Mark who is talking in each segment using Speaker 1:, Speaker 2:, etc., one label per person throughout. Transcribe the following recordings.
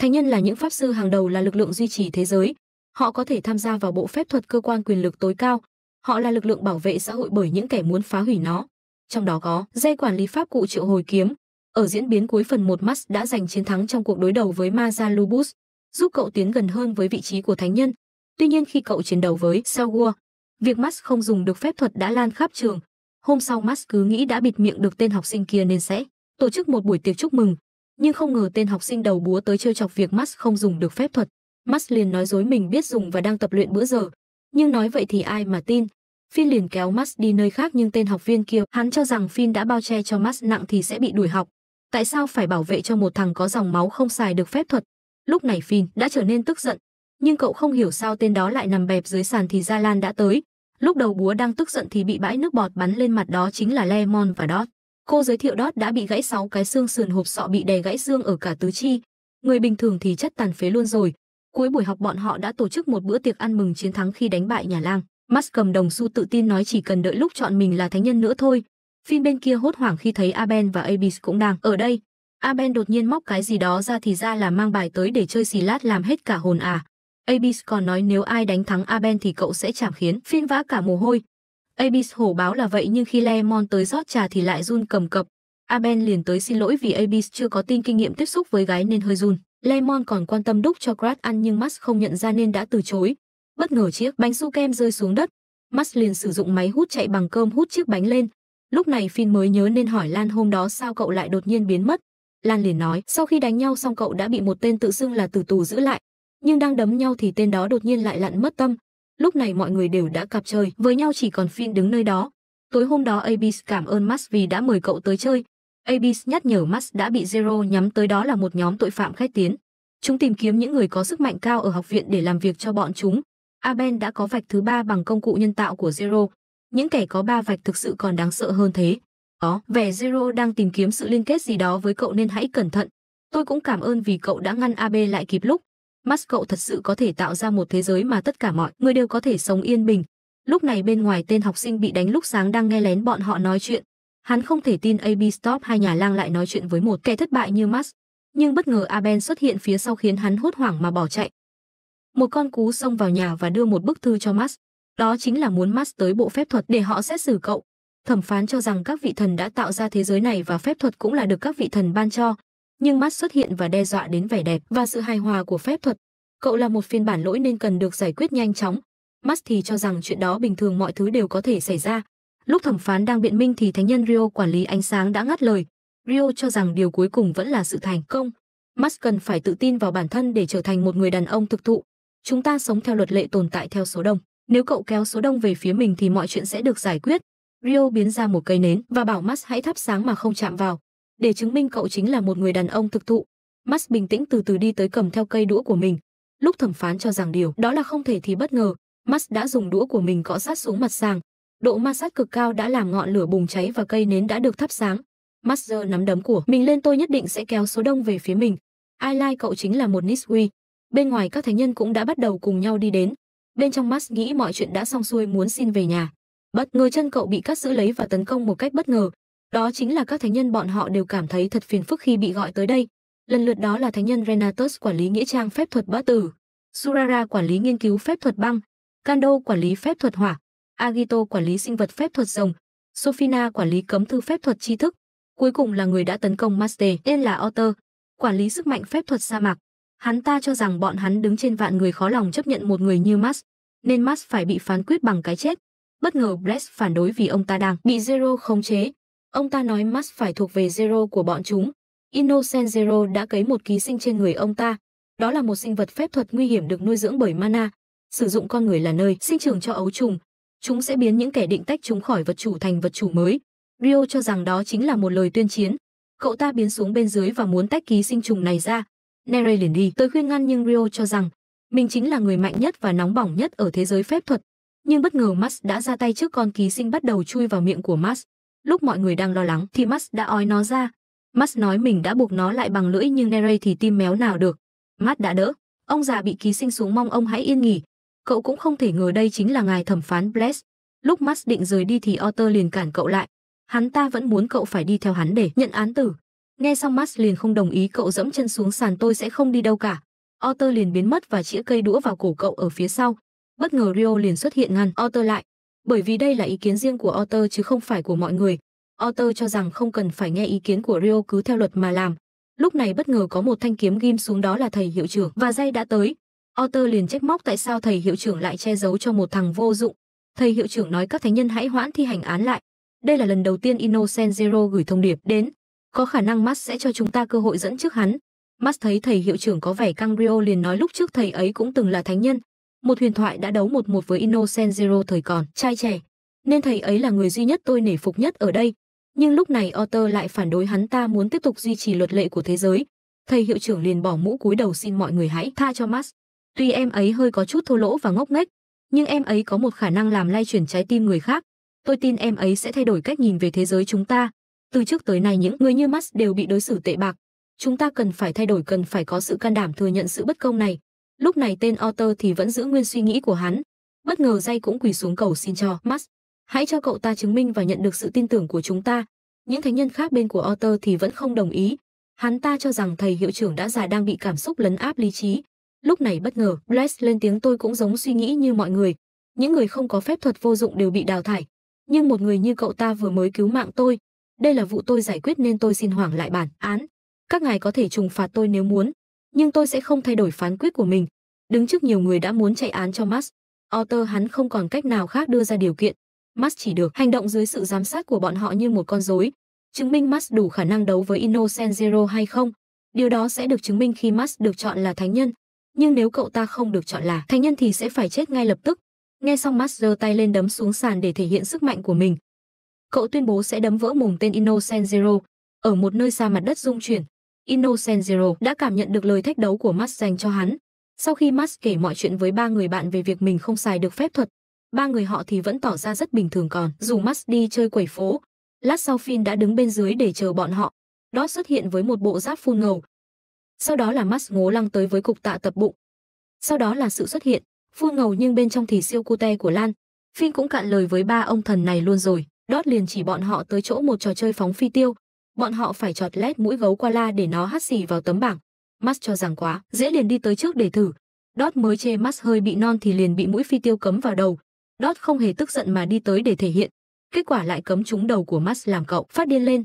Speaker 1: Thánh nhân là những pháp sư hàng đầu là lực lượng duy trì thế giới. Họ có thể tham gia vào bộ phép thuật cơ quan quyền lực tối cao. Họ là lực lượng bảo vệ xã hội bởi những kẻ muốn phá hủy nó. Trong đó có dây quản lý pháp cụ triệu hồi kiếm. Ở diễn biến cuối phần 1 Max đã giành chiến thắng trong cuộc đối đầu với Maza Lubus, giúp cậu tiến gần hơn với vị trí của thánh nhân. Tuy nhiên khi cậu chiến đấu với Sagur, việc Max không dùng được phép thuật đã lan khắp trường. Hôm sau Max cứ nghĩ đã bịt miệng được tên học sinh kia nên sẽ tổ chức một buổi tiệc chúc mừng nhưng không ngờ tên học sinh đầu búa tới trêu chọc việc Max không dùng được phép thuật. Max liền nói dối mình biết dùng và đang tập luyện bữa giờ, nhưng nói vậy thì ai mà tin. Phin liền kéo Max đi nơi khác nhưng tên học viên kia, hắn cho rằng Phin đã bao che cho Max nặng thì sẽ bị đuổi học. Tại sao phải bảo vệ cho một thằng có dòng máu không xài được phép thuật? Lúc này Phin đã trở nên tức giận, nhưng cậu không hiểu sao tên đó lại nằm bẹp dưới sàn thì Gia Lan đã tới. Lúc đầu búa đang tức giận thì bị bãi nước bọt bắn lên mặt đó chính là Lemon và Dot. Cô giới thiệu Dot đã bị gãy 6 cái xương sườn hộp sọ bị đè gãy xương ở cả tứ chi. Người bình thường thì chất tàn phế luôn rồi. Cuối buổi học bọn họ đã tổ chức một bữa tiệc ăn mừng chiến thắng khi đánh bại nhà lang. Max cầm đồng xu tự tin nói chỉ cần đợi lúc chọn mình là thánh nhân nữa thôi. Phim bên kia hốt hoảng khi thấy Aben và Abyss cũng đang ở đây. Aben đột nhiên móc cái gì đó ra thì ra là mang bài tới để chơi xì lát làm hết cả hồn à. Abyss còn nói nếu ai đánh thắng Aben thì cậu sẽ chảm khiến Phim vã cả mồ hôi. Abis hổ báo là vậy nhưng khi Lemon tới rót trà thì lại run cầm cập. Aben liền tới xin lỗi vì Abis chưa có tin kinh nghiệm tiếp xúc với gái nên hơi run. Lemon còn quan tâm đúc cho Grad ăn nhưng Max không nhận ra nên đã từ chối. Bất ngờ chiếc bánh su kem rơi xuống đất. Max liền sử dụng máy hút chạy bằng cơm hút chiếc bánh lên. Lúc này Finn mới nhớ nên hỏi Lan hôm đó sao cậu lại đột nhiên biến mất. Lan liền nói sau khi đánh nhau xong cậu đã bị một tên tự xưng là tử tù giữ lại. Nhưng đang đấm nhau thì tên đó đột nhiên lại lặn mất tâm, Lúc này mọi người đều đã cặp chơi với nhau chỉ còn Finn đứng nơi đó. Tối hôm đó abyss cảm ơn Max vì đã mời cậu tới chơi. abyss nhắc nhở Max đã bị Zero nhắm tới đó là một nhóm tội phạm khét tiến. Chúng tìm kiếm những người có sức mạnh cao ở học viện để làm việc cho bọn chúng. Aben đã có vạch thứ ba bằng công cụ nhân tạo của Zero. Những kẻ có ba vạch thực sự còn đáng sợ hơn thế. Có vẻ Zero đang tìm kiếm sự liên kết gì đó với cậu nên hãy cẩn thận. Tôi cũng cảm ơn vì cậu đã ngăn AB lại kịp lúc cậu thật sự có thể tạo ra một thế giới mà tất cả mọi người đều có thể sống yên bình. Lúc này bên ngoài tên học sinh bị đánh lúc sáng đang nghe lén bọn họ nói chuyện. Hắn không thể tin AB Stop hai nhà lang lại nói chuyện với một kẻ thất bại như Max. Nhưng bất ngờ Aben xuất hiện phía sau khiến hắn hốt hoảng mà bỏ chạy. Một con cú xông vào nhà và đưa một bức thư cho Max. Đó chính là muốn Max tới bộ phép thuật để họ xét xử cậu. Thẩm phán cho rằng các vị thần đã tạo ra thế giới này và phép thuật cũng là được các vị thần ban cho, nhưng Matt xuất hiện và đe dọa đến vẻ đẹp và sự hài hòa của phép thuật. Cậu là một phiên bản lỗi nên cần được giải quyết nhanh chóng. Matt thì cho rằng chuyện đó bình thường mọi thứ đều có thể xảy ra. Lúc thẩm phán đang biện minh thì thánh nhân Rio quản lý ánh sáng đã ngắt lời. Rio cho rằng điều cuối cùng vẫn là sự thành công. Matt cần phải tự tin vào bản thân để trở thành một người đàn ông thực thụ. Chúng ta sống theo luật lệ tồn tại theo số đông. Nếu cậu kéo số đông về phía mình thì mọi chuyện sẽ được giải quyết. Rio biến ra một cây nến và bảo Max hãy thắp sáng mà không chạm vào để chứng minh cậu chính là một người đàn ông thực thụ. Max bình tĩnh từ từ đi tới cầm theo cây đũa của mình. Lúc thẩm phán cho rằng điều đó là không thể thì bất ngờ, Max đã dùng đũa của mình cọ sát xuống mặt sàng. Độ ma sát cực cao đã làm ngọn lửa bùng cháy và cây nến đã được thắp sáng. Max giơ nắm đấm của mình lên tôi nhất định sẽ kéo số đông về phía mình. Ai lai like cậu chính là một Nisui. Bên ngoài các thánh nhân cũng đã bắt đầu cùng nhau đi đến. Bên trong Max nghĩ mọi chuyện đã xong xuôi muốn xin về nhà. Bất ngờ chân cậu bị cắt giữ lấy và tấn công một cách bất ngờ, đó chính là các thánh nhân bọn họ đều cảm thấy thật phiền phức khi bị gọi tới đây. Lần lượt đó là thánh nhân Renatus quản lý nghĩa trang phép thuật bá tử, Surara quản lý nghiên cứu phép thuật băng, Kando quản lý phép thuật hỏa, Agito quản lý sinh vật phép thuật rồng, Sofina quản lý cấm thư phép thuật tri thức. Cuối cùng là người đã tấn công Master tên là Otter, quản lý sức mạnh phép thuật sa mạc. Hắn ta cho rằng bọn hắn đứng trên vạn người khó lòng chấp nhận một người như Mas, nên Mas phải bị phán quyết bằng cái chết. Bất ngờ Bless phản đối vì ông ta đang bị Zero khống chế. Ông ta nói Max phải thuộc về Zero của bọn chúng. Innocent Zero đã cấy một ký sinh trên người ông ta. Đó là một sinh vật phép thuật nguy hiểm được nuôi dưỡng bởi mana. Sử dụng con người là nơi sinh trưởng cho ấu trùng. Chúng sẽ biến những kẻ định tách chúng khỏi vật chủ thành vật chủ mới. Rio cho rằng đó chính là một lời tuyên chiến. Cậu ta biến xuống bên dưới và muốn tách ký sinh trùng này ra. Nere liền đi Tôi khuyên ngăn nhưng Rio cho rằng mình chính là người mạnh nhất và nóng bỏng nhất ở thế giới phép thuật. Nhưng bất ngờ Max đã ra tay trước con ký sinh bắt đầu chui vào miệng của Max. Lúc mọi người đang lo lắng thì Max đã ói nó ra. Max nói mình đã buộc nó lại bằng lưỡi nhưng Neray thì tim méo nào được. Max đã đỡ. Ông già bị ký sinh xuống mong ông hãy yên nghỉ. Cậu cũng không thể ngờ đây chính là ngài thẩm phán Bless. Lúc Max định rời đi thì Otter liền cản cậu lại. Hắn ta vẫn muốn cậu phải đi theo hắn để nhận án tử. Nghe xong Max liền không đồng ý cậu dẫm chân xuống sàn tôi sẽ không đi đâu cả. Otter liền biến mất và chĩa cây đũa vào cổ cậu ở phía sau. Bất ngờ Rio liền xuất hiện ngăn Otter lại. Bởi vì đây là ý kiến riêng của Otter chứ không phải của mọi người. Otter cho rằng không cần phải nghe ý kiến của Rio cứ theo luật mà làm. Lúc này bất ngờ có một thanh kiếm ghim xuống đó là thầy hiệu trưởng và dây đã tới. Otter liền trách móc tại sao thầy hiệu trưởng lại che giấu cho một thằng vô dụng. Thầy hiệu trưởng nói các thánh nhân hãy hoãn thi hành án lại. Đây là lần đầu tiên Innocent Zero gửi thông điệp đến. Có khả năng Max sẽ cho chúng ta cơ hội dẫn trước hắn. Max thấy thầy hiệu trưởng có vẻ căng Rio liền nói lúc trước thầy ấy cũng từng là thánh nhân, một huyền thoại đã đấu một một với Innocent Zero thời còn trai trẻ, nên thầy ấy là người duy nhất tôi nể phục nhất ở đây. Nhưng lúc này Otter lại phản đối hắn ta muốn tiếp tục duy trì luật lệ của thế giới. Thầy hiệu trưởng liền bỏ mũ cúi đầu xin mọi người hãy tha cho Max. Tuy em ấy hơi có chút thô lỗ và ngốc nghếch, nhưng em ấy có một khả năng làm lay chuyển trái tim người khác. Tôi tin em ấy sẽ thay đổi cách nhìn về thế giới chúng ta. Từ trước tới nay những người như Max đều bị đối xử tệ bạc. Chúng ta cần phải thay đổi cần phải có sự can đảm thừa nhận sự bất công này. Lúc này tên Otter thì vẫn giữ nguyên suy nghĩ của hắn. Bất ngờ dây cũng quỳ xuống cầu xin cho Max. Hãy cho cậu ta chứng minh và nhận được sự tin tưởng của chúng ta. Những thánh nhân khác bên của Otter thì vẫn không đồng ý. Hắn ta cho rằng thầy hiệu trưởng đã già đang bị cảm xúc lấn áp lý trí. Lúc này bất ngờ, Bless lên tiếng tôi cũng giống suy nghĩ như mọi người. Những người không có phép thuật vô dụng đều bị đào thải. Nhưng một người như cậu ta vừa mới cứu mạng tôi. Đây là vụ tôi giải quyết nên tôi xin hoảng lại bản án. Các ngài có thể trừng phạt tôi nếu muốn, nhưng tôi sẽ không thay đổi phán quyết của mình. Đứng trước nhiều người đã muốn chạy án cho Max, Otter hắn không còn cách nào khác đưa ra điều kiện. Max chỉ được hành động dưới sự giám sát của bọn họ như một con rối. Chứng minh Max đủ khả năng đấu với Innocent Zero hay không, điều đó sẽ được chứng minh khi Max được chọn là thánh nhân. Nhưng nếu cậu ta không được chọn là thánh nhân thì sẽ phải chết ngay lập tức. Nghe xong Max giơ tay lên đấm xuống sàn để thể hiện sức mạnh của mình. Cậu tuyên bố sẽ đấm vỡ mồm tên Innocent Zero ở một nơi xa mặt đất rung chuyển, Innocent Zero đã cảm nhận được lời thách đấu của Max dành cho hắn. Sau khi Max kể mọi chuyện với ba người bạn về việc mình không xài được phép thuật, ba người họ thì vẫn tỏ ra rất bình thường còn, dù Max đi chơi quẩy phố. Lát sau Finn đã đứng bên dưới để chờ bọn họ. Đó xuất hiện với một bộ giáp phun ngầu. Sau đó là Max ngố lăng tới với cục tạ tập bụng. Sau đó là sự xuất hiện, phun ngầu nhưng bên trong thì siêu cute của Lan. Finn cũng cạn lời với ba ông thần này luôn rồi. Đót liền chỉ bọn họ tới chỗ một trò chơi phóng phi tiêu, bọn họ phải chọt lét mũi gấu qua la để nó hắt xì vào tấm bảng. Mas cho rằng quá, dễ liền đi tới trước để thử. Dot mới chê Mas hơi bị non thì liền bị mũi phi tiêu cấm vào đầu. Dot không hề tức giận mà đi tới để thể hiện. Kết quả lại cấm trúng đầu của Mas làm cậu phát điên lên.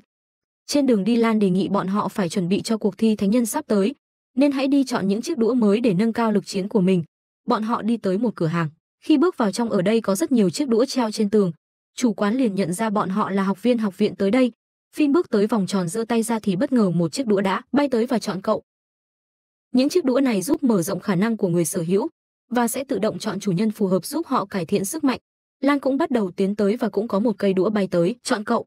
Speaker 1: Trên đường đi Lan đề nghị bọn họ phải chuẩn bị cho cuộc thi thánh nhân sắp tới, nên hãy đi chọn những chiếc đũa mới để nâng cao lực chiến của mình. Bọn họ đi tới một cửa hàng. Khi bước vào trong ở đây có rất nhiều chiếc đũa treo trên tường. Chủ quán liền nhận ra bọn họ là học viên học viện tới đây, Phim bước tới vòng tròn giơ tay ra thì bất ngờ một chiếc đũa đã bay tới và chọn cậu. Những chiếc đũa này giúp mở rộng khả năng của người sở hữu và sẽ tự động chọn chủ nhân phù hợp giúp họ cải thiện sức mạnh. Lan cũng bắt đầu tiến tới và cũng có một cây đũa bay tới, chọn cậu.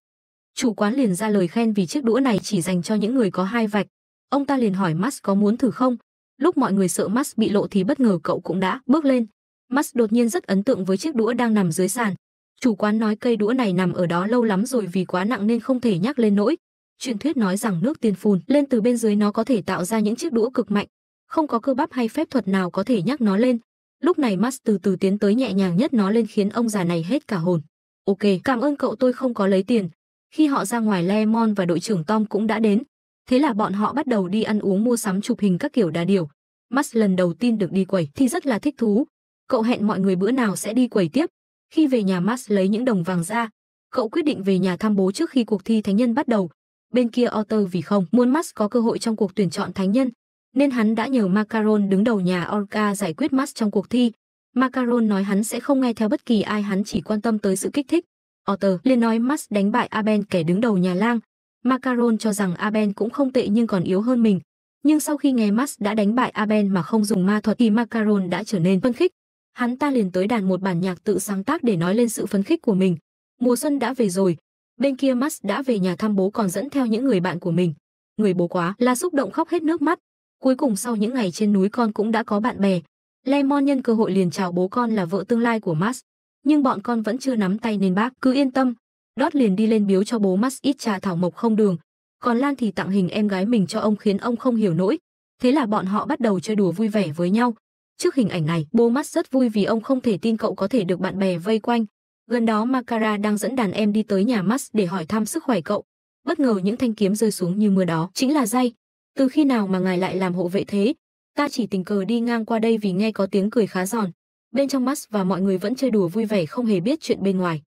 Speaker 1: Chủ quán liền ra lời khen vì chiếc đũa này chỉ dành cho những người có hai vạch. Ông ta liền hỏi Max có muốn thử không? Lúc mọi người sợ Max bị lộ thì bất ngờ cậu cũng đã bước lên. Max đột nhiên rất ấn tượng với chiếc đũa đang nằm dưới sàn. Chủ quán nói cây đũa này nằm ở đó lâu lắm rồi vì quá nặng nên không thể nhắc lên nỗi. Truyền thuyết nói rằng nước tiên phun lên từ bên dưới nó có thể tạo ra những chiếc đũa cực mạnh, không có cơ bắp hay phép thuật nào có thể nhắc nó lên. Lúc này Max từ từ tiến tới nhẹ nhàng nhất nó lên khiến ông già này hết cả hồn. Ok, cảm ơn cậu tôi không có lấy tiền. Khi họ ra ngoài Lemon và đội trưởng Tom cũng đã đến. Thế là bọn họ bắt đầu đi ăn uống mua sắm chụp hình các kiểu đa điều. Max lần đầu tiên được đi quẩy thì rất là thích thú. Cậu hẹn mọi người bữa nào sẽ đi quẩy tiếp. Khi về nhà Max lấy những đồng vàng ra, cậu quyết định về nhà thăm bố trước khi cuộc thi thánh nhân bắt đầu. Bên kia Otter vì không muốn Max có cơ hội trong cuộc tuyển chọn thánh nhân, nên hắn đã nhờ Macaron đứng đầu nhà Orca giải quyết Max trong cuộc thi. Macaron nói hắn sẽ không nghe theo bất kỳ ai hắn chỉ quan tâm tới sự kích thích. Otter liền nói Max đánh bại Aben kẻ đứng đầu nhà lang. Macaron cho rằng Aben cũng không tệ nhưng còn yếu hơn mình. Nhưng sau khi nghe Max đã đánh bại Aben mà không dùng ma thuật thì Macaron đã trở nên phân khích hắn ta liền tới đàn một bản nhạc tự sáng tác để nói lên sự phấn khích của mình. Mùa xuân đã về rồi, bên kia Max đã về nhà thăm bố còn dẫn theo những người bạn của mình. Người bố quá là xúc động khóc hết nước mắt. Cuối cùng sau những ngày trên núi con cũng đã có bạn bè. Lemon nhân cơ hội liền chào bố con là vợ tương lai của Max. Nhưng bọn con vẫn chưa nắm tay nên bác cứ yên tâm. Đót liền đi lên biếu cho bố Max ít trà thảo mộc không đường. Còn Lan thì tặng hình em gái mình cho ông khiến ông không hiểu nỗi. Thế là bọn họ bắt đầu chơi đùa vui vẻ với nhau. Trước hình ảnh này, bố mắt rất vui vì ông không thể tin cậu có thể được bạn bè vây quanh. Gần đó Makara đang dẫn đàn em đi tới nhà Max để hỏi thăm sức khỏe cậu. Bất ngờ những thanh kiếm rơi xuống như mưa đó chính là dây. Từ khi nào mà ngài lại làm hộ vệ thế? Ta chỉ tình cờ đi ngang qua đây vì nghe có tiếng cười khá giòn. Bên trong Max và mọi người vẫn chơi đùa vui vẻ không hề biết chuyện bên ngoài.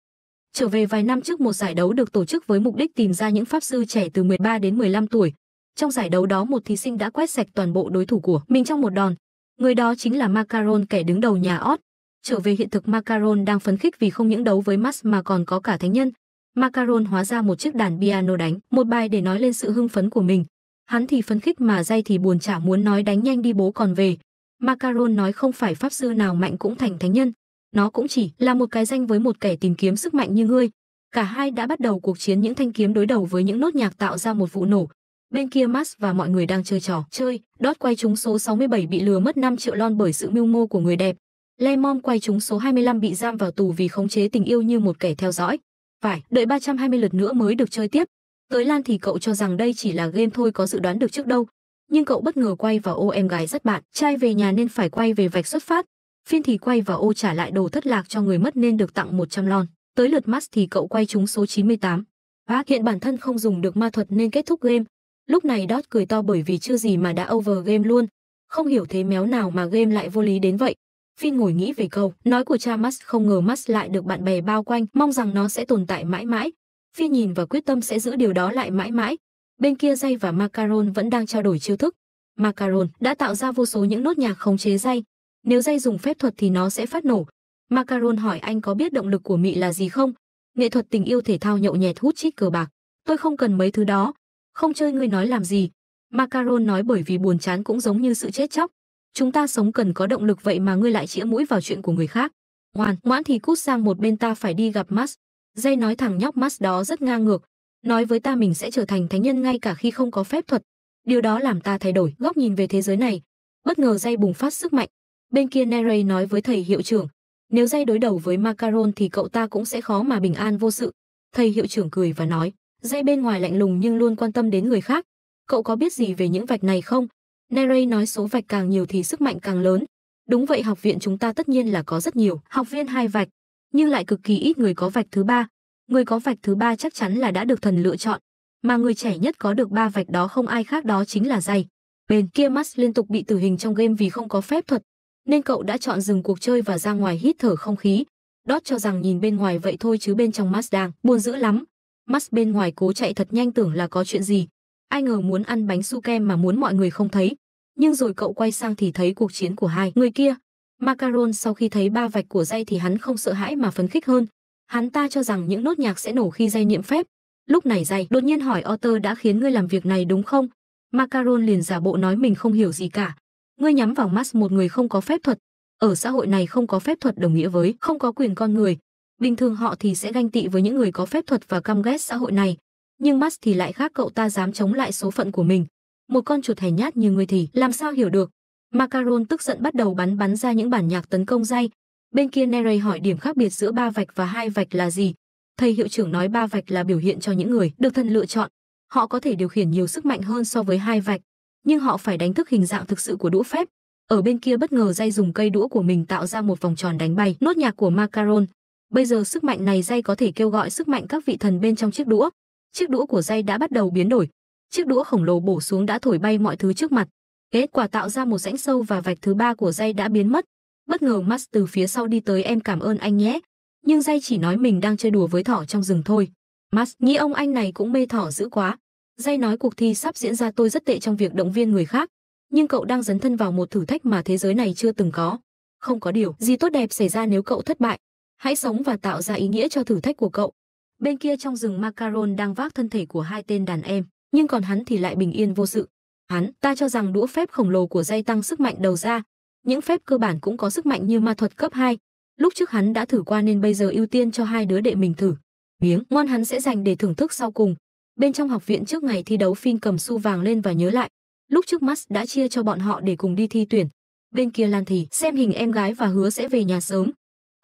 Speaker 1: Trở về vài năm trước một giải đấu được tổ chức với mục đích tìm ra những pháp sư trẻ từ 13 đến 15 tuổi. Trong giải đấu đó một thí sinh đã quét sạch toàn bộ đối thủ của mình trong một đòn, Người đó chính là Macaron kẻ đứng đầu nhà ót. Trở về hiện thực Macaron đang phấn khích vì không những đấu với Max mà còn có cả thánh nhân. Macaron hóa ra một chiếc đàn piano đánh, một bài để nói lên sự hưng phấn của mình. Hắn thì phấn khích mà dây thì buồn chả muốn nói đánh nhanh đi bố còn về. Macaron nói không phải pháp sư nào mạnh cũng thành thánh nhân. Nó cũng chỉ là một cái danh với một kẻ tìm kiếm sức mạnh như ngươi. Cả hai đã bắt đầu cuộc chiến những thanh kiếm đối đầu với những nốt nhạc tạo ra một vụ nổ. Bên kia Max và mọi người đang chơi trò chơi, Dot quay trúng số 67 bị lừa mất 5 triệu lon bởi sự mưu mô của người đẹp. Lemon quay trúng số 25 bị giam vào tù vì khống chế tình yêu như một kẻ theo dõi. Phải, đợi 320 lượt nữa mới được chơi tiếp. Tới Lan thì cậu cho rằng đây chỉ là game thôi có dự đoán được trước đâu. Nhưng cậu bất ngờ quay vào ô em gái rất bạn, trai về nhà nên phải quay về vạch xuất phát. Phiên thì quay vào ô trả lại đồ thất lạc cho người mất nên được tặng 100 lon. Tới lượt Max thì cậu quay trúng số 98. Phát hiện bản thân không dùng được ma thuật nên kết thúc game, Lúc này Dot cười to bởi vì chưa gì mà đã over game luôn. Không hiểu thế méo nào mà game lại vô lý đến vậy. phi ngồi nghĩ về câu nói của cha Max không ngờ Max lại được bạn bè bao quanh, mong rằng nó sẽ tồn tại mãi mãi. phi nhìn và quyết tâm sẽ giữ điều đó lại mãi mãi. Bên kia dây và Macaron vẫn đang trao đổi chiêu thức. Macaron đã tạo ra vô số những nốt nhạc khống chế dây. Nếu dây dùng phép thuật thì nó sẽ phát nổ. Macaron hỏi anh có biết động lực của Mị là gì không? Nghệ thuật tình yêu thể thao nhậu nhẹt hút chít cờ bạc. Tôi không cần mấy thứ đó, không chơi ngươi nói làm gì? Macaron nói bởi vì buồn chán cũng giống như sự chết chóc. Chúng ta sống cần có động lực vậy mà ngươi lại chĩa mũi vào chuyện của người khác. Ngoan, ngoãn thì cút sang một bên ta phải đi gặp Max. Dây nói thẳng nhóc Max đó rất ngang ngược. Nói với ta mình sẽ trở thành thánh nhân ngay cả khi không có phép thuật. Điều đó làm ta thay đổi góc nhìn về thế giới này. Bất ngờ dây bùng phát sức mạnh. Bên kia Neray nói với thầy hiệu trưởng. Nếu dây đối đầu với Macaron thì cậu ta cũng sẽ khó mà bình an vô sự. Thầy hiệu trưởng cười và nói, dây bên ngoài lạnh lùng nhưng luôn quan tâm đến người khác. Cậu có biết gì về những vạch này không? Neray nói số vạch càng nhiều thì sức mạnh càng lớn. Đúng vậy học viện chúng ta tất nhiên là có rất nhiều học viên hai vạch, nhưng lại cực kỳ ít người có vạch thứ ba. Người có vạch thứ ba chắc chắn là đã được thần lựa chọn, mà người trẻ nhất có được ba vạch đó không ai khác đó chính là dây. Bên kia Max liên tục bị tử hình trong game vì không có phép thuật, nên cậu đã chọn dừng cuộc chơi và ra ngoài hít thở không khí. Dot cho rằng nhìn bên ngoài vậy thôi chứ bên trong Max đang buồn dữ lắm. Max bên ngoài cố chạy thật nhanh tưởng là có chuyện gì. Ai ngờ muốn ăn bánh su kem mà muốn mọi người không thấy. Nhưng rồi cậu quay sang thì thấy cuộc chiến của hai người kia. Macaron sau khi thấy ba vạch của dây thì hắn không sợ hãi mà phấn khích hơn. Hắn ta cho rằng những nốt nhạc sẽ nổ khi dây niệm phép. Lúc này dây đột nhiên hỏi Otter đã khiến ngươi làm việc này đúng không? Macaron liền giả bộ nói mình không hiểu gì cả. Ngươi nhắm vào Max một người không có phép thuật. Ở xã hội này không có phép thuật đồng nghĩa với không có quyền con người. Bình thường họ thì sẽ ganh tị với những người có phép thuật và căm ghét xã hội này, nhưng Max thì lại khác cậu ta dám chống lại số phận của mình. Một con chuột hèn nhát như người thì làm sao hiểu được? Macaron tức giận bắt đầu bắn bắn ra những bản nhạc tấn công dây. Bên kia Neray hỏi điểm khác biệt giữa ba vạch và hai vạch là gì? Thầy hiệu trưởng nói ba vạch là biểu hiện cho những người được thần lựa chọn. Họ có thể điều khiển nhiều sức mạnh hơn so với hai vạch, nhưng họ phải đánh thức hình dạng thực sự của đũa phép. Ở bên kia bất ngờ dây dùng cây đũa của mình tạo ra một vòng tròn đánh bay nốt nhạc của Macaron. Bây giờ sức mạnh này dây có thể kêu gọi sức mạnh các vị thần bên trong chiếc đũa. Chiếc đũa của dây đã bắt đầu biến đổi. Chiếc đũa khổng lồ bổ xuống đã thổi bay mọi thứ trước mặt. Kết quả tạo ra một rãnh sâu và vạch thứ ba của dây đã biến mất. Bất ngờ Max từ phía sau đi tới em cảm ơn anh nhé. Nhưng dây chỉ nói mình đang chơi đùa với thỏ trong rừng thôi. Max nghĩ ông anh này cũng mê thỏ dữ quá. Dây nói cuộc thi sắp diễn ra tôi rất tệ trong việc động viên người khác. Nhưng cậu đang dấn thân vào một thử thách mà thế giới này chưa từng có. Không có điều gì tốt đẹp xảy ra nếu cậu thất bại. Hãy sống và tạo ra ý nghĩa cho thử thách của cậu. Bên kia trong rừng Macaron đang vác thân thể của hai tên đàn em, nhưng còn hắn thì lại bình yên vô sự. Hắn ta cho rằng đũa phép khổng lồ của dây tăng sức mạnh đầu ra. Những phép cơ bản cũng có sức mạnh như ma thuật cấp 2. Lúc trước hắn đã thử qua nên bây giờ ưu tiên cho hai đứa đệ mình thử. Miếng ngon hắn sẽ dành để thưởng thức sau cùng. Bên trong học viện trước ngày thi đấu Phin cầm su vàng lên và nhớ lại. Lúc trước Max đã chia cho bọn họ để cùng đi thi tuyển. Bên kia Lan thì xem hình em gái và hứa sẽ về nhà sớm.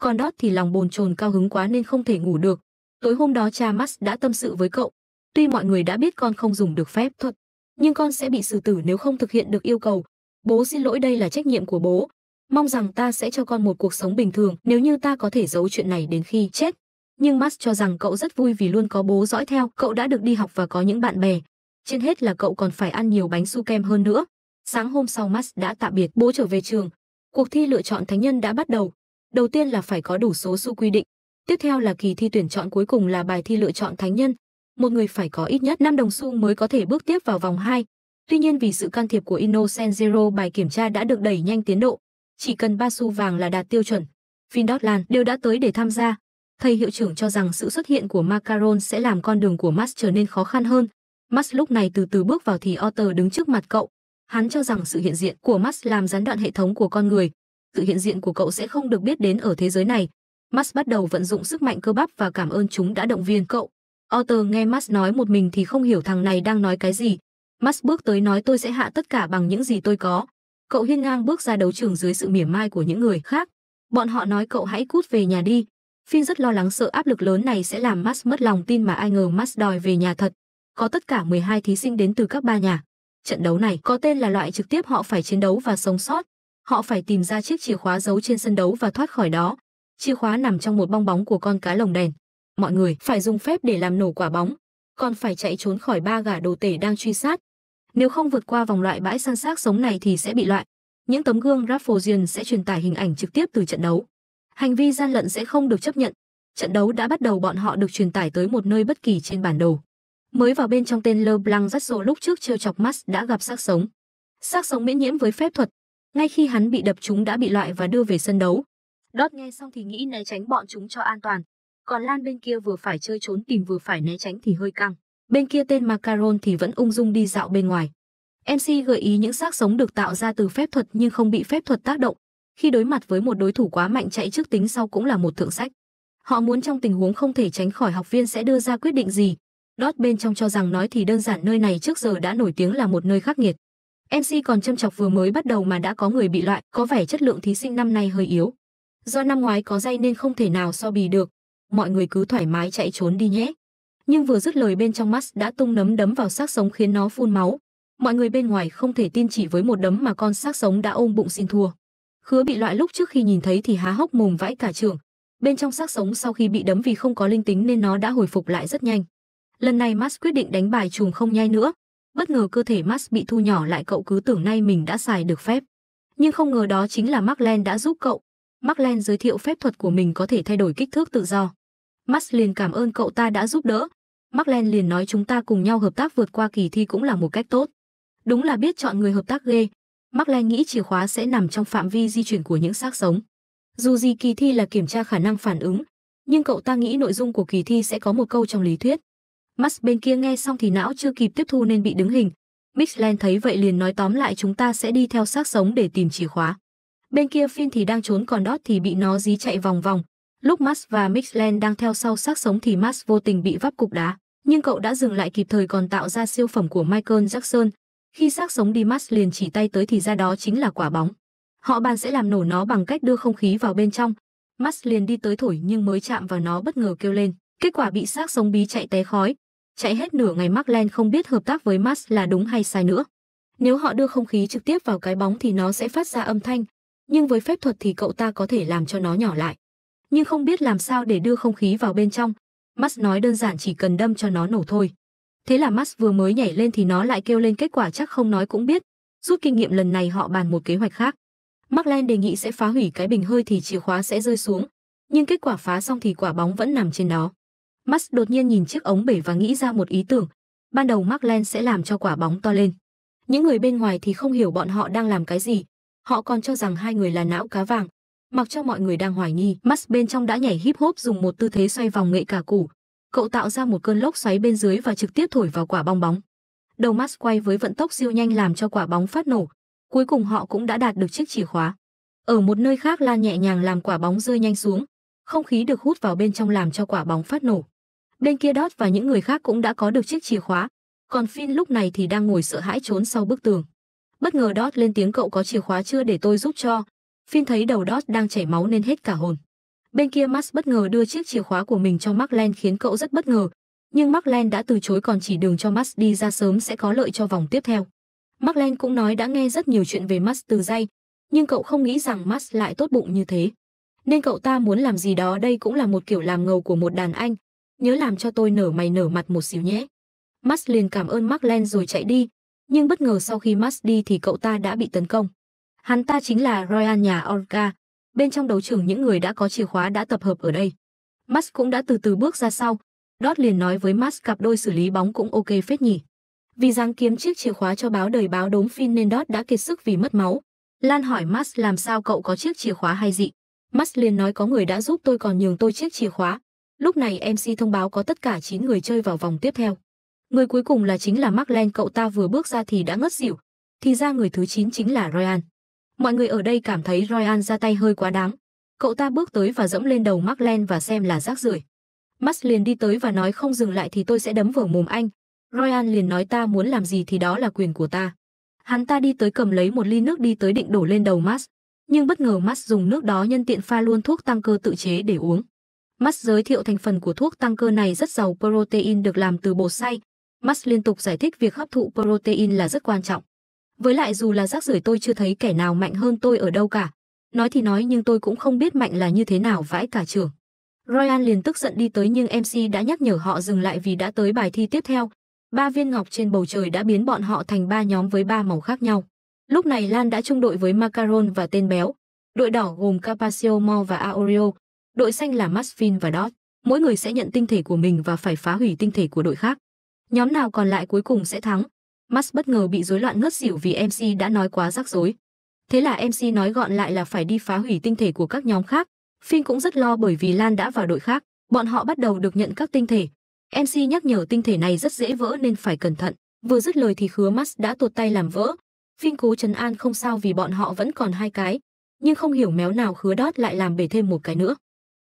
Speaker 1: Còn Dot thì lòng bồn chồn cao hứng quá nên không thể ngủ được. Tối hôm đó cha Max đã tâm sự với cậu. Tuy mọi người đã biết con không dùng được phép thuật, nhưng con sẽ bị xử tử nếu không thực hiện được yêu cầu. Bố xin lỗi đây là trách nhiệm của bố. Mong rằng ta sẽ cho con một cuộc sống bình thường nếu như ta có thể giấu chuyện này đến khi chết. Nhưng Max cho rằng cậu rất vui vì luôn có bố dõi theo, cậu đã được đi học và có những bạn bè. Trên hết là cậu còn phải ăn nhiều bánh su kem hơn nữa. Sáng hôm sau Max đã tạm biệt bố trở về trường. Cuộc thi lựa chọn thánh nhân đã bắt đầu đầu tiên là phải có đủ số xu quy định. Tiếp theo là kỳ thi tuyển chọn cuối cùng là bài thi lựa chọn thánh nhân. Một người phải có ít nhất 5 đồng xu mới có thể bước tiếp vào vòng 2. Tuy nhiên vì sự can thiệp của Innocent Zero bài kiểm tra đã được đẩy nhanh tiến độ. Chỉ cần 3 xu vàng là đạt tiêu chuẩn. Vindotland đều đã tới để tham gia. Thầy hiệu trưởng cho rằng sự xuất hiện của Macaron sẽ làm con đường của Max trở nên khó khăn hơn. Max lúc này từ từ bước vào thì Otter đứng trước mặt cậu. Hắn cho rằng sự hiện diện của Max làm gián đoạn hệ thống của con người, sự hiện diện của cậu sẽ không được biết đến ở thế giới này. Max bắt đầu vận dụng sức mạnh cơ bắp và cảm ơn chúng đã động viên cậu. Otter nghe Max nói một mình thì không hiểu thằng này đang nói cái gì. Max bước tới nói tôi sẽ hạ tất cả bằng những gì tôi có. Cậu hiên ngang bước ra đấu trường dưới sự mỉa mai của những người khác. Bọn họ nói cậu hãy cút về nhà đi. Finn rất lo lắng sợ áp lực lớn này sẽ làm Max mất lòng tin mà ai ngờ Max đòi về nhà thật. Có tất cả 12 thí sinh đến từ các ba nhà. Trận đấu này có tên là loại trực tiếp họ phải chiến đấu và sống sót họ phải tìm ra chiếc chìa khóa giấu trên sân đấu và thoát khỏi đó. Chìa khóa nằm trong một bong bóng của con cá lồng đèn. Mọi người phải dùng phép để làm nổ quả bóng, còn phải chạy trốn khỏi ba gã đồ tể đang truy sát. Nếu không vượt qua vòng loại bãi săn xác sống này thì sẽ bị loại. Những tấm gương Rafflesion sẽ truyền tải hình ảnh trực tiếp từ trận đấu. Hành vi gian lận sẽ không được chấp nhận. Trận đấu đã bắt đầu bọn họ được truyền tải tới một nơi bất kỳ trên bản đồ. Mới vào bên trong tên Leblanc Zasso lúc trước trêu chọc Max đã gặp xác sống. Xác sống miễn nhiễm với phép thuật, ngay khi hắn bị đập chúng đã bị loại và đưa về sân đấu. Đót nghe xong thì nghĩ né tránh bọn chúng cho an toàn. Còn Lan bên kia vừa phải chơi trốn tìm vừa phải né tránh thì hơi căng. Bên kia tên Macaron thì vẫn ung dung đi dạo bên ngoài. MC gợi ý những xác sống được tạo ra từ phép thuật nhưng không bị phép thuật tác động. Khi đối mặt với một đối thủ quá mạnh chạy trước tính sau cũng là một thượng sách. Họ muốn trong tình huống không thể tránh khỏi học viên sẽ đưa ra quyết định gì. Đót bên trong cho rằng nói thì đơn giản nơi này trước giờ đã nổi tiếng là một nơi khắc nghiệt. MC còn châm chọc vừa mới bắt đầu mà đã có người bị loại, có vẻ chất lượng thí sinh năm nay hơi yếu. Do năm ngoái có dây nên không thể nào so bì được. Mọi người cứ thoải mái chạy trốn đi nhé. Nhưng vừa dứt lời bên trong Max đã tung nấm đấm vào xác sống khiến nó phun máu. Mọi người bên ngoài không thể tin chỉ với một đấm mà con xác sống đã ôm bụng xin thua. Khứa bị loại lúc trước khi nhìn thấy thì há hốc mồm vãi cả trường. Bên trong xác sống sau khi bị đấm vì không có linh tính nên nó đã hồi phục lại rất nhanh. Lần này Max quyết định đánh bài trùm không nhai nữa, Bất ngờ cơ thể Max bị thu nhỏ lại cậu cứ tưởng nay mình đã xài được phép. Nhưng không ngờ đó chính là Marlen đã giúp cậu. Marlen giới thiệu phép thuật của mình có thể thay đổi kích thước tự do. Max liền cảm ơn cậu ta đã giúp đỡ. Marlen liền nói chúng ta cùng nhau hợp tác vượt qua kỳ thi cũng là một cách tốt. Đúng là biết chọn người hợp tác ghê. Marlen nghĩ chìa khóa sẽ nằm trong phạm vi di chuyển của những xác sống. Dù gì kỳ thi là kiểm tra khả năng phản ứng, nhưng cậu ta nghĩ nội dung của kỳ thi sẽ có một câu trong lý thuyết. Max bên kia nghe xong thì não chưa kịp tiếp thu nên bị đứng hình. Mixland thấy vậy liền nói tóm lại chúng ta sẽ đi theo xác sống để tìm chìa khóa. Bên kia Finn thì đang trốn còn Dot thì bị nó dí chạy vòng vòng. Lúc Max và Mixland đang theo sau xác sống thì Max vô tình bị vấp cục đá, nhưng cậu đã dừng lại kịp thời còn tạo ra siêu phẩm của Michael Jackson. Khi xác sống đi Max liền chỉ tay tới thì ra đó chính là quả bóng. Họ bàn sẽ làm nổ nó bằng cách đưa không khí vào bên trong. Max liền đi tới thổi nhưng mới chạm vào nó bất ngờ kêu lên. Kết quả bị xác sống bí chạy té khói. Chạy hết nửa ngày Markland không biết hợp tác với Mars là đúng hay sai nữa. Nếu họ đưa không khí trực tiếp vào cái bóng thì nó sẽ phát ra âm thanh, nhưng với phép thuật thì cậu ta có thể làm cho nó nhỏ lại. Nhưng không biết làm sao để đưa không khí vào bên trong, Mars nói đơn giản chỉ cần đâm cho nó nổ thôi. Thế là Mars vừa mới nhảy lên thì nó lại kêu lên kết quả chắc không nói cũng biết. Rút kinh nghiệm lần này họ bàn một kế hoạch khác. Markland đề nghị sẽ phá hủy cái bình hơi thì chìa khóa sẽ rơi xuống, nhưng kết quả phá xong thì quả bóng vẫn nằm trên đó. Max đột nhiên nhìn chiếc ống bể và nghĩ ra một ý tưởng. Ban đầu Mark Len sẽ làm cho quả bóng to lên. Những người bên ngoài thì không hiểu bọn họ đang làm cái gì. Họ còn cho rằng hai người là não cá vàng. Mặc cho mọi người đang hoài nghi, Max bên trong đã nhảy hip hop dùng một tư thế xoay vòng nghệ cả củ. Cậu tạo ra một cơn lốc xoáy bên dưới và trực tiếp thổi vào quả bong bóng. Đầu Max quay với vận tốc siêu nhanh làm cho quả bóng phát nổ. Cuối cùng họ cũng đã đạt được chiếc chìa khóa. Ở một nơi khác Lan nhẹ nhàng làm quả bóng rơi nhanh xuống. Không khí được hút vào bên trong làm cho quả bóng phát nổ. Bên kia Dot và những người khác cũng đã có được chiếc chìa khóa, còn Finn lúc này thì đang ngồi sợ hãi trốn sau bức tường. Bất ngờ Dot lên tiếng cậu có chìa khóa chưa để tôi giúp cho. Finn thấy đầu Dot đang chảy máu nên hết cả hồn. Bên kia Max bất ngờ đưa chiếc chìa khóa của mình cho Marlen khiến cậu rất bất ngờ, nhưng Marlen đã từ chối còn chỉ đường cho Max đi ra sớm sẽ có lợi cho vòng tiếp theo. Marlen cũng nói đã nghe rất nhiều chuyện về Max từ dây, nhưng cậu không nghĩ rằng Max lại tốt bụng như thế. Nên cậu ta muốn làm gì đó đây cũng là một kiểu làm ngầu của một đàn anh, nhớ làm cho tôi nở mày nở mặt một xíu nhé. Max liền cảm ơn Marlen rồi chạy đi, nhưng bất ngờ sau khi Max đi thì cậu ta đã bị tấn công. Hắn ta chính là Royal nhà Orca, bên trong đấu trường những người đã có chìa khóa đã tập hợp ở đây. Max cũng đã từ từ bước ra sau, Dot liền nói với Max cặp đôi xử lý bóng cũng ok phết nhỉ. Vì giang kiếm chiếc chìa khóa cho báo đời báo đốm phin nên Dot đã kiệt sức vì mất máu. Lan hỏi Max làm sao cậu có chiếc chìa khóa hay dị? Max liền nói có người đã giúp tôi còn nhường tôi chiếc chìa khóa, Lúc này MC thông báo có tất cả 9 người chơi vào vòng tiếp theo. Người cuối cùng là chính là Marlen cậu ta vừa bước ra thì đã ngất xỉu. Thì ra người thứ 9 chính là Ryan. Mọi người ở đây cảm thấy Ryan ra tay hơi quá đáng. Cậu ta bước tới và dẫm lên đầu Marlen và xem là rác rưởi. Max liền đi tới và nói không dừng lại thì tôi sẽ đấm vào mồm anh. Ryan liền nói ta muốn làm gì thì đó là quyền của ta. Hắn ta đi tới cầm lấy một ly nước đi tới định đổ lên đầu Max. Nhưng bất ngờ Max dùng nước đó nhân tiện pha luôn thuốc tăng cơ tự chế để uống. Max giới thiệu thành phần của thuốc tăng cơ này rất giàu protein được làm từ bột xay. Max liên tục giải thích việc hấp thụ protein là rất quan trọng. Với lại dù là rác rưởi tôi chưa thấy kẻ nào mạnh hơn tôi ở đâu cả. Nói thì nói nhưng tôi cũng không biết mạnh là như thế nào vãi cả trường. Ryan liền tức giận đi tới nhưng MC đã nhắc nhở họ dừng lại vì đã tới bài thi tiếp theo. Ba viên ngọc trên bầu trời đã biến bọn họ thành ba nhóm với ba màu khác nhau. Lúc này Lan đã chung đội với Macaron và tên béo. Đội đỏ gồm Capaccio Mo và Aureo, đội xanh là Masfin và Dot. Mỗi người sẽ nhận tinh thể của mình và phải phá hủy tinh thể của đội khác. Nhóm nào còn lại cuối cùng sẽ thắng. Max bất ngờ bị rối loạn ngất xỉu vì MC đã nói quá rắc rối. Thế là MC nói gọn lại là phải đi phá hủy tinh thể của các nhóm khác. Finn cũng rất lo bởi vì Lan đã vào đội khác, bọn họ bắt đầu được nhận các tinh thể. MC nhắc nhở tinh thể này rất dễ vỡ nên phải cẩn thận. Vừa dứt lời thì khứa Max đã tuột tay làm vỡ. Finn cố trấn an không sao vì bọn họ vẫn còn hai cái, nhưng không hiểu méo nào khứa đót lại làm bể thêm một cái nữa.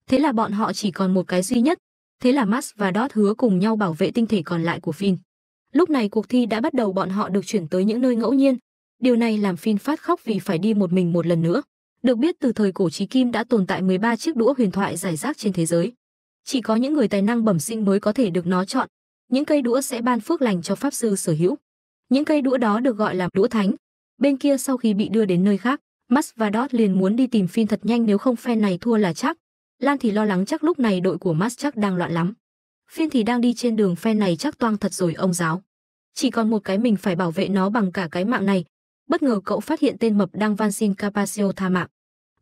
Speaker 1: Thế là bọn họ chỉ còn một cái duy nhất. Thế là Max và Dot hứa cùng nhau bảo vệ tinh thể còn lại của Finn. Lúc này cuộc thi đã bắt đầu bọn họ được chuyển tới những nơi ngẫu nhiên. Điều này làm Finn phát khóc vì phải đi một mình một lần nữa. Được biết từ thời cổ trí kim đã tồn tại 13 chiếc đũa huyền thoại giải rác trên thế giới. Chỉ có những người tài năng bẩm sinh mới có thể được nó chọn. Những cây đũa sẽ ban phước lành cho pháp sư sở hữu. Những cây đũa đó được gọi là đũa thánh. Bên kia sau khi bị đưa đến nơi khác, Max và Dot liền muốn đi tìm Finn thật nhanh nếu không phe này thua là chắc. Lan thì lo lắng chắc lúc này đội của Max chắc đang loạn lắm. Phiên thì đang đi trên đường phen này chắc toang thật rồi ông giáo. Chỉ còn một cái mình phải bảo vệ nó bằng cả cái mạng này. Bất ngờ cậu phát hiện tên mập đang van xin Capaccio tha mạng.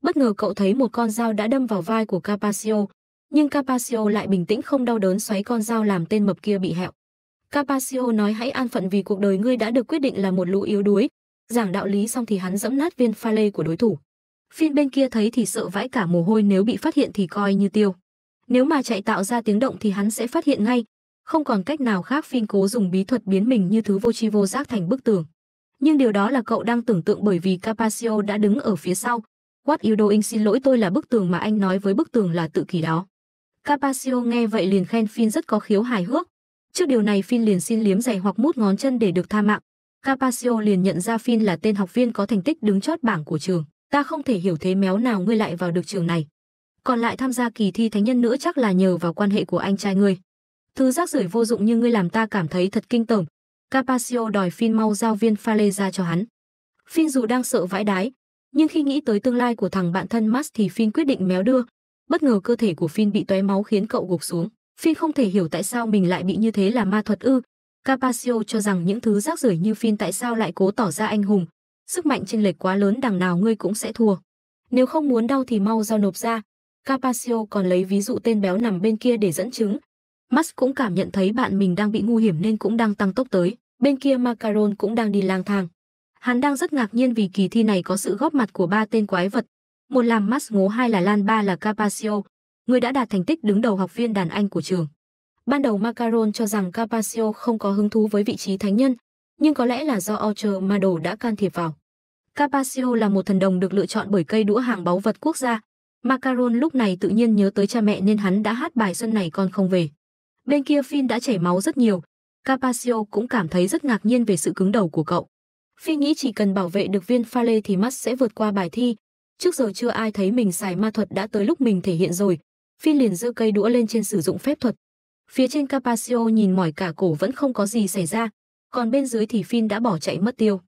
Speaker 1: Bất ngờ cậu thấy một con dao đã đâm vào vai của Capaccio, nhưng Capaccio lại bình tĩnh không đau đớn xoáy con dao làm tên mập kia bị hẹo. Capaccio nói hãy an phận vì cuộc đời ngươi đã được quyết định là một lũ yếu đuối. Giảng đạo lý xong thì hắn dẫm nát viên pha lê của đối thủ. Phiên bên kia thấy thì sợ vãi cả mồ hôi nếu bị phát hiện thì coi như tiêu. Nếu mà chạy tạo ra tiếng động thì hắn sẽ phát hiện ngay, không còn cách nào khác Phiên cố dùng bí thuật biến mình như thứ vô tri vô giác thành bức tường. Nhưng điều đó là cậu đang tưởng tượng bởi vì Capaccio đã đứng ở phía sau. What you doing xin lỗi tôi là bức tường mà anh nói với bức tường là tự kỷ đó. Capaccio nghe vậy liền khen Phiên rất có khiếu hài hước. Trước điều này Phiên liền xin liếm giày hoặc mút ngón chân để được tha mạng. Capaccio liền nhận ra Phiên là tên học viên có thành tích đứng chót bảng của trường ta không thể hiểu thế méo nào ngươi lại vào được trường này. Còn lại tham gia kỳ thi thánh nhân nữa chắc là nhờ vào quan hệ của anh trai ngươi. Thứ rác rưởi vô dụng như ngươi làm ta cảm thấy thật kinh tởm. Capaccio đòi Finn mau giao viên Phale ra cho hắn. Finn dù đang sợ vãi đái, nhưng khi nghĩ tới tương lai của thằng bạn thân Max thì Finn quyết định méo đưa. Bất ngờ cơ thể của Finn bị tóe máu khiến cậu gục xuống. Finn không thể hiểu tại sao mình lại bị như thế là ma thuật ư. Capaccio cho rằng những thứ rác rưởi như Finn tại sao lại cố tỏ ra anh hùng, Sức mạnh chênh lệch quá lớn đằng nào ngươi cũng sẽ thua. Nếu không muốn đau thì mau giao nộp ra. Capaccio còn lấy ví dụ tên béo nằm bên kia để dẫn chứng. Max cũng cảm nhận thấy bạn mình đang bị ngu hiểm nên cũng đang tăng tốc tới. Bên kia Macaron cũng đang đi lang thang. Hắn đang rất ngạc nhiên vì kỳ thi này có sự góp mặt của ba tên quái vật. Một là Max ngố hai là Lan ba là Capaccio. Người đã đạt thành tích đứng đầu học viên đàn anh của trường. Ban đầu Macaron cho rằng Capaccio không có hứng thú với vị trí thánh nhân, nhưng có lẽ là do Orcher Mado đã can thiệp vào. Capaccio là một thần đồng được lựa chọn bởi cây đũa hàng báu vật quốc gia. Macaron lúc này tự nhiên nhớ tới cha mẹ nên hắn đã hát bài xuân này con không về. Bên kia Finn đã chảy máu rất nhiều. Capaccio cũng cảm thấy rất ngạc nhiên về sự cứng đầu của cậu. Phi nghĩ chỉ cần bảo vệ được viên pha lê thì mắt sẽ vượt qua bài thi. Trước giờ chưa ai thấy mình xài ma thuật đã tới lúc mình thể hiện rồi. Phi liền giơ cây đũa lên trên sử dụng phép thuật. Phía trên Capaccio nhìn mỏi cả cổ vẫn không có gì xảy ra, còn bên dưới thì Finn đã bỏ chạy mất tiêu.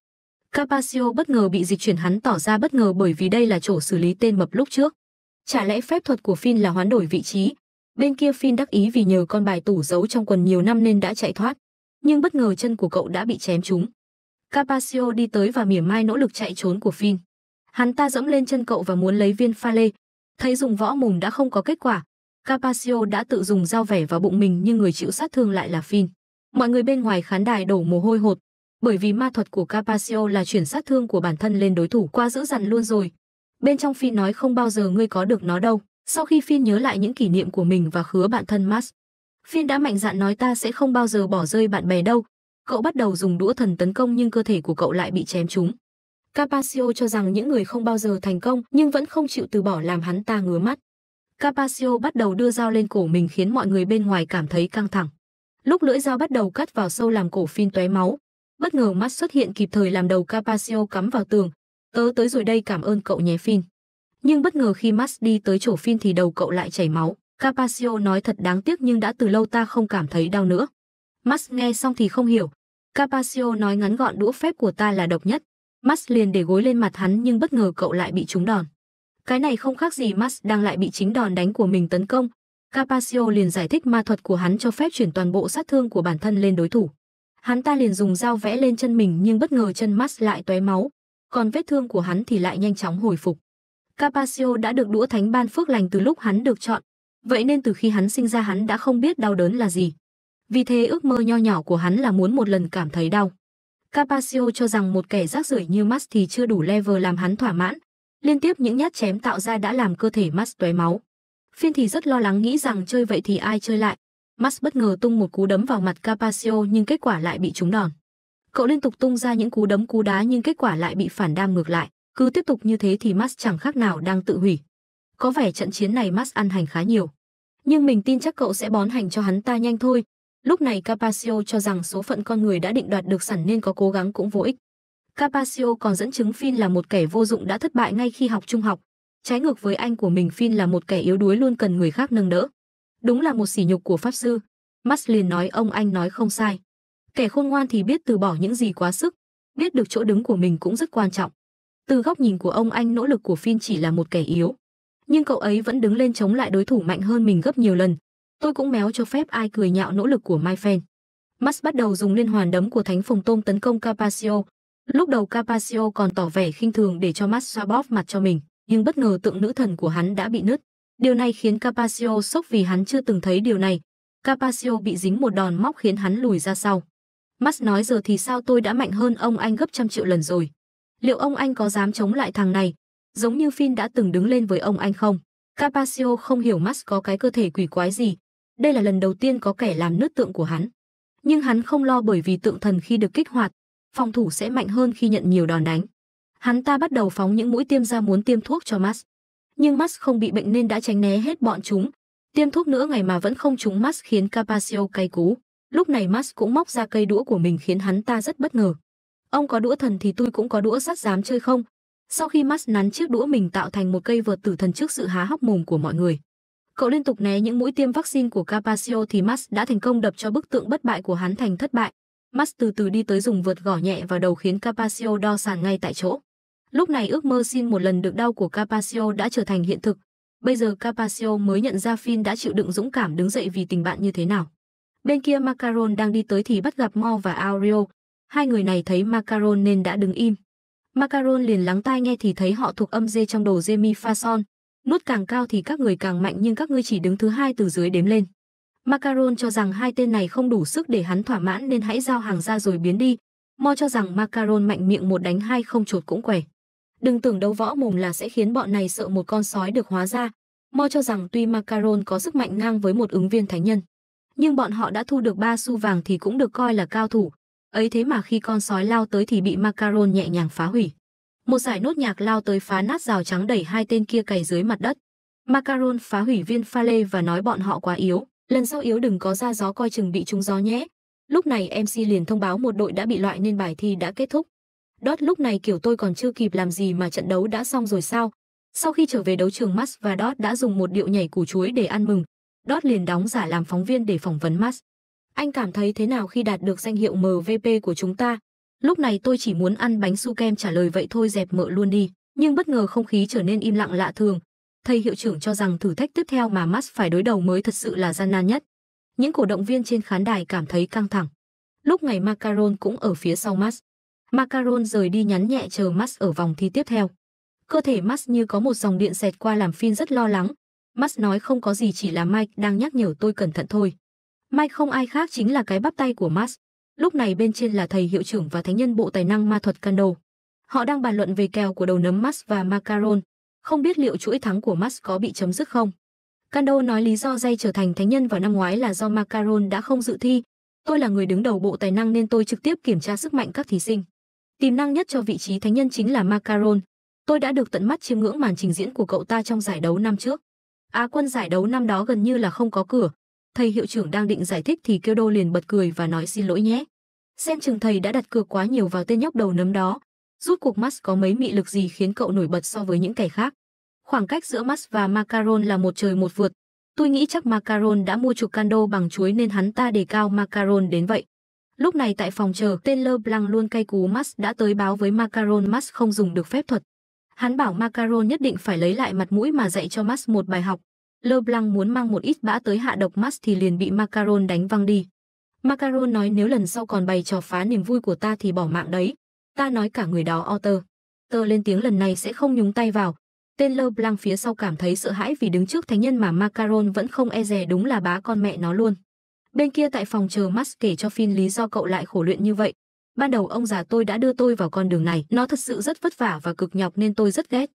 Speaker 1: Capaccio bất ngờ bị dịch chuyển hắn tỏ ra bất ngờ bởi vì đây là chỗ xử lý tên mập lúc trước. Chả lẽ phép thuật của Finn là hoán đổi vị trí. Bên kia Finn đắc ý vì nhờ con bài tủ giấu trong quần nhiều năm nên đã chạy thoát. Nhưng bất ngờ chân của cậu đã bị chém trúng. Capaccio đi tới và mỉa mai nỗ lực chạy trốn của Finn. Hắn ta dẫm lên chân cậu và muốn lấy viên pha lê. Thấy dùng võ mồm đã không có kết quả. Capaccio đã tự dùng dao vẻ vào bụng mình nhưng người chịu sát thương lại là Finn. Mọi người bên ngoài khán đài đổ mồ hôi hột, bởi vì ma thuật của Capaccio là chuyển sát thương của bản thân lên đối thủ quá dữ dằn luôn rồi. Bên trong Phi nói không bao giờ ngươi có được nó đâu. Sau khi Phi nhớ lại những kỷ niệm của mình và khứa bạn thân Mas Phi đã mạnh dạn nói ta sẽ không bao giờ bỏ rơi bạn bè đâu. Cậu bắt đầu dùng đũa thần tấn công nhưng cơ thể của cậu lại bị chém trúng. Capaccio cho rằng những người không bao giờ thành công nhưng vẫn không chịu từ bỏ làm hắn ta ngứa mắt. Capaccio bắt đầu đưa dao lên cổ mình khiến mọi người bên ngoài cảm thấy căng thẳng. Lúc lưỡi dao bắt đầu cắt vào sâu làm cổ Phin tóe máu, bất ngờ mắt xuất hiện kịp thời làm đầu Capaccio cắm vào tường. Tớ tới rồi đây cảm ơn cậu nhé Phin. Nhưng bất ngờ khi Max đi tới chỗ Phin thì đầu cậu lại chảy máu. Capaccio nói thật đáng tiếc nhưng đã từ lâu ta không cảm thấy đau nữa. Max nghe xong thì không hiểu. Capaccio nói ngắn gọn đũa phép của ta là độc nhất. Max liền để gối lên mặt hắn nhưng bất ngờ cậu lại bị trúng đòn. Cái này không khác gì Max đang lại bị chính đòn đánh của mình tấn công, Capacio liền giải thích ma thuật của hắn cho phép chuyển toàn bộ sát thương của bản thân lên đối thủ. Hắn ta liền dùng dao vẽ lên chân mình nhưng bất ngờ chân mắt lại tóe máu, còn vết thương của hắn thì lại nhanh chóng hồi phục. Capacio đã được đũa thánh ban phước lành từ lúc hắn được chọn, vậy nên từ khi hắn sinh ra hắn đã không biết đau đớn là gì. Vì thế ước mơ nho nhỏ của hắn là muốn một lần cảm thấy đau. Capacio cho rằng một kẻ rác rưởi như Max thì chưa đủ level làm hắn thỏa mãn. Liên tiếp những nhát chém tạo ra đã làm cơ thể Max tóe máu. Phiên thì rất lo lắng nghĩ rằng ừ. chơi vậy thì ai chơi lại. Max bất ngờ tung một cú đấm vào mặt Capasio nhưng kết quả lại bị trúng đòn. Cậu liên tục tung ra những cú đấm cú đá nhưng kết quả lại bị phản đam ngược lại. Cứ tiếp tục như thế thì Max chẳng khác nào đang tự hủy. Có vẻ trận chiến này Max ăn hành khá nhiều. Nhưng mình tin chắc cậu sẽ bón hành cho hắn ta nhanh thôi. Lúc này Capasio cho rằng số phận con người đã định đoạt được sẵn nên có cố gắng cũng vô ích. Capasio còn dẫn chứng Phin là một kẻ vô dụng đã thất bại ngay khi học trung học, Trái ngược với anh của mình Phin là một kẻ yếu đuối luôn cần người khác nâng đỡ. Đúng là một sỉ nhục của Pháp Sư. Max liền nói ông anh nói không sai. Kẻ khôn ngoan thì biết từ bỏ những gì quá sức, biết được chỗ đứng của mình cũng rất quan trọng. Từ góc nhìn của ông anh nỗ lực của Phin chỉ là một kẻ yếu. Nhưng cậu ấy vẫn đứng lên chống lại đối thủ mạnh hơn mình gấp nhiều lần. Tôi cũng méo cho phép ai cười nhạo nỗ lực của Myfan. Max bắt đầu dùng liên hoàn đấm của thánh phòng tôm tấn công Capaccio. Lúc đầu Capaccio còn tỏ vẻ khinh thường để cho Max xoa bóp mặt cho mình nhưng bất ngờ tượng nữ thần của hắn đã bị nứt. Điều này khiến Capaccio sốc vì hắn chưa từng thấy điều này. Capaccio bị dính một đòn móc khiến hắn lùi ra sau. Max nói giờ thì sao tôi đã mạnh hơn ông anh gấp trăm triệu lần rồi. Liệu ông anh có dám chống lại thằng này, giống như Finn đã từng đứng lên với ông anh không? Capaccio không hiểu Max có cái cơ thể quỷ quái gì. Đây là lần đầu tiên có kẻ làm nứt tượng của hắn. Nhưng hắn không lo bởi vì tượng thần khi được kích hoạt, phòng thủ sẽ mạnh hơn khi nhận nhiều đòn đánh hắn ta bắt đầu phóng những mũi tiêm ra muốn tiêm thuốc cho Max. Nhưng Max không bị bệnh nên đã tránh né hết bọn chúng. Tiêm thuốc nữa ngày mà vẫn không trúng Max khiến Capaccio cay cú. Lúc này Max cũng móc ra cây đũa của mình khiến hắn ta rất bất ngờ. Ông có đũa thần thì tôi cũng có đũa sắt dám chơi không? Sau khi Max nắn chiếc đũa mình tạo thành một cây vợt tử thần trước sự há hốc mồm của mọi người. Cậu liên tục né những mũi tiêm vaccine của Capaccio thì Max đã thành công đập cho bức tượng bất bại của hắn thành thất bại. Max từ từ đi tới dùng vượt gõ nhẹ vào đầu khiến Capaccio đo sàn ngay tại chỗ. Lúc này ước mơ xin một lần được đau của Capaccio đã trở thành hiện thực. Bây giờ Capaccio mới nhận ra Finn đã chịu đựng dũng cảm đứng dậy vì tình bạn như thế nào. Bên kia Macaron đang đi tới thì bắt gặp Mo và Aureo. Hai người này thấy Macaron nên đã đứng im. Macaron liền lắng tai nghe thì thấy họ thuộc âm dê trong đồ Jamie Fason. Nút càng cao thì các người càng mạnh nhưng các ngươi chỉ đứng thứ hai từ dưới đếm lên. Macaron cho rằng hai tên này không đủ sức để hắn thỏa mãn nên hãy giao hàng ra rồi biến đi. Mo cho rằng Macaron mạnh miệng một đánh hai không chột cũng quẻ. Đừng tưởng đấu võ mồm là sẽ khiến bọn này sợ một con sói được hóa ra. Mo cho rằng tuy Macaron có sức mạnh ngang với một ứng viên thánh nhân, nhưng bọn họ đã thu được ba xu vàng thì cũng được coi là cao thủ. Ấy thế mà khi con sói lao tới thì bị Macaron nhẹ nhàng phá hủy. Một giải nốt nhạc lao tới phá nát rào trắng đẩy hai tên kia cày dưới mặt đất. Macaron phá hủy viên pha lê và nói bọn họ quá yếu, lần sau yếu đừng có ra gió coi chừng bị trúng gió nhé. Lúc này MC liền thông báo một đội đã bị loại nên bài thi đã kết thúc. Đốt lúc này kiểu tôi còn chưa kịp làm gì mà trận đấu đã xong rồi sao? Sau khi trở về đấu trường Max và Dot đã dùng một điệu nhảy củ chuối để ăn mừng. Dot liền đóng giả làm phóng viên để phỏng vấn Max. Anh cảm thấy thế nào khi đạt được danh hiệu MVP của chúng ta? Lúc này tôi chỉ muốn ăn bánh su kem trả lời vậy thôi dẹp mợ luôn đi. Nhưng bất ngờ không khí trở nên im lặng lạ thường. Thầy hiệu trưởng cho rằng thử thách tiếp theo mà Max phải đối đầu mới thật sự là gian nan nhất. Những cổ động viên trên khán đài cảm thấy căng thẳng. Lúc này Macaron cũng ở phía sau Max. Macaron rời đi nhắn nhẹ chờ Max ở vòng thi tiếp theo. Cơ thể Max như có một dòng điện xẹt qua làm Finn rất lo lắng. Max nói không có gì chỉ là Mike đang nhắc nhở tôi cẩn thận thôi. Mike không ai khác chính là cái bắp tay của Max. Lúc này bên trên là thầy hiệu trưởng và thánh nhân bộ tài năng ma thuật Kando. Họ đang bàn luận về kèo của đầu nấm Max và Macaron. Không biết liệu chuỗi thắng của Max có bị chấm dứt không? Kando nói lý do dây trở thành thánh nhân vào năm ngoái là do Macaron đã không dự thi. Tôi là người đứng đầu bộ tài năng nên tôi trực tiếp kiểm tra sức mạnh các thí sinh. Tiềm năng nhất cho vị trí thánh nhân chính là Macaron. Tôi đã được tận mắt chiêm ngưỡng màn trình diễn của cậu ta trong giải đấu năm trước. Á à, quân giải đấu năm đó gần như là không có cửa. Thầy hiệu trưởng đang định giải thích thì kêu đô liền bật cười và nói xin lỗi nhé. Xem chừng thầy đã đặt cược quá nhiều vào tên nhóc đầu nấm đó. Rút cuộc Max có mấy mị lực gì khiến cậu nổi bật so với những kẻ khác. Khoảng cách giữa Max và Macaron là một trời một vượt. Tôi nghĩ chắc Macaron đã mua chuộc cando bằng chuối nên hắn ta đề cao Macaron đến vậy. Lúc này tại phòng chờ, tên Leblanc luôn cay cú Max đã tới báo với Macaron Max không dùng được phép thuật. Hắn bảo Macaron nhất định phải lấy lại mặt mũi mà dạy cho Max một bài học. Leblanc muốn mang một ít bã tới hạ độc Max thì liền bị Macaron đánh văng đi. Macaron nói nếu lần sau còn bày trò phá niềm vui của ta thì bỏ mạng đấy. Ta nói cả người đó Otter. Tơ lên tiếng lần này sẽ không nhúng tay vào. Tên Leblanc phía sau cảm thấy sợ hãi vì đứng trước thánh nhân mà Macaron vẫn không e dè đúng là bá con mẹ nó luôn. Bên kia tại phòng chờ Max kể cho Finn lý do cậu lại khổ luyện như vậy. Ban đầu ông già tôi đã đưa tôi vào con đường này, nó thật sự rất vất vả và cực nhọc nên tôi rất ghét.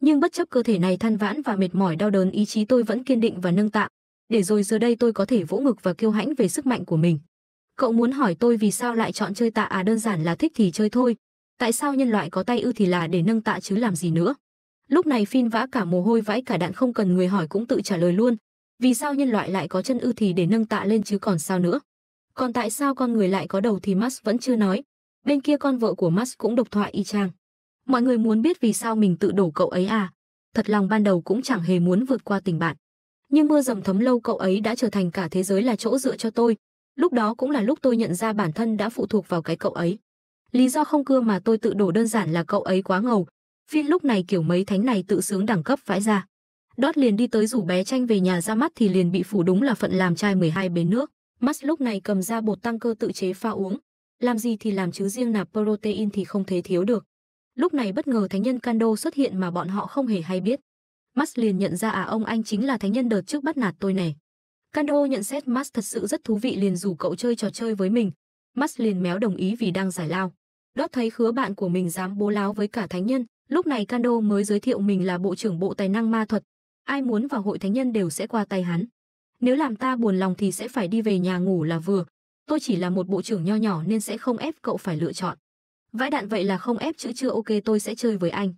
Speaker 1: Nhưng bất chấp cơ thể này than vãn và mệt mỏi đau đớn ý chí tôi vẫn kiên định và nâng tạ. Để rồi giờ đây tôi có thể vỗ ngực và kiêu hãnh về sức mạnh của mình. Cậu muốn hỏi tôi vì sao lại chọn chơi tạ à đơn giản là thích thì chơi thôi. Tại sao nhân loại có tay ư thì là để nâng tạ chứ làm gì nữa. Lúc này Phin vã cả mồ hôi vãi cả đạn không cần người hỏi cũng tự trả lời luôn, vì sao nhân loại lại có chân ư thì để nâng tạ lên chứ còn sao nữa. Còn tại sao con người lại có đầu thì Max vẫn chưa nói. Bên kia con vợ của Max cũng độc thoại y chang. Mọi người muốn biết vì sao mình tự đổ cậu ấy à? Thật lòng ban đầu cũng chẳng hề muốn vượt qua tình bạn. Nhưng mưa dầm thấm lâu cậu ấy đã trở thành cả thế giới là chỗ dựa cho tôi. Lúc đó cũng là lúc tôi nhận ra bản thân đã phụ thuộc vào cái cậu ấy. Lý do không cưa mà tôi tự đổ đơn giản là cậu ấy quá ngầu. Phiên lúc này kiểu mấy thánh này tự sướng đẳng cấp vãi ra. Đót liền đi tới rủ bé tranh về nhà ra mắt thì liền bị phủ đúng là phận làm chai 12 bể nước. Max lúc này cầm ra bột tăng cơ tự chế pha uống. Làm gì thì làm chứ riêng nạp protein thì không thể thiếu được. Lúc này bất ngờ thánh nhân Kando xuất hiện mà bọn họ không hề hay biết. Max liền nhận ra à ông anh chính là thánh nhân đợt trước bắt nạt tôi này. Kando nhận xét Max thật sự rất thú vị liền rủ cậu chơi trò chơi với mình. Max liền méo đồng ý vì đang giải lao. Đót thấy khứa bạn của mình dám bố láo với cả thánh nhân, lúc này Kando mới giới thiệu mình là bộ trưởng bộ tài năng ma thuật, ai muốn vào hội thánh nhân đều sẽ qua tay hắn. Nếu làm ta buồn lòng thì sẽ phải đi về nhà ngủ là vừa. Tôi chỉ là một bộ trưởng nho nhỏ nên sẽ không ép cậu phải lựa chọn. Vãi đạn vậy là không ép chữ chưa ok tôi sẽ chơi với anh.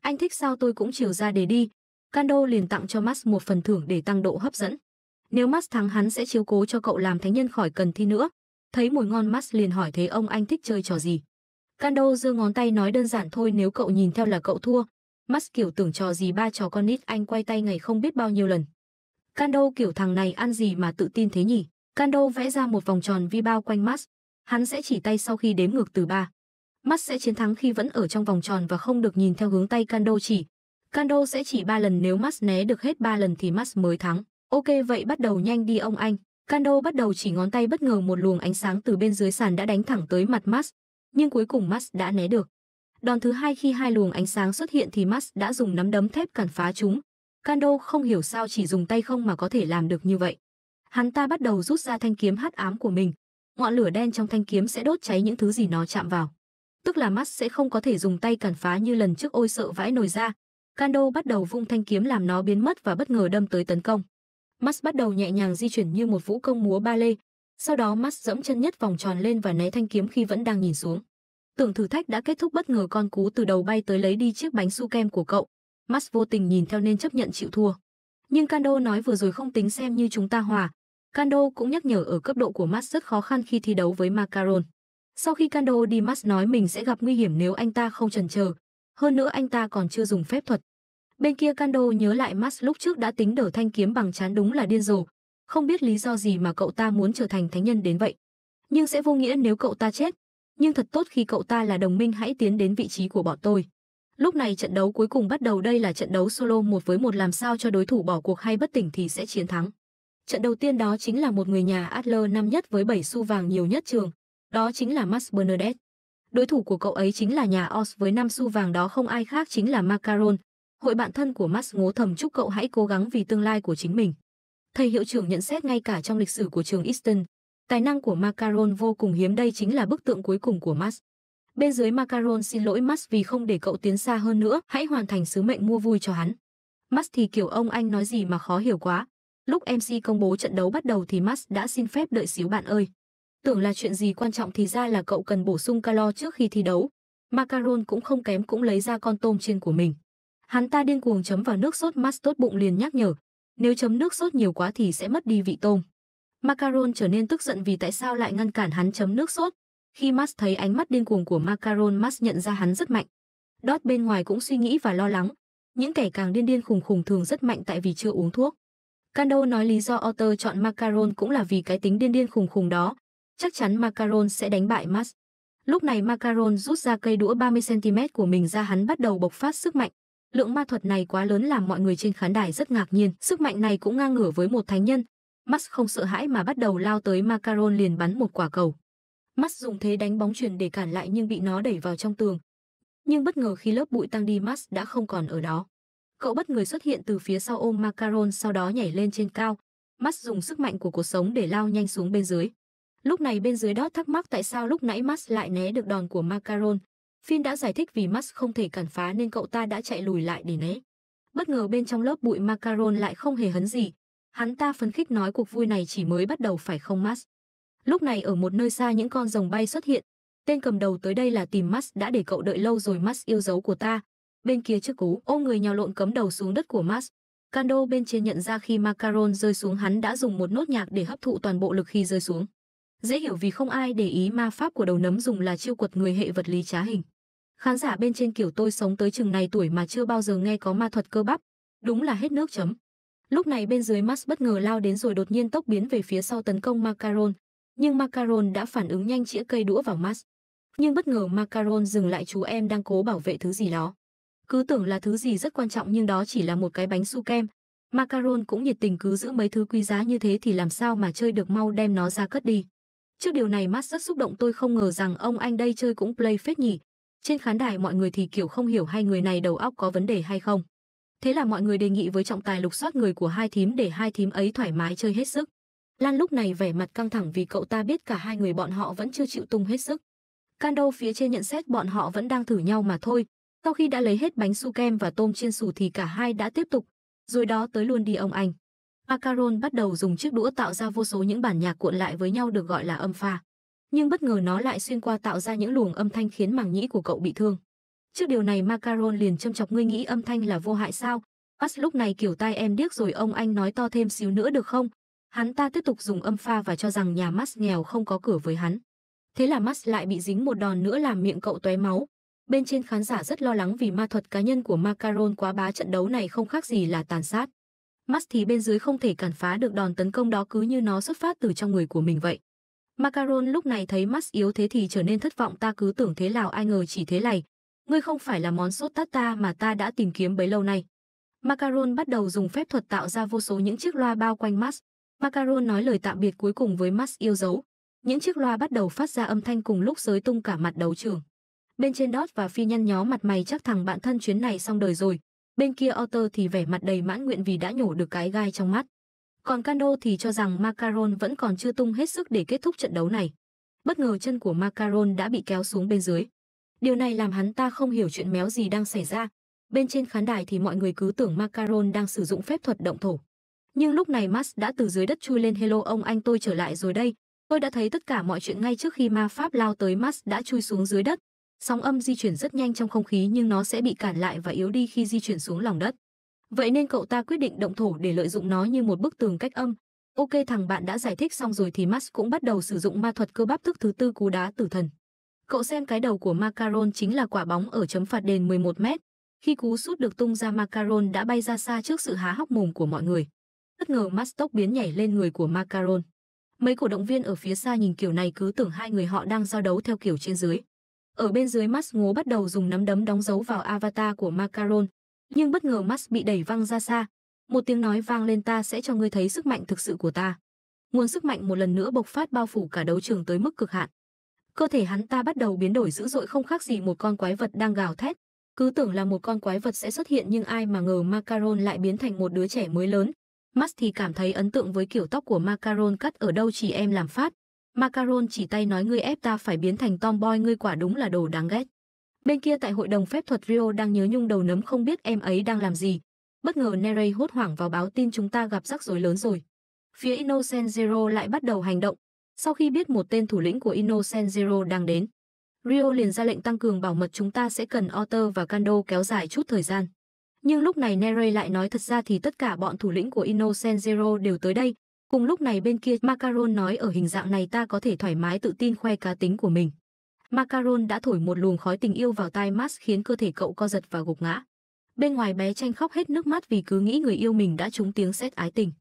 Speaker 1: Anh thích sao tôi cũng chiều ra để đi. Kando liền tặng cho Max một phần thưởng để tăng độ hấp dẫn. Nếu Max thắng hắn sẽ chiếu cố cho cậu làm thánh nhân khỏi cần thi nữa. Thấy mùi ngon Max liền hỏi thế ông anh thích chơi trò gì. Kando giơ ngón tay nói đơn giản thôi nếu cậu nhìn theo là cậu thua, Mắt kiểu tưởng trò gì ba trò con nít anh quay tay ngày không biết bao nhiêu lần. Kando kiểu thằng này ăn gì mà tự tin thế nhỉ? Kando vẽ ra một vòng tròn vi bao quanh Max. Hắn sẽ chỉ tay sau khi đếm ngược từ ba. Max sẽ chiến thắng khi vẫn ở trong vòng tròn và không được nhìn theo hướng tay Kando chỉ. Kando sẽ chỉ ba lần nếu Max né được hết ba lần thì Max mới thắng. Ok vậy bắt đầu nhanh đi ông anh. Kando bắt đầu chỉ ngón tay bất ngờ một luồng ánh sáng từ bên dưới sàn đã đánh thẳng tới mặt Max. Nhưng cuối cùng Max đã né được. Đòn thứ hai khi hai luồng ánh sáng xuất hiện thì Max đã dùng nắm đấm thép cản phá chúng. Kando không hiểu sao chỉ dùng tay không mà có thể làm được như vậy. Hắn ta bắt đầu rút ra thanh kiếm hắc ám của mình. Ngọn lửa đen trong thanh kiếm sẽ đốt cháy những thứ gì nó chạm vào. Tức là Max sẽ không có thể dùng tay cản phá như lần trước ôi sợ vãi nồi ra. Kando bắt đầu vung thanh kiếm làm nó biến mất và bất ngờ đâm tới tấn công. Max bắt đầu nhẹ nhàng di chuyển như một vũ công múa ba lê. Sau đó Max dẫm chân nhất vòng tròn lên và né thanh kiếm khi vẫn đang nhìn xuống. Tưởng thử thách đã kết thúc bất ngờ con cú từ đầu bay tới lấy đi chiếc bánh su kem của cậu. Max vô tình nhìn theo nên chấp nhận chịu thua. Nhưng Kando nói vừa rồi không tính xem như chúng ta hòa. Kando cũng nhắc nhở ở cấp độ của Max rất khó khăn khi thi đấu với Macaron. Sau khi Kando đi Max nói mình sẽ gặp nguy hiểm nếu anh ta không chần chờ. Hơn nữa anh ta còn chưa dùng phép thuật. Bên kia Kando nhớ lại Max lúc trước đã tính đỡ thanh kiếm bằng chán đúng là điên rồ. Không biết lý do gì mà cậu ta muốn trở thành thánh nhân đến vậy. Nhưng sẽ vô nghĩa nếu cậu ta chết, nhưng thật tốt khi cậu ta là đồng minh hãy tiến đến vị trí của bọn tôi. Lúc này trận đấu cuối cùng bắt đầu đây là trận đấu solo một với một làm sao cho đối thủ bỏ cuộc hay bất tỉnh thì sẽ chiến thắng. Trận đầu tiên đó chính là một người nhà Adler năm nhất với 7 xu vàng nhiều nhất trường, đó chính là Max Bernadette. Đối thủ của cậu ấy chính là nhà Oz với 5 xu vàng đó không ai khác chính là Macaron. Hội bạn thân của Max ngố thầm chúc cậu hãy cố gắng vì tương lai của chính mình. Thầy hiệu trưởng nhận xét ngay cả trong lịch sử của trường Easton, Tài năng của Macaron vô cùng hiếm đây chính là bức tượng cuối cùng của Max. Bên dưới Macaron xin lỗi Max vì không để cậu tiến xa hơn nữa, hãy hoàn thành sứ mệnh mua vui cho hắn. Max thì kiểu ông anh nói gì mà khó hiểu quá. Lúc MC công bố trận đấu bắt đầu thì Max đã xin phép đợi xíu bạn ơi. Tưởng là chuyện gì quan trọng thì ra là cậu cần bổ sung calo trước khi thi đấu. Macaron cũng không kém cũng lấy ra con tôm trên của mình. Hắn ta điên cuồng chấm vào nước sốt Max tốt bụng liền nhắc nhở. Nếu chấm nước sốt nhiều quá thì sẽ mất đi vị tôm. Macaron trở nên tức giận vì tại sao lại ngăn cản hắn chấm nước sốt. Khi Max thấy ánh mắt điên cuồng của Macaron Max nhận ra hắn rất mạnh. Dot bên ngoài cũng suy nghĩ và lo lắng. Những kẻ càng điên điên khùng khùng thường rất mạnh tại vì chưa uống thuốc. Kando nói lý do Otter chọn Macaron cũng là vì cái tính điên điên khùng khùng đó. Chắc chắn Macaron sẽ đánh bại Max. Lúc này Macaron rút ra cây đũa 30cm của mình ra hắn bắt đầu bộc phát sức mạnh. Lượng ma thuật này quá lớn làm mọi người trên khán đài rất ngạc nhiên. Sức mạnh này cũng ngang ngửa với một thánh nhân, Max không sợ hãi mà bắt đầu lao tới Macaron liền bắn một quả cầu. Max dùng thế đánh bóng chuyền để cản lại nhưng bị nó đẩy vào trong tường. Nhưng bất ngờ khi lớp bụi tăng đi Max đã không còn ở đó. Cậu bất ngờ xuất hiện từ phía sau ôm Macaron sau đó nhảy lên trên cao. Max dùng sức mạnh của cuộc sống để lao nhanh xuống bên dưới. Lúc này bên dưới đó thắc mắc tại sao lúc nãy Max lại né được đòn của Macaron. Finn đã giải thích vì Max không thể cản phá nên cậu ta đã chạy lùi lại để né. Bất ngờ bên trong lớp bụi Macaron lại không hề hấn gì, Hắn ta phấn khích nói cuộc vui này chỉ mới bắt đầu phải không Mas? Lúc này ở một nơi xa những con rồng bay xuất hiện. Tên cầm đầu tới đây là tìm Mas đã để cậu đợi lâu rồi Mas yêu dấu của ta. Bên kia trước cú ôm người nhào lộn cấm đầu xuống đất của Mas. Kando bên trên nhận ra khi Macaron rơi xuống hắn đã dùng một nốt nhạc để hấp thụ toàn bộ lực khi rơi xuống. Dễ hiểu vì không ai để ý ma pháp của đầu nấm dùng là chiêu quật người hệ vật lý trá hình. Khán giả bên trên kiểu tôi sống tới chừng này tuổi mà chưa bao giờ nghe có ma thuật cơ bắp. Đúng là hết nước chấm. Lúc này bên dưới Max bất ngờ lao đến rồi đột nhiên tốc biến về phía sau tấn công Macaron, nhưng Macaron đã phản ứng nhanh chĩa cây đũa vào Max. Nhưng bất ngờ Macaron dừng lại chú em đang cố bảo vệ thứ gì đó. Cứ tưởng là thứ gì rất quan trọng nhưng đó chỉ là một cái bánh su kem. Macaron cũng nhiệt tình cứ giữ mấy thứ quý giá như thế thì làm sao mà chơi được mau đem nó ra cất đi. Trước điều này Max rất xúc động tôi không ngờ rằng ông anh đây chơi cũng play phết nhỉ. Trên khán đài mọi người thì kiểu không hiểu hai người này đầu óc có vấn đề hay không. Thế là mọi người đề nghị với trọng tài lục soát người của hai thím để hai thím ấy thoải mái chơi hết sức. Lan lúc này vẻ mặt căng thẳng vì cậu ta biết cả hai người bọn họ vẫn chưa chịu tung hết sức. Kando phía trên nhận xét bọn họ vẫn đang thử nhau mà thôi. Sau khi đã lấy hết bánh su kem và tôm chiên xù thì cả hai đã tiếp tục. Rồi đó tới luôn đi ông anh. Macaron bắt đầu dùng chiếc đũa tạo ra vô số những bản nhạc cuộn lại với nhau được gọi là âm pha. Nhưng bất ngờ nó lại xuyên qua tạo ra những luồng âm thanh khiến màng nhĩ của cậu bị thương. Trước điều này Macaron liền châm chọc ngươi nghĩ âm thanh là vô hại sao? Bắt lúc này kiểu tai em điếc rồi ông anh nói to thêm xíu nữa được không? Hắn ta tiếp tục dùng âm pha và cho rằng nhà Max nghèo không có cửa với hắn. Thế là Max lại bị dính một đòn nữa làm miệng cậu tóe máu. Bên trên khán giả rất lo lắng vì ma thuật cá nhân của Macaron quá bá trận đấu này không khác gì là tàn sát. Max thì bên dưới không thể cản phá được đòn tấn công đó cứ như nó xuất phát từ trong người của mình vậy. Macaron lúc này thấy Max yếu thế thì trở nên thất vọng ta cứ tưởng thế nào ai ngờ chỉ thế này, ngươi không phải là món sốt tát ta mà ta đã tìm kiếm bấy lâu nay. Macaron bắt đầu dùng phép thuật tạo ra vô số những chiếc loa bao quanh Max. Macaron nói lời tạm biệt cuối cùng với Max yêu dấu. Những chiếc loa bắt đầu phát ra âm thanh cùng lúc giới tung cả mặt đấu trường. Bên trên Dot và Phi nhăn nhó mặt mày chắc thằng bạn thân chuyến này xong đời rồi. Bên kia Otter thì vẻ mặt đầy mãn nguyện vì đã nhổ được cái gai trong mắt. Còn Kando thì cho rằng Macaron vẫn còn chưa tung hết sức để kết thúc trận đấu này. Bất ngờ chân của Macaron đã bị kéo xuống bên dưới. Điều này làm hắn ta không hiểu chuyện méo gì đang xảy ra. Bên trên khán đài thì mọi người cứ tưởng Macaron đang sử dụng phép thuật động thổ. Nhưng lúc này Max đã từ dưới đất chui lên hello ông anh tôi trở lại rồi đây. Tôi đã thấy tất cả mọi chuyện ngay trước khi ma pháp lao tới Max đã chui xuống dưới đất. Sóng âm di chuyển rất nhanh trong không khí nhưng nó sẽ bị cản lại và yếu đi khi di chuyển xuống lòng đất. Vậy nên cậu ta quyết định động thổ để lợi dụng nó như một bức tường cách âm. Ok thằng bạn đã giải thích xong rồi thì Max cũng bắt đầu sử dụng ma thuật cơ bắp thức thứ tư cú đá tử thần. Cậu xem cái đầu của Macaron chính là quả bóng ở chấm phạt đền 11 mét. Khi cú sút được tung ra Macaron đã bay ra xa trước sự há hốc mồm của mọi người. Bất ngờ Mastok biến nhảy lên người của Macaron. Mấy cổ động viên ở phía xa nhìn kiểu này cứ tưởng hai người họ đang giao đấu theo kiểu trên dưới. Ở bên dưới Max ngố bắt đầu dùng nắm đấm đóng dấu vào avatar của Macaron. Nhưng bất ngờ Max bị đẩy văng ra xa. Một tiếng nói vang lên ta sẽ cho ngươi thấy sức mạnh thực sự của ta. Nguồn sức mạnh một lần nữa bộc phát bao phủ cả đấu trường tới mức cực hạn. Cơ thể hắn ta bắt đầu biến đổi dữ dội không khác gì một con quái vật đang gào thét. Cứ tưởng là một con quái vật sẽ xuất hiện nhưng ai mà ngờ Macaron lại biến thành một đứa trẻ mới lớn. Max thì cảm thấy ấn tượng với kiểu tóc của Macaron cắt ở đâu chỉ em làm phát. Macaron chỉ tay nói ngươi ép ta phải biến thành tomboy ngươi quả đúng là đồ đáng ghét. Bên kia tại hội đồng phép thuật Rio đang nhớ nhung đầu nấm không biết em ấy đang làm gì. Bất ngờ Nere hốt hoảng vào báo tin chúng ta gặp rắc rối lớn rồi. Phía Innocent Zero lại bắt đầu hành động, sau khi biết một tên thủ lĩnh của Innocent Zero đang đến, Rio liền ra lệnh tăng cường bảo mật chúng ta sẽ cần Otter và Kando kéo dài chút thời gian. Nhưng lúc này Nere lại nói thật ra thì tất cả bọn thủ lĩnh của Innocent Zero đều tới đây. Cùng lúc này bên kia Macaron nói ở hình dạng này ta có thể thoải mái tự tin khoe cá tính của mình. Macaron đã thổi một luồng khói tình yêu vào tai Max khiến cơ thể cậu co giật và gục ngã. Bên ngoài bé tranh khóc hết nước mắt vì cứ nghĩ người yêu mình đã trúng tiếng xét ái tình.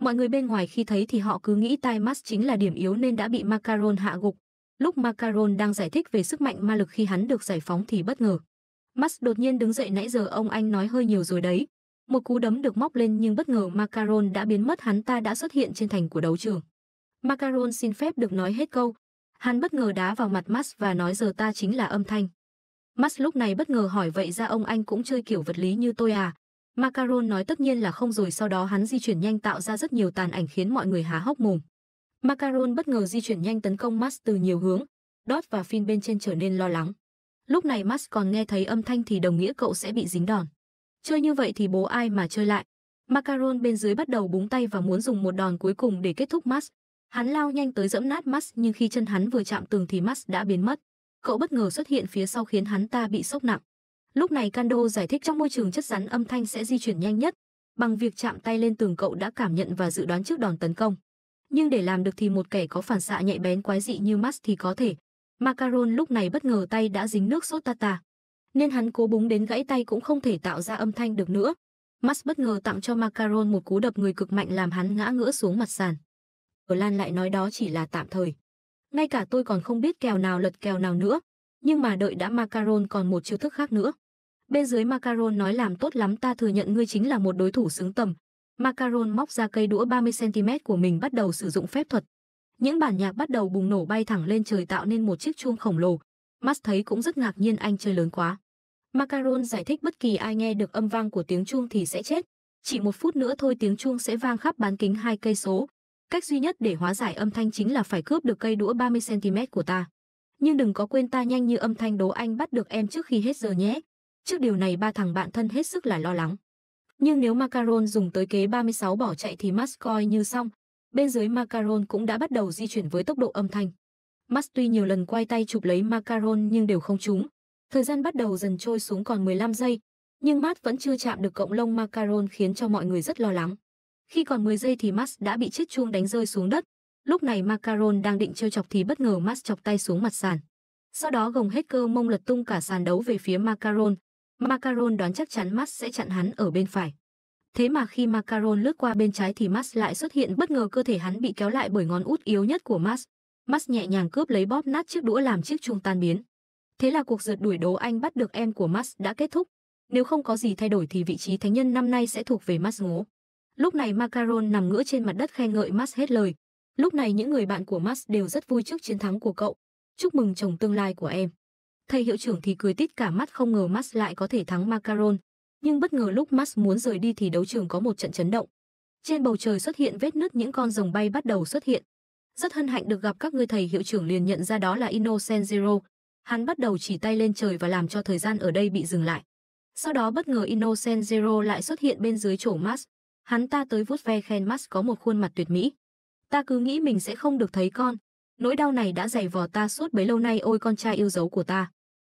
Speaker 1: Mọi người bên ngoài khi thấy thì họ cứ nghĩ tai mắt chính là điểm yếu nên đã bị Macaron hạ gục. Lúc Macaron đang giải thích về sức mạnh ma lực khi hắn được giải phóng thì bất ngờ. Max đột nhiên đứng dậy nãy giờ ông anh nói hơi nhiều rồi đấy. Một cú đấm được móc lên nhưng bất ngờ Macaron đã biến mất hắn ta đã xuất hiện trên thành của đấu trường. Macaron xin phép được nói hết câu. Hắn bất ngờ đá vào mặt Max và nói giờ ta chính là âm thanh. Max lúc này bất ngờ hỏi vậy ra ông anh cũng chơi kiểu vật lý như tôi à, Macaron nói tất nhiên là không rồi sau đó hắn di chuyển nhanh tạo ra rất nhiều tàn ảnh khiến mọi người há hốc mồm. Macaron bất ngờ di chuyển nhanh tấn công Max từ nhiều hướng, Dot và Finn bên trên trở nên lo lắng. Lúc này Max còn nghe thấy âm thanh thì đồng nghĩa cậu sẽ bị dính đòn. Chơi như vậy thì bố ai mà chơi lại. Macaron bên dưới bắt đầu búng tay và muốn dùng một đòn cuối cùng để kết thúc Max. Hắn lao nhanh tới dẫm nát Max nhưng khi chân hắn vừa chạm tường thì Max đã biến mất. Cậu bất ngờ xuất hiện phía sau khiến hắn ta bị sốc nặng. Lúc này Kando giải thích trong môi trường chất rắn âm thanh sẽ di chuyển nhanh nhất, bằng việc chạm tay lên tường cậu đã cảm nhận và dự đoán trước đòn tấn công. Nhưng để làm được thì một kẻ có phản xạ nhạy bén quái dị như Max thì có thể. Macaron lúc này bất ngờ tay đã dính nước sốt tata, nên hắn cố búng đến gãy tay cũng không thể tạo ra âm thanh được nữa. Max bất ngờ tặng cho Macaron một cú đập người cực mạnh làm hắn ngã ngửa xuống mặt sàn. Ở Lan lại nói đó chỉ là tạm thời. Ngay cả tôi còn không biết kèo nào lật kèo nào nữa. Nhưng mà đợi đã Macaron còn một chiêu thức khác nữa. Bên dưới Macaron nói làm tốt lắm ta thừa nhận ngươi chính là một đối thủ xứng tầm. Macaron móc ra cây đũa 30cm của mình bắt đầu sử dụng phép thuật. Những bản nhạc bắt đầu bùng nổ bay thẳng lên trời tạo nên một chiếc chuông khổng lồ. Max thấy cũng rất ngạc nhiên anh chơi lớn quá. Macaron giải thích bất kỳ ai nghe được âm vang của tiếng chuông thì sẽ chết. Chỉ một phút nữa thôi tiếng chuông sẽ vang khắp bán kính hai cây số. Cách duy nhất để hóa giải âm thanh chính là phải cướp được cây đũa 30cm của ta nhưng đừng có quên ta nhanh như âm thanh đố anh bắt được em trước khi hết giờ nhé. Trước điều này ba thằng bạn thân hết sức là lo lắng. Nhưng nếu Macaron dùng tới kế 36 bỏ chạy thì Max coi như xong. Bên dưới Macaron cũng đã bắt đầu di chuyển với tốc độ âm thanh. Max tuy nhiều lần quay tay chụp lấy Macaron nhưng đều không trúng. Thời gian bắt đầu dần trôi xuống còn 15 giây, nhưng Max vẫn chưa chạm được cộng lông Macaron khiến cho mọi người rất lo lắng. Khi còn 10 giây thì Max đã bị chiếc chuông đánh rơi xuống đất, Lúc này Macaron đang định trêu chọc thì bất ngờ Max chọc tay xuống mặt sàn. Sau đó gồng hết cơ mông lật tung cả sàn đấu về phía Macaron. Macaron đoán chắc chắn Max sẽ chặn hắn ở bên phải. Thế mà khi Macaron lướt qua bên trái thì Max lại xuất hiện bất ngờ cơ thể hắn bị kéo lại bởi ngón út yếu nhất của Max. Max nhẹ nhàng cướp lấy bóp nát chiếc đũa làm chiếc chuông tan biến. Thế là cuộc rượt đuổi đố anh bắt được em của Max đã kết thúc. Nếu không có gì thay đổi thì vị trí thánh nhân năm nay sẽ thuộc về Max Ngố. Lúc này Macaron nằm ngửa trên mặt đất khen ngợi Max hết lời, Lúc này những người bạn của Max đều rất vui trước chiến thắng của cậu. Chúc mừng chồng tương lai của em. Thầy hiệu trưởng thì cười tít cả mắt không ngờ Max lại có thể thắng Macaron. Nhưng bất ngờ lúc Max muốn rời đi thì đấu trường có một trận chấn động. Trên bầu trời xuất hiện vết nứt những con rồng bay bắt đầu xuất hiện. Rất hân hạnh được gặp các người thầy hiệu trưởng liền nhận ra đó là Innocent Zero. Hắn bắt đầu chỉ tay lên trời và làm cho thời gian ở đây bị dừng lại. Sau đó bất ngờ Innocent Zero lại xuất hiện bên dưới chỗ Max. Hắn ta tới vuốt ve khen Max có một khuôn mặt tuyệt mỹ ta cứ nghĩ mình sẽ không được thấy con. Nỗi đau này đã dày vò ta suốt bấy lâu nay ôi con trai yêu dấu của ta.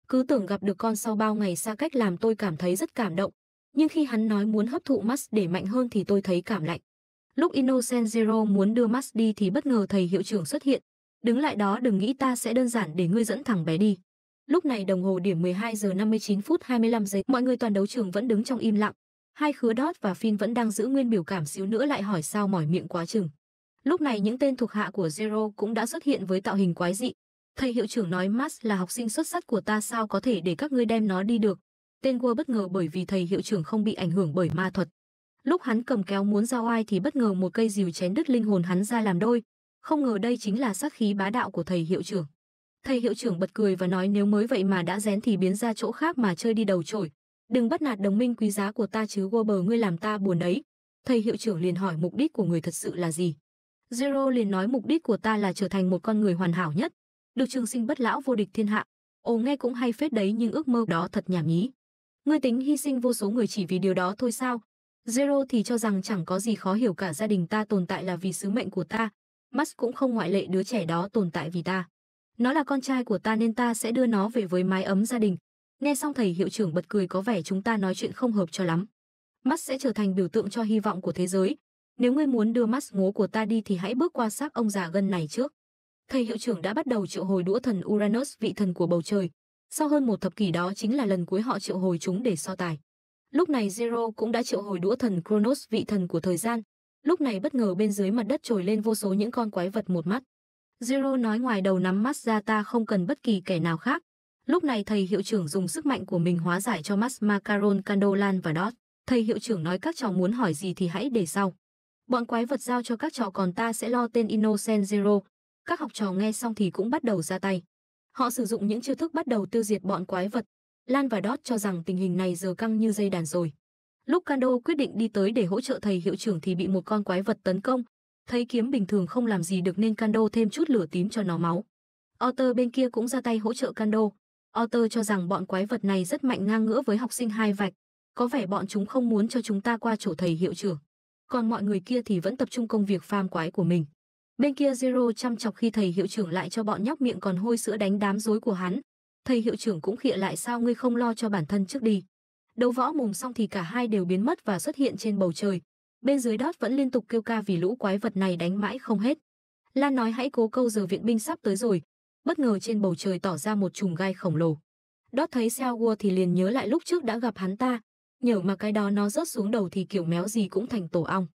Speaker 1: Cứ tưởng gặp được con sau bao ngày xa cách làm tôi cảm thấy rất cảm động. Nhưng khi hắn nói muốn hấp thụ Max để mạnh hơn thì tôi thấy cảm lạnh. Lúc Innocent Zero muốn đưa Max đi thì bất ngờ thầy hiệu trưởng xuất hiện. Đứng lại đó đừng nghĩ ta sẽ đơn giản để ngươi dẫn thằng bé đi. Lúc này đồng hồ điểm 12 giờ 59 phút 25 giây, mọi người toàn đấu trường vẫn đứng trong im lặng. Hai khứa Dot và Finn vẫn đang giữ nguyên biểu cảm xíu nữa lại hỏi sao mỏi miệng quá chừng. Lúc này những tên thuộc hạ của Zero cũng đã xuất hiện với tạo hình quái dị. Thầy hiệu trưởng nói Max là học sinh xuất sắc của ta sao có thể để các ngươi đem nó đi được. Tên Gua bất ngờ bởi vì thầy hiệu trưởng không bị ảnh hưởng bởi ma thuật. Lúc hắn cầm kéo muốn giao ai thì bất ngờ một cây dìu chén đứt linh hồn hắn ra làm đôi. Không ngờ đây chính là sát khí bá đạo của thầy hiệu trưởng. Thầy hiệu trưởng bật cười và nói nếu mới vậy mà đã rén thì biến ra chỗ khác mà chơi đi đầu trổi. Đừng bắt nạt đồng minh quý giá của ta chứ Gua bờ ngươi làm ta buồn đấy. Thầy hiệu trưởng liền hỏi mục đích của người thật sự là gì. Zero liền nói mục đích của ta là trở thành một con người hoàn hảo nhất, được trường sinh bất lão vô địch thiên hạ. Ồ nghe cũng hay phết đấy nhưng ước mơ đó thật nhảm nhí. Ngươi tính hy sinh vô số người chỉ vì điều đó thôi sao? Zero thì cho rằng chẳng có gì khó hiểu cả gia đình ta tồn tại là vì sứ mệnh của ta. Max cũng không ngoại lệ đứa trẻ đó tồn tại vì ta. Nó là con trai của ta nên ta sẽ đưa nó về với mái ấm gia đình. Nghe xong thầy hiệu trưởng bật cười có vẻ chúng ta nói chuyện không hợp cho lắm. Max sẽ trở thành biểu tượng cho hy vọng của thế giới, nếu ngươi muốn đưa mắt ngố của ta đi thì hãy bước qua xác ông già gân này trước. Thầy hiệu trưởng đã bắt đầu triệu hồi đũa thần Uranus vị thần của bầu trời. Sau hơn một thập kỷ đó chính là lần cuối họ triệu hồi chúng để so tài. Lúc này Zero cũng đã triệu hồi đũa thần Kronos vị thần của thời gian. Lúc này bất ngờ bên dưới mặt đất trồi lên vô số những con quái vật một mắt. Zero nói ngoài đầu nắm mắt ra ta không cần bất kỳ kẻ nào khác. Lúc này thầy hiệu trưởng dùng sức mạnh của mình hóa giải cho Max Macaron Candolan và Dot. Thầy hiệu trưởng nói các cháu muốn hỏi gì thì hãy để sau. Bọn quái vật giao cho các trò còn ta sẽ lo tên Innocent Zero. Các học trò nghe xong thì cũng bắt đầu ra tay. Họ sử dụng những chiêu thức bắt đầu tiêu diệt bọn quái vật. Lan và Dot cho rằng tình hình này giờ căng như dây đàn rồi. Lúc Kando quyết định đi tới để hỗ trợ thầy hiệu trưởng thì bị một con quái vật tấn công. Thấy kiếm bình thường không làm gì được nên Kando thêm chút lửa tím cho nó máu. Otter bên kia cũng ra tay hỗ trợ Kando. Otter cho rằng bọn quái vật này rất mạnh ngang ngửa với học sinh hai vạch. Có vẻ bọn chúng không muốn cho chúng ta qua chỗ thầy hiệu trưởng còn mọi người kia thì vẫn tập trung công việc pham quái của mình. Bên kia Zero chăm chọc khi thầy hiệu trưởng lại cho bọn nhóc miệng còn hôi sữa đánh đám rối của hắn. Thầy hiệu trưởng cũng khịa lại sao ngươi không lo cho bản thân trước đi. Đấu võ mồm xong thì cả hai đều biến mất và xuất hiện trên bầu trời. Bên dưới đót vẫn liên tục kêu ca vì lũ quái vật này đánh mãi không hết. Lan nói hãy cố câu giờ viện binh sắp tới rồi. Bất ngờ trên bầu trời tỏ ra một chùm gai khổng lồ. Đót thấy Seowa thì liền nhớ lại lúc trước đã gặp hắn ta, nhờ mà cái đó nó rớt xuống đầu thì kiểu méo gì cũng thành tổ ong.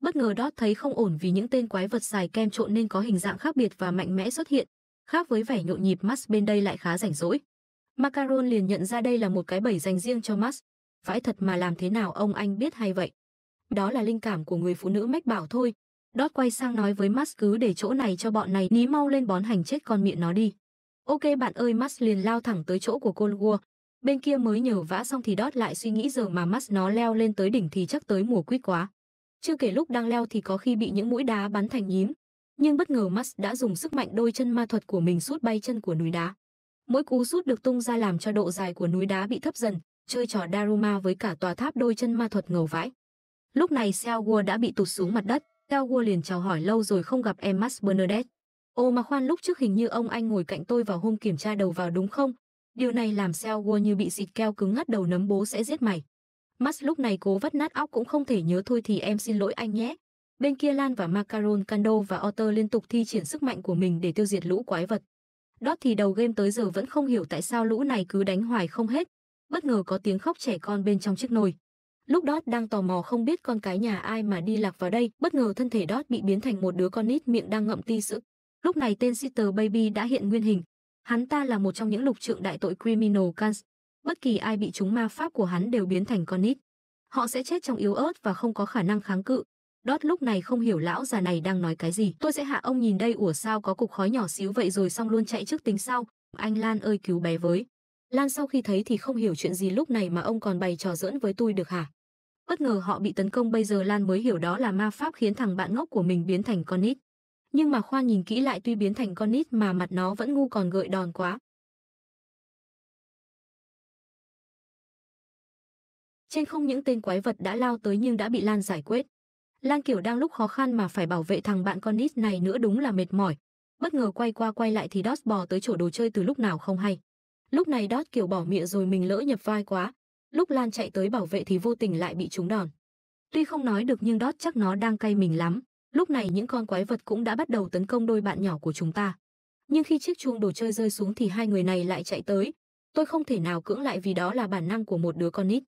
Speaker 1: Bất ngờ đó thấy không ổn vì những tên quái vật xài kem trộn nên có hình dạng khác biệt và mạnh mẽ xuất hiện, khác với vẻ nhộn nhịp Max bên đây lại khá rảnh rỗi. Macaron liền nhận ra đây là một cái bẫy dành riêng cho Max. phải thật mà làm thế nào ông anh biết hay vậy? Đó là linh cảm của người phụ nữ mách bảo thôi. Dot quay sang nói với Max cứ để chỗ này cho bọn này ní mau lên bón hành chết con miệng nó đi. Ok bạn ơi Max liền lao thẳng tới chỗ của Cold bên kia mới nhờ vã xong thì đót lại suy nghĩ giờ mà mắt nó leo lên tới đỉnh thì chắc tới mùa quýt quá. Chưa kể lúc đang leo thì có khi bị những mũi đá bắn thành nhím, nhưng bất ngờ mắt đã dùng sức mạnh đôi chân ma thuật của mình sút bay chân của núi đá. Mỗi cú sút được tung ra làm cho độ dài của núi đá bị thấp dần, chơi trò Daruma với cả tòa tháp đôi chân ma thuật ngầu vãi. Lúc này Selwa đã bị tụt xuống mặt đất, Selwa liền chào hỏi lâu rồi không gặp em Max Bernadette. Ô mà khoan lúc trước hình như ông anh ngồi cạnh tôi vào hôm kiểm tra đầu vào đúng không? Điều này làm Seo Won như bị xịt keo cứng ngắt đầu nấm bố sẽ giết mày. Mas lúc này cố vắt nát óc cũng không thể nhớ thôi thì em xin lỗi anh nhé. Bên kia Lan và Macaron Kando và Otter liên tục thi triển sức mạnh của mình để tiêu diệt lũ quái vật. Dot thì đầu game tới giờ vẫn không hiểu tại sao lũ này cứ đánh hoài không hết. Bất ngờ có tiếng khóc trẻ con bên trong chiếc nồi. Lúc Đót đang tò mò không biết con cái nhà ai mà đi lạc vào đây, bất ngờ thân thể Dot bị biến thành một đứa con nít miệng đang ngậm ti sữa. Lúc này tên Sister Baby đã hiện nguyên hình, Hắn ta là một trong những lục trượng đại tội criminal cans. Bất kỳ ai bị chúng ma pháp của hắn đều biến thành con nít. Họ sẽ chết trong yếu ớt và không có khả năng kháng cự. Đót lúc này không hiểu lão già này đang nói cái gì. Tôi sẽ hạ ông nhìn đây ủa sao có cục khói nhỏ xíu vậy rồi xong luôn chạy trước tính sau. Anh Lan ơi cứu bé với. Lan sau khi thấy thì không hiểu chuyện gì lúc này mà ông còn bày trò giỡn với tôi được hả? Bất ngờ họ bị tấn công bây giờ Lan mới hiểu đó là ma pháp khiến thằng bạn ngốc của mình biến thành con nít nhưng mà Khoa nhìn kỹ lại tuy biến thành con nít mà mặt nó vẫn ngu còn gợi đòn quá. Trên không những tên quái vật đã lao tới nhưng đã bị Lan giải quyết. Lan Kiểu đang lúc khó khăn mà phải bảo vệ thằng bạn con nít này nữa đúng là mệt mỏi. Bất ngờ quay qua quay lại thì Dot bò tới chỗ đồ chơi từ lúc nào không hay. Lúc này Dot Kiểu bỏ miệng rồi mình lỡ nhập vai quá. Lúc Lan chạy tới bảo vệ thì vô tình lại bị trúng đòn. Tuy không nói được nhưng Dot chắc nó đang cay mình lắm. Lúc này những con quái vật cũng đã bắt đầu tấn công đôi bạn nhỏ của chúng ta. Nhưng khi chiếc chuông đồ chơi rơi xuống thì hai người này lại chạy tới. Tôi không thể nào cưỡng lại vì đó là bản năng của một đứa con nít.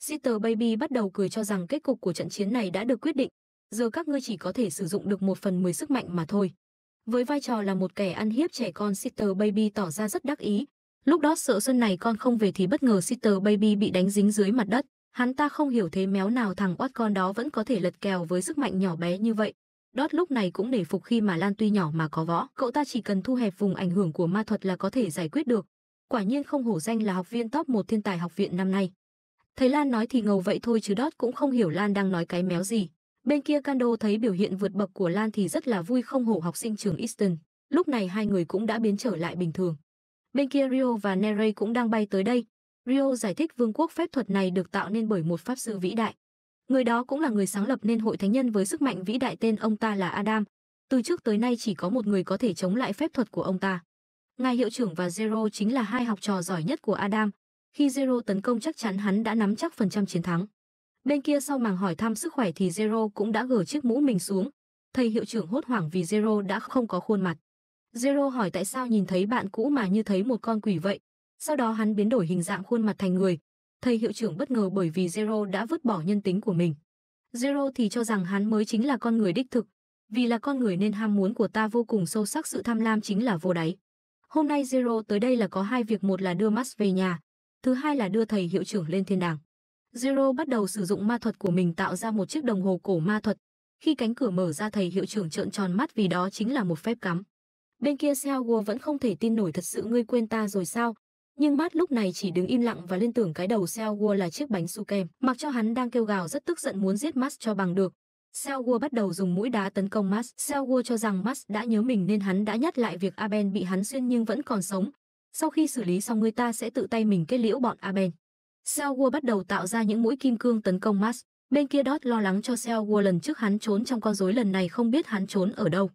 Speaker 1: Sister Baby bắt đầu cười cho rằng kết cục của trận chiến này đã được quyết định. Giờ các ngươi chỉ có thể sử dụng được một phần mười sức mạnh mà thôi. Với vai trò là một kẻ ăn hiếp trẻ con Sister Baby tỏ ra rất đắc ý. Lúc đó sợ xuân này con không về thì bất ngờ Sister Baby bị đánh dính dưới mặt đất. Hắn ta không hiểu thế méo nào thằng oát con đó vẫn có thể lật kèo với sức mạnh nhỏ bé như vậy. Đót lúc này cũng nể phục khi mà Lan tuy nhỏ mà có võ, cậu ta chỉ cần thu hẹp vùng ảnh hưởng của ma thuật là có thể giải quyết được. Quả nhiên không hổ danh là học viên top một thiên tài học viện năm nay. Thấy Lan nói thì ngầu vậy thôi chứ Đót cũng không hiểu Lan đang nói cái méo gì. Bên kia Kando thấy biểu hiện vượt bậc của Lan thì rất là vui không hổ học sinh trường Easton. Lúc này hai người cũng đã biến trở lại bình thường. Bên kia Rio và Nerei cũng đang bay tới đây. Rio giải thích vương quốc phép thuật này được tạo nên bởi một pháp sư vĩ đại, Người đó cũng là người sáng lập nên hội thánh nhân với sức mạnh vĩ đại tên ông ta là Adam. Từ trước tới nay chỉ có một người có thể chống lại phép thuật của ông ta. Ngài hiệu trưởng và Zero chính là hai học trò giỏi nhất của Adam. Khi Zero tấn công chắc chắn hắn đã nắm chắc phần trăm chiến thắng. Bên kia sau màng hỏi thăm sức khỏe thì Zero cũng đã gỡ chiếc mũ mình xuống. Thầy hiệu trưởng hốt hoảng vì Zero đã không có khuôn mặt. Zero hỏi tại sao nhìn thấy bạn cũ mà như thấy một con quỷ vậy. Sau đó hắn biến đổi hình dạng khuôn mặt thành người, thầy hiệu trưởng bất ngờ bởi vì Zero đã vứt bỏ nhân tính của mình. Zero thì cho rằng hắn mới chính là con người đích thực, vì là con người nên ham muốn của ta vô cùng sâu sắc sự tham lam chính là vô đáy. Hôm nay Zero tới đây là có hai việc một là đưa Max về nhà, thứ hai là đưa thầy hiệu trưởng lên thiên đàng. Zero bắt đầu sử dụng ma thuật của mình tạo ra một chiếc đồng hồ cổ ma thuật. Khi cánh cửa mở ra thầy hiệu trưởng trợn tròn mắt vì đó chính là một phép cắm. Bên kia Seowo vẫn không thể tin nổi thật sự ngươi quên ta rồi sao, nhưng bát lúc này chỉ đứng im lặng và liên tưởng cái đầu Seo Gua là chiếc bánh su kem, mặc cho hắn đang kêu gào rất tức giận muốn giết Max cho bằng được. Seo Gua bắt đầu dùng mũi đá tấn công Max. Seo Gua cho rằng Max đã nhớ mình nên hắn đã nhắc lại việc Aben bị hắn xuyên nhưng vẫn còn sống. Sau khi xử lý xong người ta sẽ tự tay mình kết liễu bọn Aben. Seo Gua bắt đầu tạo ra những mũi kim cương tấn công Max. Bên kia Dot lo lắng cho Seo Gua lần trước hắn trốn trong con rối lần này không biết hắn trốn ở đâu.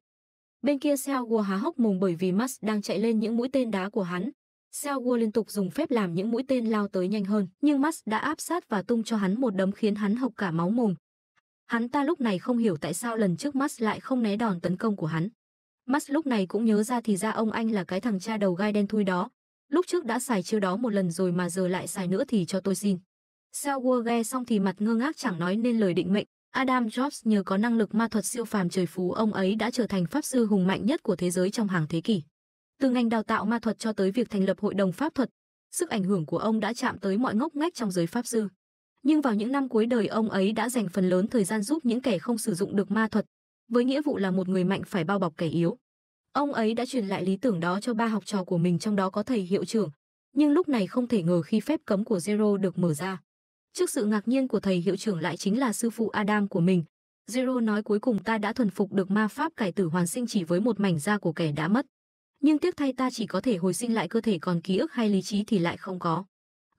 Speaker 1: Bên kia Seo Gua há hốc mồm bởi vì Max đang chạy lên những mũi tên đá của hắn, Sao Gua liên tục dùng phép làm những mũi tên lao tới nhanh hơn, nhưng Max đã áp sát và tung cho hắn một đấm khiến hắn hộc cả máu mồm. Hắn ta lúc này không hiểu tại sao lần trước Max lại không né đòn tấn công của hắn. Max lúc này cũng nhớ ra thì ra ông anh là cái thằng cha đầu gai đen thui đó. Lúc trước đã xài chiêu đó một lần rồi mà giờ lại xài nữa thì cho tôi xin. Sao Gua ghe xong thì mặt ngơ ngác chẳng nói nên lời định mệnh. Adam Jobs nhờ có năng lực ma thuật siêu phàm trời phú ông ấy đã trở thành pháp sư hùng mạnh nhất của thế giới trong hàng thế kỷ từ ngành đào tạo ma thuật cho tới việc thành lập hội đồng pháp thuật, sức ảnh hưởng của ông đã chạm tới mọi ngóc ngách trong giới pháp sư. Nhưng vào những năm cuối đời ông ấy đã dành phần lớn thời gian giúp những kẻ không sử dụng được ma thuật, với nghĩa vụ là một người mạnh phải bao bọc kẻ yếu. Ông ấy đã truyền lại lý tưởng đó cho ba học trò của mình trong đó có thầy hiệu trưởng, nhưng lúc này không thể ngờ khi phép cấm của Zero được mở ra. Trước sự ngạc nhiên của thầy hiệu trưởng lại chính là sư phụ Adam của mình, Zero nói cuối cùng ta đã thuần phục được ma pháp cải tử hoàn sinh chỉ với một mảnh da của kẻ đã mất nhưng tiếc thay ta chỉ có thể hồi sinh lại cơ thể còn ký ức hay lý trí thì lại không có.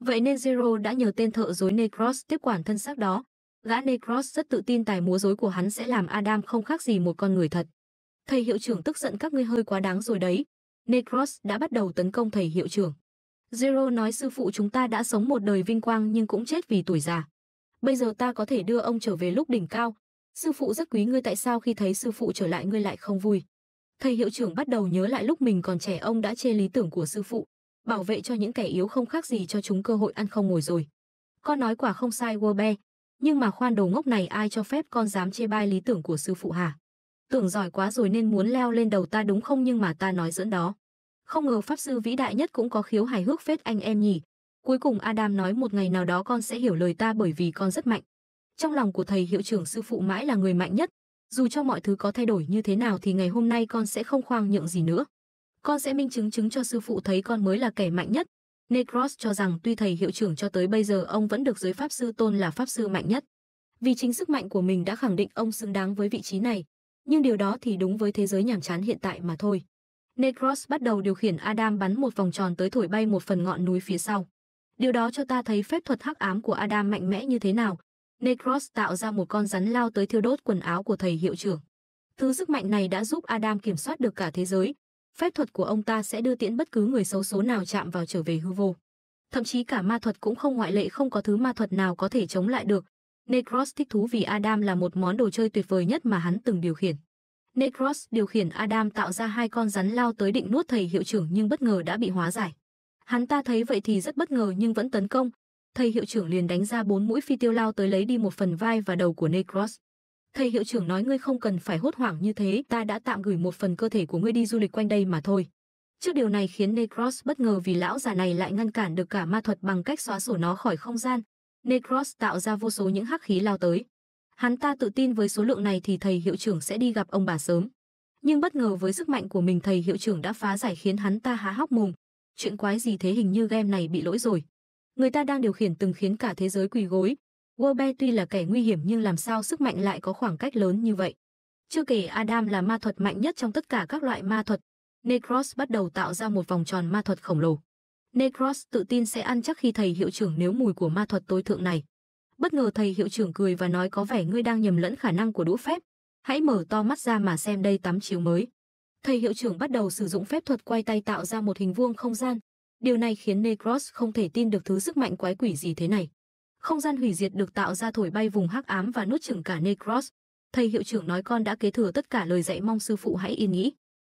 Speaker 1: Vậy nên Zero đã nhờ tên thợ dối Necros tiếp quản thân xác đó. Gã Necros rất tự tin tài múa dối của hắn sẽ làm Adam không khác gì một con người thật. Thầy hiệu trưởng tức giận các ngươi hơi quá đáng rồi đấy. Necros đã bắt đầu tấn công thầy hiệu trưởng. Zero nói sư phụ chúng ta đã sống một đời vinh quang nhưng cũng chết vì tuổi già. Bây giờ ta có thể đưa ông trở về lúc đỉnh cao. Sư phụ rất quý ngươi tại sao khi thấy sư phụ trở lại ngươi lại không vui thầy hiệu trưởng bắt đầu nhớ lại lúc mình còn trẻ ông đã chê lý tưởng của sư phụ, bảo vệ cho những kẻ yếu không khác gì cho chúng cơ hội ăn không ngồi rồi. Con nói quả không sai Wobe. nhưng mà khoan đầu ngốc này ai cho phép con dám chê bai lý tưởng của sư phụ hả? Tưởng giỏi quá rồi nên muốn leo lên đầu ta đúng không nhưng mà ta nói dẫn đó. Không ngờ pháp sư vĩ đại nhất cũng có khiếu hài hước phết anh em nhỉ. Cuối cùng Adam nói một ngày nào đó con sẽ hiểu lời ta bởi vì con rất mạnh. Trong lòng của thầy hiệu trưởng sư phụ mãi là người mạnh nhất, dù cho mọi thứ có thay đổi như thế nào thì ngày hôm nay con sẽ không khoang nhượng gì nữa. Con sẽ minh chứng chứng cho sư phụ thấy con mới là kẻ mạnh nhất. Necros cho rằng tuy thầy hiệu trưởng cho tới bây giờ ông vẫn được giới pháp sư tôn là pháp sư mạnh nhất. Vì chính sức mạnh của mình đã khẳng định ông xứng đáng với vị trí này, nhưng điều đó thì đúng với thế giới nhàm chán hiện tại mà thôi. Necros bắt đầu điều khiển Adam bắn một vòng tròn tới thổi bay một phần ngọn núi phía sau. Điều đó cho ta thấy phép thuật hắc ám của Adam mạnh mẽ như thế nào, Necros tạo ra một con rắn lao tới thiêu đốt quần áo của thầy hiệu trưởng. Thứ sức mạnh này đã giúp Adam kiểm soát được cả thế giới. Phép thuật của ông ta sẽ đưa tiễn bất cứ người xấu số nào chạm vào trở về hư vô. Thậm chí cả ma thuật cũng không ngoại lệ không có thứ ma thuật nào có thể chống lại được. Necros thích thú vì Adam là một món đồ chơi tuyệt vời nhất mà hắn từng điều khiển. Necros điều khiển Adam tạo ra hai con rắn lao tới định nuốt thầy hiệu trưởng nhưng bất ngờ đã bị hóa giải. Hắn ta thấy vậy thì rất bất ngờ nhưng vẫn tấn công, thầy hiệu trưởng liền đánh ra bốn mũi phi tiêu lao tới lấy đi một phần vai và đầu của Necros. Thầy hiệu trưởng nói ngươi không cần phải hốt hoảng như thế, ta đã tạm gửi một phần cơ thể của ngươi đi du lịch quanh đây mà thôi. Trước điều này khiến Necros bất ngờ vì lão già này lại ngăn cản được cả ma thuật bằng cách xóa sổ nó khỏi không gian. Necros tạo ra vô số những hắc khí lao tới. Hắn ta tự tin với số lượng này thì thầy hiệu trưởng sẽ đi gặp ông bà sớm. Nhưng bất ngờ với sức mạnh của mình thầy hiệu trưởng đã phá giải khiến hắn ta há hóc mồm. Chuyện quái gì thế hình như game này bị lỗi rồi người ta đang điều khiển từng khiến cả thế giới quỳ gối. Wolbe tuy là kẻ nguy hiểm nhưng làm sao sức mạnh lại có khoảng cách lớn như vậy. Chưa kể Adam là ma thuật mạnh nhất trong tất cả các loại ma thuật. Necros bắt đầu tạo ra một vòng tròn ma thuật khổng lồ. Necros tự tin sẽ ăn chắc khi thầy hiệu trưởng nếu mùi của ma thuật tối thượng này. Bất ngờ thầy hiệu trưởng cười và nói có vẻ ngươi đang nhầm lẫn khả năng của đũa phép. Hãy mở to mắt ra mà xem đây tắm chiếu mới. Thầy hiệu trưởng bắt đầu sử dụng phép thuật quay tay tạo ra một hình vuông không gian, Điều này khiến Necros không thể tin được thứ sức mạnh quái quỷ gì thế này. Không gian hủy diệt được tạo ra thổi bay vùng hắc ám và nuốt chửng cả Necros. Thầy hiệu trưởng nói con đã kế thừa tất cả lời dạy mong sư phụ hãy yên nghĩ.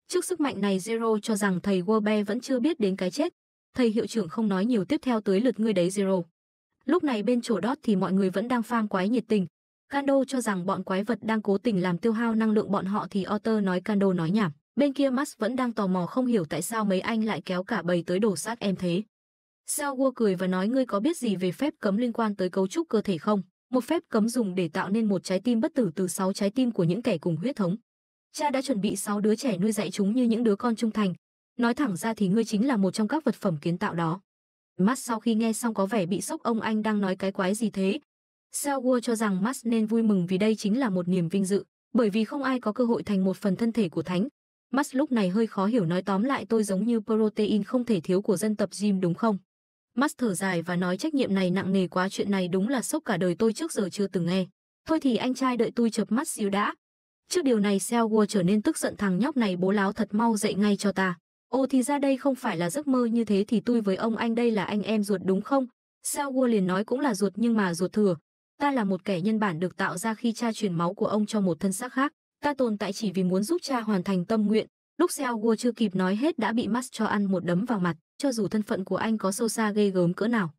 Speaker 1: Trước sức mạnh này Zero cho rằng thầy Wobe vẫn chưa biết đến cái chết. Thầy hiệu trưởng không nói nhiều tiếp theo tới lượt ngươi đấy Zero. Lúc này bên chỗ đót thì mọi người vẫn đang pham quái nhiệt tình. Kando cho rằng bọn quái vật đang cố tình làm tiêu hao năng lượng bọn họ thì Otter nói Kando nói nhảm. Bên kia Max vẫn đang tò mò không hiểu tại sao mấy anh lại kéo cả bầy tới đổ sát em thế. Sao Gua cười và nói ngươi có biết gì về phép cấm liên quan tới cấu trúc cơ thể không? Một phép cấm dùng để tạo nên một trái tim bất tử từ 6 trái tim của những kẻ cùng huyết thống. Cha đã chuẩn bị 6 đứa trẻ nuôi dạy chúng như những đứa con trung thành. Nói thẳng ra thì ngươi chính là một trong các vật phẩm kiến tạo đó. Max sau khi nghe xong có vẻ bị sốc ông anh đang nói cái quái gì thế. Sao Gua cho rằng Max nên vui mừng vì đây chính là một niềm vinh dự, bởi vì không ai có cơ hội thành một phần thân thể của thánh, Mas lúc này hơi khó hiểu nói tóm lại tôi giống như protein không thể thiếu của dân tập gym đúng không? Mas thở dài và nói trách nhiệm này nặng nề quá chuyện này đúng là sốc cả đời tôi trước giờ chưa từng nghe. Thôi thì anh trai đợi tôi chập mắt xíu đã. Trước điều này Selwa trở nên tức giận thằng nhóc này bố láo thật mau dậy ngay cho ta. Ô thì ra đây không phải là giấc mơ như thế thì tôi với ông anh đây là anh em ruột đúng không? Selwa liền nói cũng là ruột nhưng mà ruột thừa. Ta là một kẻ nhân bản được tạo ra khi cha truyền máu của ông cho một thân xác khác. Ta tồn tại chỉ vì muốn giúp cha hoàn thành tâm nguyện, lúc Seo Gua chưa kịp nói hết đã bị Max cho ăn một đấm vào mặt, cho dù thân phận của anh có sâu xa ghê gớm cỡ nào.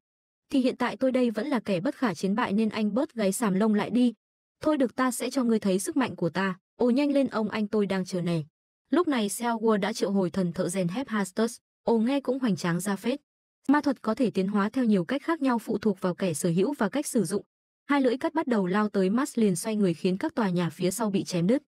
Speaker 1: Thì hiện tại tôi đây vẫn là kẻ bất khả chiến bại nên anh bớt gáy sàm lông lại đi. Thôi được ta sẽ cho ngươi thấy sức mạnh của ta, ồ nhanh lên ông anh tôi đang chờ nè. Lúc này Seo Gua đã triệu hồi thần thợ rèn Hep Hastus, ồ nghe cũng hoành tráng ra phết. Ma thuật có thể tiến hóa theo nhiều cách khác nhau phụ thuộc vào kẻ sở hữu và cách sử dụng. Hai lưỡi cắt bắt đầu lao tới Max liền xoay người khiến các tòa nhà phía sau bị chém đứt.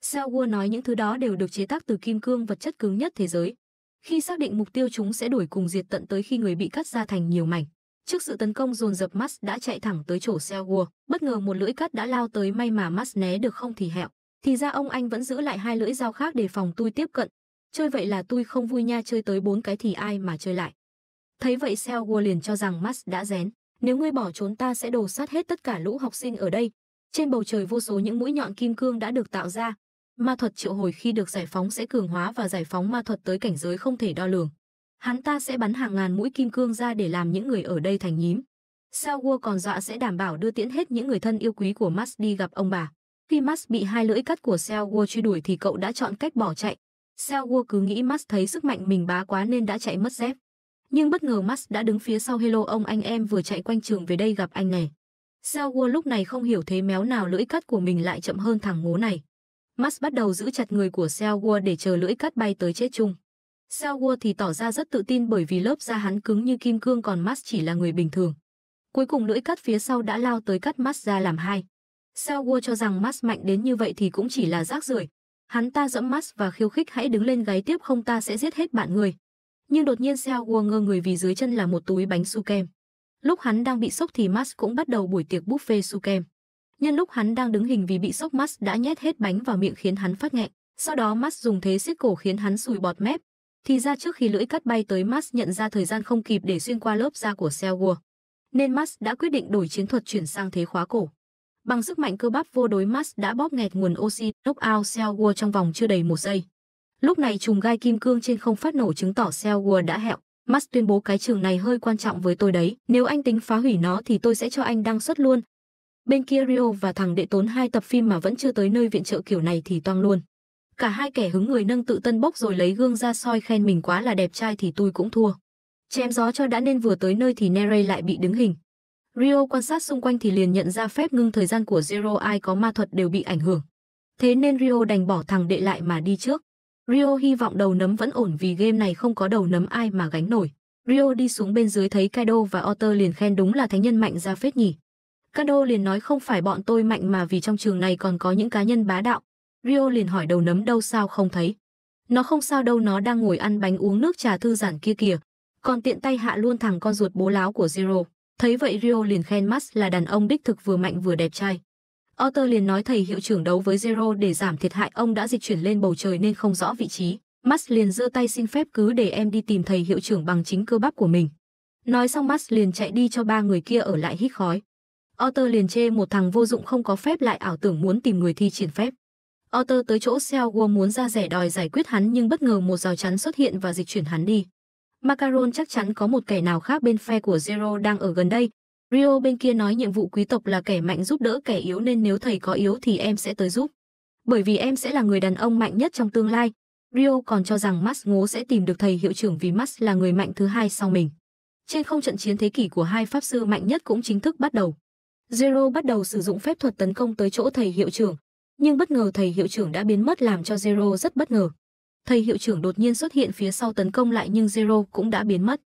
Speaker 1: Sao Gua nói những thứ đó đều được chế tác từ kim cương vật chất cứng nhất thế giới. Khi xác định mục tiêu chúng sẽ đuổi cùng diệt tận tới khi người bị cắt ra thành nhiều mảnh. Trước sự tấn công dồn dập Max đã chạy thẳng tới chỗ Seo Gua, bất ngờ một lưỡi cắt đã lao tới may mà Max né được không thì hẹo. Thì ra ông anh vẫn giữ lại hai lưỡi dao khác để phòng tôi tiếp cận. Chơi vậy là tôi không vui nha chơi tới bốn cái thì ai mà chơi lại. Thấy vậy Seo Gua liền cho rằng Max đã rén. Nếu ngươi bỏ trốn ta sẽ đồ sát hết tất cả lũ học sinh ở đây. Trên bầu trời vô số những mũi nhọn kim cương đã được tạo ra, Ma thuật triệu hồi khi được giải phóng sẽ cường hóa và giải phóng ma thuật tới cảnh giới không thể đo lường. Hắn ta sẽ bắn hàng ngàn mũi kim cương ra để làm những người ở đây thành nhím. Sao Wua còn dọa sẽ đảm bảo đưa tiễn hết những người thân yêu quý của Mas đi gặp ông bà. Khi Mas bị hai lưỡi cắt của Sao Wua truy đuổi thì cậu đã chọn cách bỏ chạy. Sao Wua cứ nghĩ Mas thấy sức mạnh mình bá quá nên đã chạy mất dép. Nhưng bất ngờ Mas đã đứng phía sau Hello ông anh em vừa chạy quanh trường về đây gặp anh này. Sao Wua lúc này không hiểu thế méo nào lưỡi cắt của mình lại chậm hơn thằng ngố này. Max bắt đầu giữ chặt người của Selwood để chờ lưỡi cắt bay tới chết chung. Selwood thì tỏ ra rất tự tin bởi vì lớp da hắn cứng như kim cương còn Max chỉ là người bình thường. Cuối cùng lưỡi cắt phía sau đã lao tới cắt Max ra làm hai. Selwood cho rằng Max mạnh đến như vậy thì cũng chỉ là rác rưởi. Hắn ta dẫm Max và khiêu khích hãy đứng lên gáy tiếp không ta sẽ giết hết bạn người. Nhưng đột nhiên Selwood ngơ người vì dưới chân là một túi bánh su kem. Lúc hắn đang bị sốc thì Max cũng bắt đầu buổi tiệc buffet su kem. Nhân lúc hắn đang đứng hình vì bị sốc mắt đã nhét hết bánh vào miệng khiến hắn phát nghẹn. Sau đó mắt dùng thế siết cổ khiến hắn sùi bọt mép. Thì ra trước khi lưỡi cắt bay tới mắt nhận ra thời gian không kịp để xuyên qua lớp da của Selgur. Nên mắt đã quyết định đổi chiến thuật chuyển sang thế khóa cổ. Bằng sức mạnh cơ bắp vô đối mắt đã bóp nghẹt nguồn oxy, knock out Selgur trong vòng chưa đầy một giây. Lúc này chùm gai kim cương trên không phát nổ chứng tỏ Selgur đã hẹo. Max tuyên bố cái trường này hơi quan trọng với tôi đấy. Nếu anh tính phá hủy nó thì tôi sẽ cho anh đăng xuất luôn. Bên kia Rio và thằng đệ tốn hai tập phim mà vẫn chưa tới nơi viện trợ kiểu này thì toang luôn. Cả hai kẻ hứng người nâng tự tân bốc rồi lấy gương ra soi khen mình quá là đẹp trai thì tôi cũng thua. Chém gió cho đã nên vừa tới nơi thì Nere lại bị đứng hình. Rio quan sát xung quanh thì liền nhận ra phép ngưng thời gian của Zero ai có ma thuật đều bị ảnh hưởng. Thế nên Rio đành bỏ thằng đệ lại mà đi trước. Rio hy vọng đầu nấm vẫn ổn vì game này không có đầu nấm ai mà gánh nổi. Rio đi xuống bên dưới thấy Kaido và Otter liền khen đúng là thánh nhân mạnh ra phết nhỉ. Các liền nói không phải bọn tôi mạnh mà vì trong trường này còn có những cá nhân bá đạo. Rio liền hỏi đầu nấm đâu sao không thấy. Nó không sao đâu nó đang ngồi ăn bánh uống nước trà thư giãn kia kìa. Còn tiện tay hạ luôn thằng con ruột bố láo của Zero. Thấy vậy Rio liền khen Max là đàn ông đích thực vừa mạnh vừa đẹp trai. Otter liền nói thầy hiệu trưởng đấu với Zero để giảm thiệt hại ông đã dịch chuyển lên bầu trời nên không rõ vị trí. Max liền giơ tay xin phép cứ để em đi tìm thầy hiệu trưởng bằng chính cơ bắp của mình. Nói xong Max liền chạy đi cho ba người kia ở lại hít khói. Otter liền chê một thằng vô dụng không có phép lại ảo tưởng muốn tìm người thi triển phép. Otter tới chỗ Selwo muốn ra rẻ đòi giải quyết hắn nhưng bất ngờ một rào chắn xuất hiện và dịch chuyển hắn đi. Macaron chắc chắn có một kẻ nào khác bên phe của Zero đang ở gần đây. Rio bên kia nói nhiệm vụ quý tộc là kẻ mạnh giúp đỡ kẻ yếu nên nếu thầy có yếu thì em sẽ tới giúp. Bởi vì em sẽ là người đàn ông mạnh nhất trong tương lai. Rio còn cho rằng Max ngố sẽ tìm được thầy hiệu trưởng vì Max là người mạnh thứ hai sau mình. Trên không trận chiến thế kỷ của hai pháp sư mạnh nhất cũng chính thức bắt đầu. Zero bắt đầu sử dụng phép thuật tấn công tới chỗ thầy hiệu trưởng, nhưng bất ngờ thầy hiệu trưởng đã biến mất làm cho Zero rất bất ngờ. Thầy hiệu trưởng đột nhiên xuất hiện phía sau tấn công lại nhưng Zero cũng đã biến mất.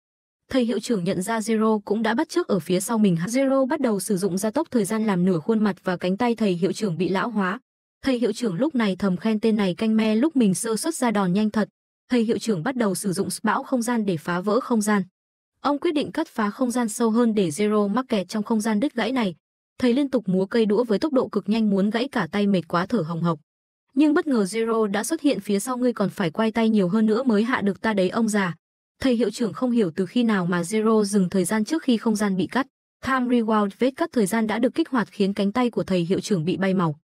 Speaker 1: Thầy hiệu trưởng nhận ra Zero cũng đã bắt trước ở phía sau mình. Zero bắt đầu sử dụng gia tốc thời gian làm nửa khuôn mặt và cánh tay thầy hiệu trưởng bị lão hóa. Thầy hiệu trưởng lúc này thầm khen tên này canh me lúc mình sơ xuất ra đòn nhanh thật. Thầy hiệu trưởng bắt đầu sử dụng bão không gian để phá vỡ không gian. Ông quyết định cắt phá không gian sâu hơn để Zero mắc kẹt trong không gian đứt gãy này, thầy liên tục múa cây đũa với tốc độ cực nhanh muốn gãy cả tay mệt quá thở hồng hộc. Nhưng bất ngờ Zero đã xuất hiện phía sau ngươi còn phải quay tay nhiều hơn nữa mới hạ được ta đấy ông già. Thầy hiệu trưởng không hiểu từ khi nào mà Zero dừng thời gian trước khi không gian bị cắt. Time Rewind vết cắt thời gian đã được kích hoạt khiến cánh tay của thầy hiệu trưởng bị bay màu.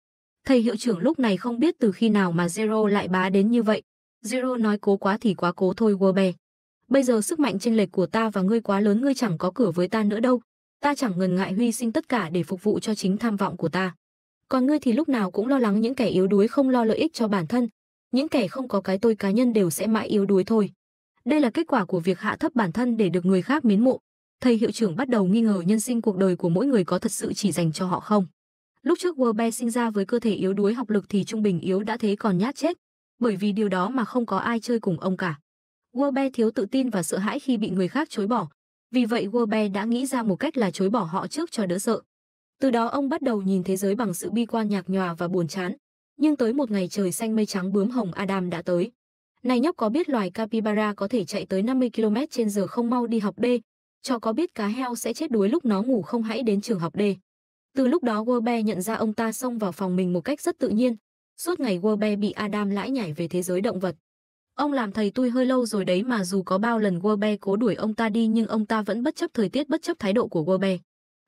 Speaker 1: Thầy hiệu trưởng lúc này không biết từ khi nào mà Zero lại bá đến như vậy. Zero nói cố quá thì quá cố thôi Warbe. Bây giờ sức mạnh chênh lệch của ta và ngươi quá lớn ngươi chẳng có cửa với ta nữa đâu ta chẳng ngần ngại hy sinh tất cả để phục vụ cho chính tham vọng của ta. Còn ngươi thì lúc nào cũng lo lắng những kẻ yếu đuối không lo lợi ích cho bản thân, những kẻ không có cái tôi cá nhân đều sẽ mãi yếu đuối thôi. Đây là kết quả của việc hạ thấp bản thân để được người khác mến mộ. Thầy hiệu trưởng bắt đầu nghi ngờ nhân sinh cuộc đời của mỗi người có thật sự chỉ dành cho họ không. Lúc trước Wobe sinh ra với cơ thể yếu đuối học lực thì trung bình yếu đã thế còn nhát chết, bởi vì điều đó mà không có ai chơi cùng ông cả. Wobe thiếu tự tin và sợ hãi khi bị người khác chối bỏ, vì vậy Goebbels đã nghĩ ra một cách là chối bỏ họ trước cho đỡ sợ. Từ đó ông bắt đầu nhìn thế giới bằng sự bi quan nhạt nhòa và buồn chán. Nhưng tới một ngày trời xanh mây trắng bướm hồng Adam đã tới. Này nhóc có biết loài capybara có thể chạy tới 50 km trên giờ không mau đi học đê. Cho có biết cá heo sẽ chết đuối lúc nó ngủ không hãy đến trường học đê. Từ lúc đó Goebbels nhận ra ông ta xông vào phòng mình một cách rất tự nhiên. Suốt ngày Goebbels bị Adam lãi nhảy về thế giới động vật. Ông làm thầy tôi hơi lâu rồi đấy mà dù có bao lần Wobe cố đuổi ông ta đi nhưng ông ta vẫn bất chấp thời tiết bất chấp thái độ của Wobe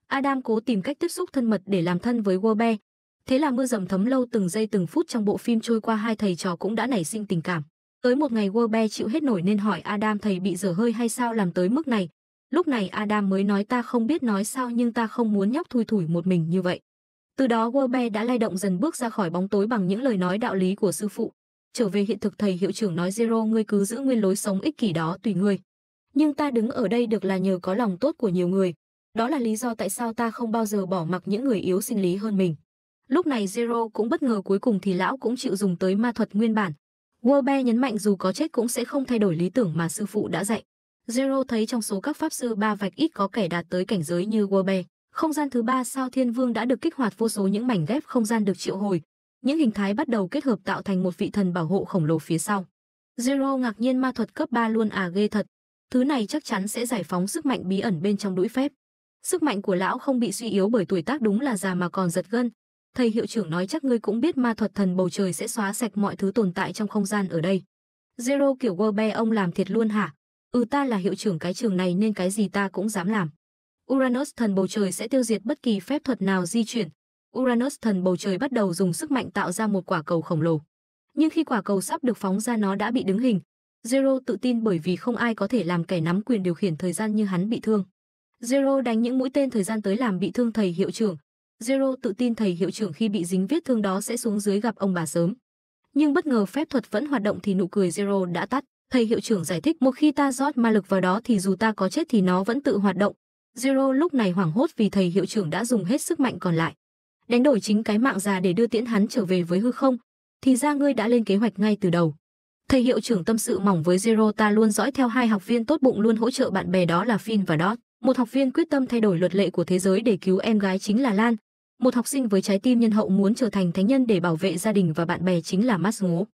Speaker 1: Adam cố tìm cách tiếp xúc thân mật để làm thân với Wobe Thế là mưa dầm thấm lâu từng giây từng phút trong bộ phim trôi qua hai thầy trò cũng đã nảy sinh tình cảm. Tới một ngày Wobe chịu hết nổi nên hỏi Adam thầy bị dở hơi hay sao làm tới mức này. Lúc này Adam mới nói ta không biết nói sao nhưng ta không muốn nhóc thui thủi một mình như vậy. Từ đó Wobe đã lay động dần bước ra khỏi bóng tối bằng những lời nói đạo lý của sư phụ. Trở về hiện thực thầy hiệu trưởng nói Zero ngươi cứ giữ nguyên lối sống ích kỷ đó tùy ngươi. Nhưng ta đứng ở đây được là nhờ có lòng tốt của nhiều người. Đó là lý do tại sao ta không bao giờ bỏ mặc những người yếu sinh lý hơn mình. Lúc này Zero cũng bất ngờ cuối cùng thì lão cũng chịu dùng tới ma thuật nguyên bản. wobe nhấn mạnh dù có chết cũng sẽ không thay đổi lý tưởng mà sư phụ đã dạy. Zero thấy trong số các pháp sư ba vạch ít có kẻ đạt tới cảnh giới như wobe Không gian thứ ba sao Thiên Vương đã được kích hoạt vô số những mảnh ghép không gian được triệu hồi, những hình thái bắt đầu kết hợp tạo thành một vị thần bảo hộ khổng lồ phía sau. Zero ngạc nhiên ma thuật cấp 3 luôn à ghê thật. Thứ này chắc chắn sẽ giải phóng sức mạnh bí ẩn bên trong đũi phép. Sức mạnh của lão không bị suy yếu bởi tuổi tác đúng là già mà còn giật gân. Thầy hiệu trưởng nói chắc ngươi cũng biết ma thuật thần bầu trời sẽ xóa sạch mọi thứ tồn tại trong không gian ở đây. Zero kiểu Werbe ông làm thiệt luôn hả? Ừ ta là hiệu trưởng cái trường này nên cái gì ta cũng dám làm. Uranus thần bầu trời sẽ tiêu diệt bất kỳ phép thuật nào di chuyển, Uranus thần bầu trời bắt đầu dùng sức mạnh tạo ra một quả cầu khổng lồ. Nhưng khi quả cầu sắp được phóng ra nó đã bị đứng hình. Zero tự tin bởi vì không ai có thể làm kẻ nắm quyền điều khiển thời gian như hắn bị thương. Zero đánh những mũi tên thời gian tới làm bị thương thầy hiệu trưởng. Zero tự tin thầy hiệu trưởng khi bị dính vết thương đó sẽ xuống dưới gặp ông bà sớm. Nhưng bất ngờ phép thuật vẫn hoạt động thì nụ cười Zero đã tắt. Thầy hiệu trưởng giải thích một khi ta rót ma lực vào đó thì dù ta có chết thì nó vẫn tự hoạt động. Zero lúc này hoảng hốt vì thầy hiệu trưởng đã dùng hết sức mạnh còn lại đánh đổi chính cái mạng già để đưa tiễn hắn trở về với hư không, thì ra ngươi đã lên kế hoạch ngay từ đầu. Thầy hiệu trưởng tâm sự mỏng với Zero ta luôn dõi theo hai học viên tốt bụng luôn hỗ trợ bạn bè đó là Finn và Dot. Một học viên quyết tâm thay đổi luật lệ của thế giới để cứu em gái chính là Lan. Một học sinh với trái tim nhân hậu muốn trở thành thánh nhân để bảo vệ gia đình và bạn bè chính là Max Ngố.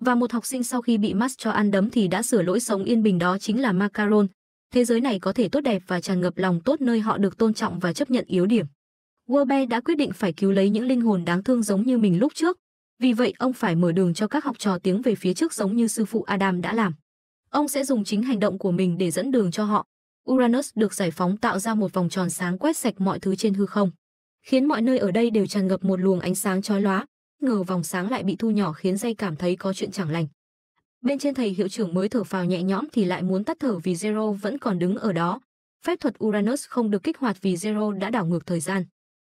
Speaker 1: Và một học sinh sau khi bị Mas cho ăn đấm thì đã sửa lỗi sống yên bình đó chính là Macaron. Thế giới này có thể tốt đẹp và tràn ngập lòng tốt nơi họ được tôn trọng và chấp nhận yếu điểm. Wobe đã quyết định phải cứu lấy những linh hồn đáng thương giống như mình lúc trước. Vì vậy ông phải mở đường cho các học trò tiến về phía trước giống như sư phụ Adam đã làm. Ông sẽ dùng chính hành động của mình để dẫn đường cho họ. Uranus được giải phóng tạo ra một vòng tròn sáng quét sạch mọi thứ trên hư không, khiến mọi nơi ở đây đều tràn ngập một luồng ánh sáng chói lóa. Ngờ vòng sáng lại bị thu nhỏ khiến dây cảm thấy có chuyện chẳng lành. Bên trên thầy hiệu trưởng mới thở phào nhẹ nhõm thì lại muốn tắt thở vì Zero vẫn còn đứng ở đó. Phép thuật Uranus không được kích hoạt vì Zero đã đảo ngược thời gian.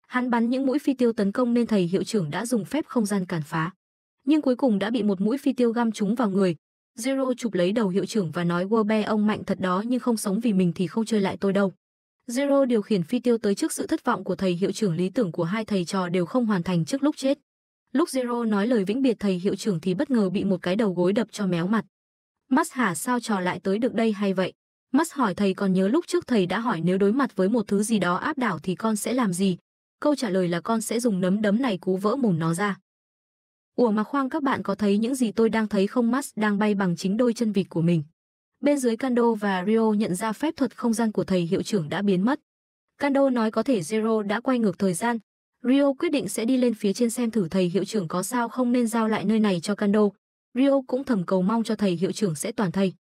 Speaker 1: Hắn bắn những mũi phi tiêu tấn công nên thầy hiệu trưởng đã dùng phép không gian cản phá, nhưng cuối cùng đã bị một mũi phi tiêu găm trúng vào người. Zero chụp lấy đầu hiệu trưởng và nói Warbe ông mạnh thật đó nhưng không sống vì mình thì không chơi lại tôi đâu. Zero điều khiển phi tiêu tới trước sự thất vọng của thầy hiệu trưởng lý tưởng của hai thầy trò đều không hoàn thành trước lúc chết. Lúc Zero nói lời vĩnh biệt thầy hiệu trưởng thì bất ngờ bị một cái đầu gối đập cho méo mặt. Mắt hả sao trò lại tới được đây hay vậy? Mắt hỏi thầy còn nhớ lúc trước thầy đã hỏi nếu đối mặt với một thứ gì đó áp đảo thì con sẽ làm gì? câu trả lời là con sẽ dùng nấm đấm này cú vỡ mồm nó ra. Ủa mà khoang các bạn có thấy những gì tôi đang thấy không Max đang bay bằng chính đôi chân vịt của mình. Bên dưới Kando và Rio nhận ra phép thuật không gian của thầy hiệu trưởng đã biến mất. Kando nói có thể Zero đã quay ngược thời gian. Rio quyết định sẽ đi lên phía trên xem thử thầy hiệu trưởng có sao không nên giao lại nơi này cho Kando. Rio cũng thầm cầu mong cho thầy hiệu trưởng sẽ toàn thầy.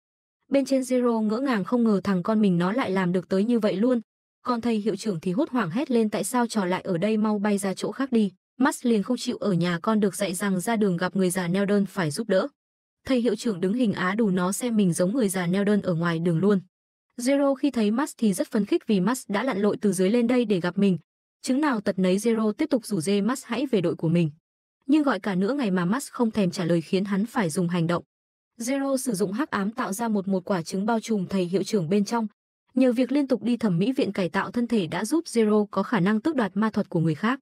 Speaker 1: Bên trên Zero ngỡ ngàng không ngờ thằng con mình nó lại làm được tới như vậy luôn, còn thầy hiệu trưởng thì hốt hoảng hét lên tại sao trò lại ở đây mau bay ra chỗ khác đi. Max liền không chịu ở nhà con được dạy rằng ra đường gặp người già neo đơn phải giúp đỡ. Thầy hiệu trưởng đứng hình á đủ nó xem mình giống người già neo đơn ở ngoài đường luôn. Zero khi thấy Max thì rất phấn khích vì Max đã lặn lội từ dưới lên đây để gặp mình. Chứng nào tật nấy Zero tiếp tục rủ dê Max hãy về đội của mình. Nhưng gọi cả nửa ngày mà Max không thèm trả lời khiến hắn phải dùng hành động. Zero sử dụng hắc ám tạo ra một một quả trứng bao trùm thầy hiệu trưởng bên trong, Nhờ việc liên tục đi thẩm mỹ viện cải tạo thân thể đã giúp Zero có khả năng tước đoạt ma thuật của người khác.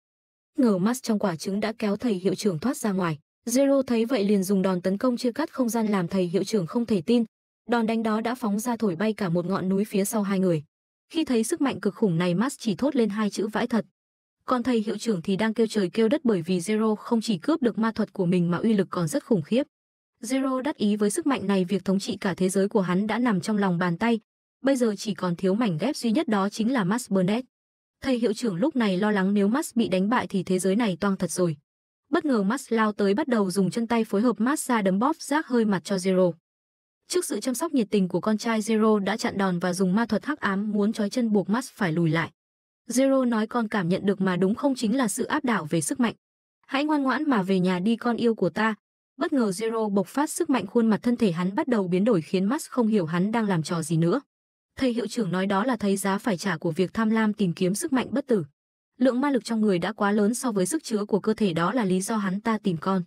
Speaker 1: Ngờ mắt trong quả trứng đã kéo thầy hiệu trưởng thoát ra ngoài. Zero thấy vậy liền dùng đòn tấn công chia cắt không gian làm thầy hiệu trưởng không thể tin. Đòn đánh đó đã phóng ra thổi bay cả một ngọn núi phía sau hai người. Khi thấy sức mạnh cực khủng này Mas chỉ thốt lên hai chữ vãi thật. Còn thầy hiệu trưởng thì đang kêu trời kêu đất bởi vì Zero không chỉ cướp được ma thuật của mình mà uy lực còn rất khủng khiếp. Zero đắc ý với sức mạnh này việc thống trị cả thế giới của hắn đã nằm trong lòng bàn tay, bây giờ chỉ còn thiếu mảnh ghép duy nhất đó chính là Max Burnett. Thầy hiệu trưởng lúc này lo lắng nếu Max bị đánh bại thì thế giới này toang thật rồi. Bất ngờ Max lao tới bắt đầu dùng chân tay phối hợp massage đấm bóp rác hơi mặt cho Zero. Trước sự chăm sóc nhiệt tình của con trai Zero đã chặn đòn và dùng ma thuật hắc ám muốn trói chân buộc Max phải lùi lại. Zero nói con cảm nhận được mà đúng không chính là sự áp đảo về sức mạnh. Hãy ngoan ngoãn mà về nhà đi con yêu của ta. Bất ngờ Zero bộc phát sức mạnh khuôn mặt thân thể hắn bắt đầu biến đổi khiến Max không hiểu hắn đang làm trò gì nữa. Thầy hiệu trưởng nói đó là thấy giá phải trả của việc tham lam tìm kiếm sức mạnh bất tử. Lượng ma lực trong người đã quá lớn so với sức chứa của cơ thể đó là lý do hắn ta tìm con.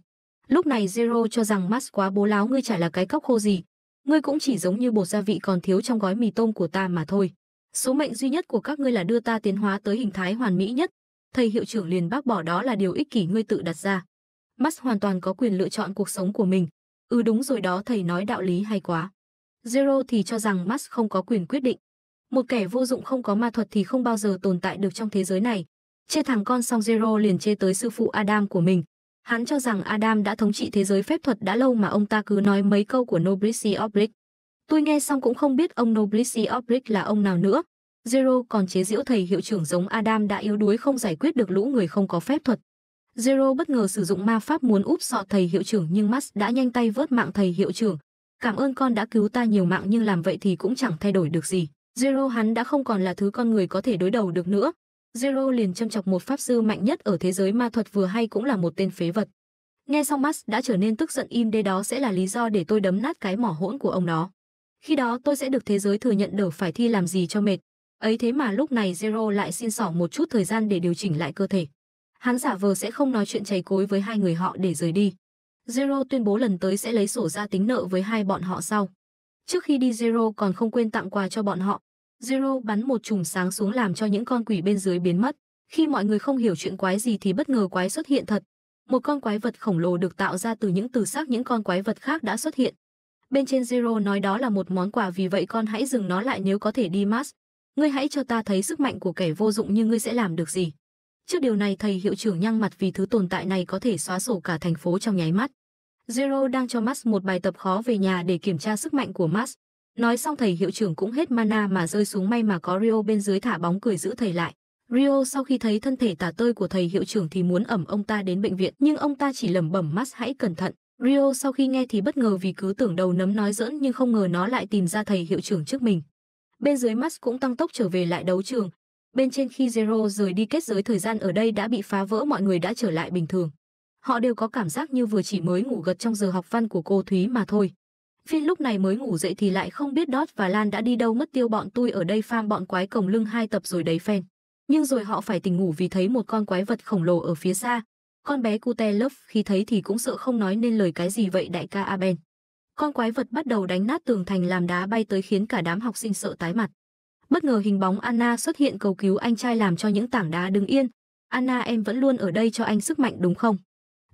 Speaker 1: Lúc này Zero cho rằng Max quá bố láo ngươi chả là cái cốc khô gì. Ngươi cũng chỉ giống như bột gia vị còn thiếu trong gói mì tôm của ta mà thôi. Số mệnh duy nhất của các ngươi là đưa ta tiến hóa tới hình thái hoàn mỹ nhất. Thầy hiệu trưởng liền bác bỏ đó là điều ích kỷ ngươi tự đặt ra. Max hoàn toàn có quyền lựa chọn cuộc sống của mình. Ừ đúng rồi đó thầy nói đạo lý hay quá. Zero thì cho rằng Musk không có quyền quyết định. Một kẻ vô dụng không có ma thuật thì không bao giờ tồn tại được trong thế giới này. Chê thằng con xong Zero liền chê tới sư phụ Adam của mình. Hắn cho rằng Adam đã thống trị thế giới phép thuật đã lâu mà ông ta cứ nói mấy câu của Noblesse Oblique. Tôi nghe xong cũng không biết ông Noblesse Oblique là ông nào nữa. Zero còn chế giễu thầy hiệu trưởng giống Adam đã yếu đuối không giải quyết được lũ người không có phép thuật. Zero bất ngờ sử dụng ma pháp muốn úp sọ thầy hiệu trưởng nhưng Max đã nhanh tay vớt mạng thầy hiệu trưởng, cảm ơn con đã cứu ta nhiều mạng nhưng làm vậy thì cũng chẳng thay đổi được gì. Zero hắn đã không còn là thứ con người có thể đối đầu được nữa. Zero liền châm chọc một pháp sư mạnh nhất ở thế giới ma thuật vừa hay cũng là một tên phế vật. Nghe xong Max đã trở nên tức giận im đây đó sẽ là lý do để tôi đấm nát cái mỏ hỗn của ông đó. Khi đó tôi sẽ được thế giới thừa nhận đỡ phải thi làm gì cho mệt. Ấy thế mà lúc này Zero lại xin sỏ một chút thời gian để điều chỉnh lại cơ thể. Hắn giả vờ sẽ không nói chuyện chày cối với hai người họ để rời đi. Zero tuyên bố lần tới sẽ lấy sổ ra tính nợ với hai bọn họ sau. Trước khi đi Zero còn không quên tặng quà cho bọn họ. Zero bắn một chùm sáng xuống làm cho những con quỷ bên dưới biến mất. Khi mọi người không hiểu chuyện quái gì thì bất ngờ quái xuất hiện thật. Một con quái vật khổng lồ được tạo ra từ những từ xác những con quái vật khác đã xuất hiện. Bên trên Zero nói đó là một món quà vì vậy con hãy dừng nó lại nếu có thể đi Mars. Ngươi hãy cho ta thấy sức mạnh của kẻ vô dụng như ngươi sẽ làm được gì. Trước điều này thầy hiệu trưởng nhăn mặt vì thứ tồn tại này có thể xóa sổ cả thành phố trong nháy mắt. Zero đang cho Max một bài tập khó về nhà để kiểm tra sức mạnh của Max. Nói xong thầy hiệu trưởng cũng hết mana mà rơi xuống may mà có Rio bên dưới thả bóng cười giữ thầy lại. Rio sau khi thấy thân thể tả tơi của thầy hiệu trưởng thì muốn ẩm ông ta đến bệnh viện nhưng ông ta chỉ lẩm bẩm Max hãy cẩn thận. Rio sau khi nghe thì bất ngờ vì cứ tưởng đầu nấm nói giỡn nhưng không ngờ nó lại tìm ra thầy hiệu trưởng trước mình. Bên dưới Max cũng tăng tốc trở về lại đấu trường, Bên trên khi Zero rời đi kết giới thời gian ở đây đã bị phá vỡ mọi người đã trở lại bình thường. Họ đều có cảm giác như vừa chỉ mới ngủ gật trong giờ học văn của cô Thúy mà thôi. Phiên lúc này mới ngủ dậy thì lại không biết Dot và Lan đã đi đâu mất tiêu bọn tôi ở đây pham bọn quái cổng lưng hai tập rồi đấy phen. Nhưng rồi họ phải tỉnh ngủ vì thấy một con quái vật khổng lồ ở phía xa. Con bé Cute Love khi thấy thì cũng sợ không nói nên lời cái gì vậy đại ca Aben. Con quái vật bắt đầu đánh nát tường thành làm đá bay tới khiến cả đám học sinh sợ tái mặt. Bất ngờ hình bóng Anna xuất hiện cầu cứu anh trai làm cho những tảng đá đứng yên. Anna em vẫn luôn ở đây cho anh sức mạnh đúng không?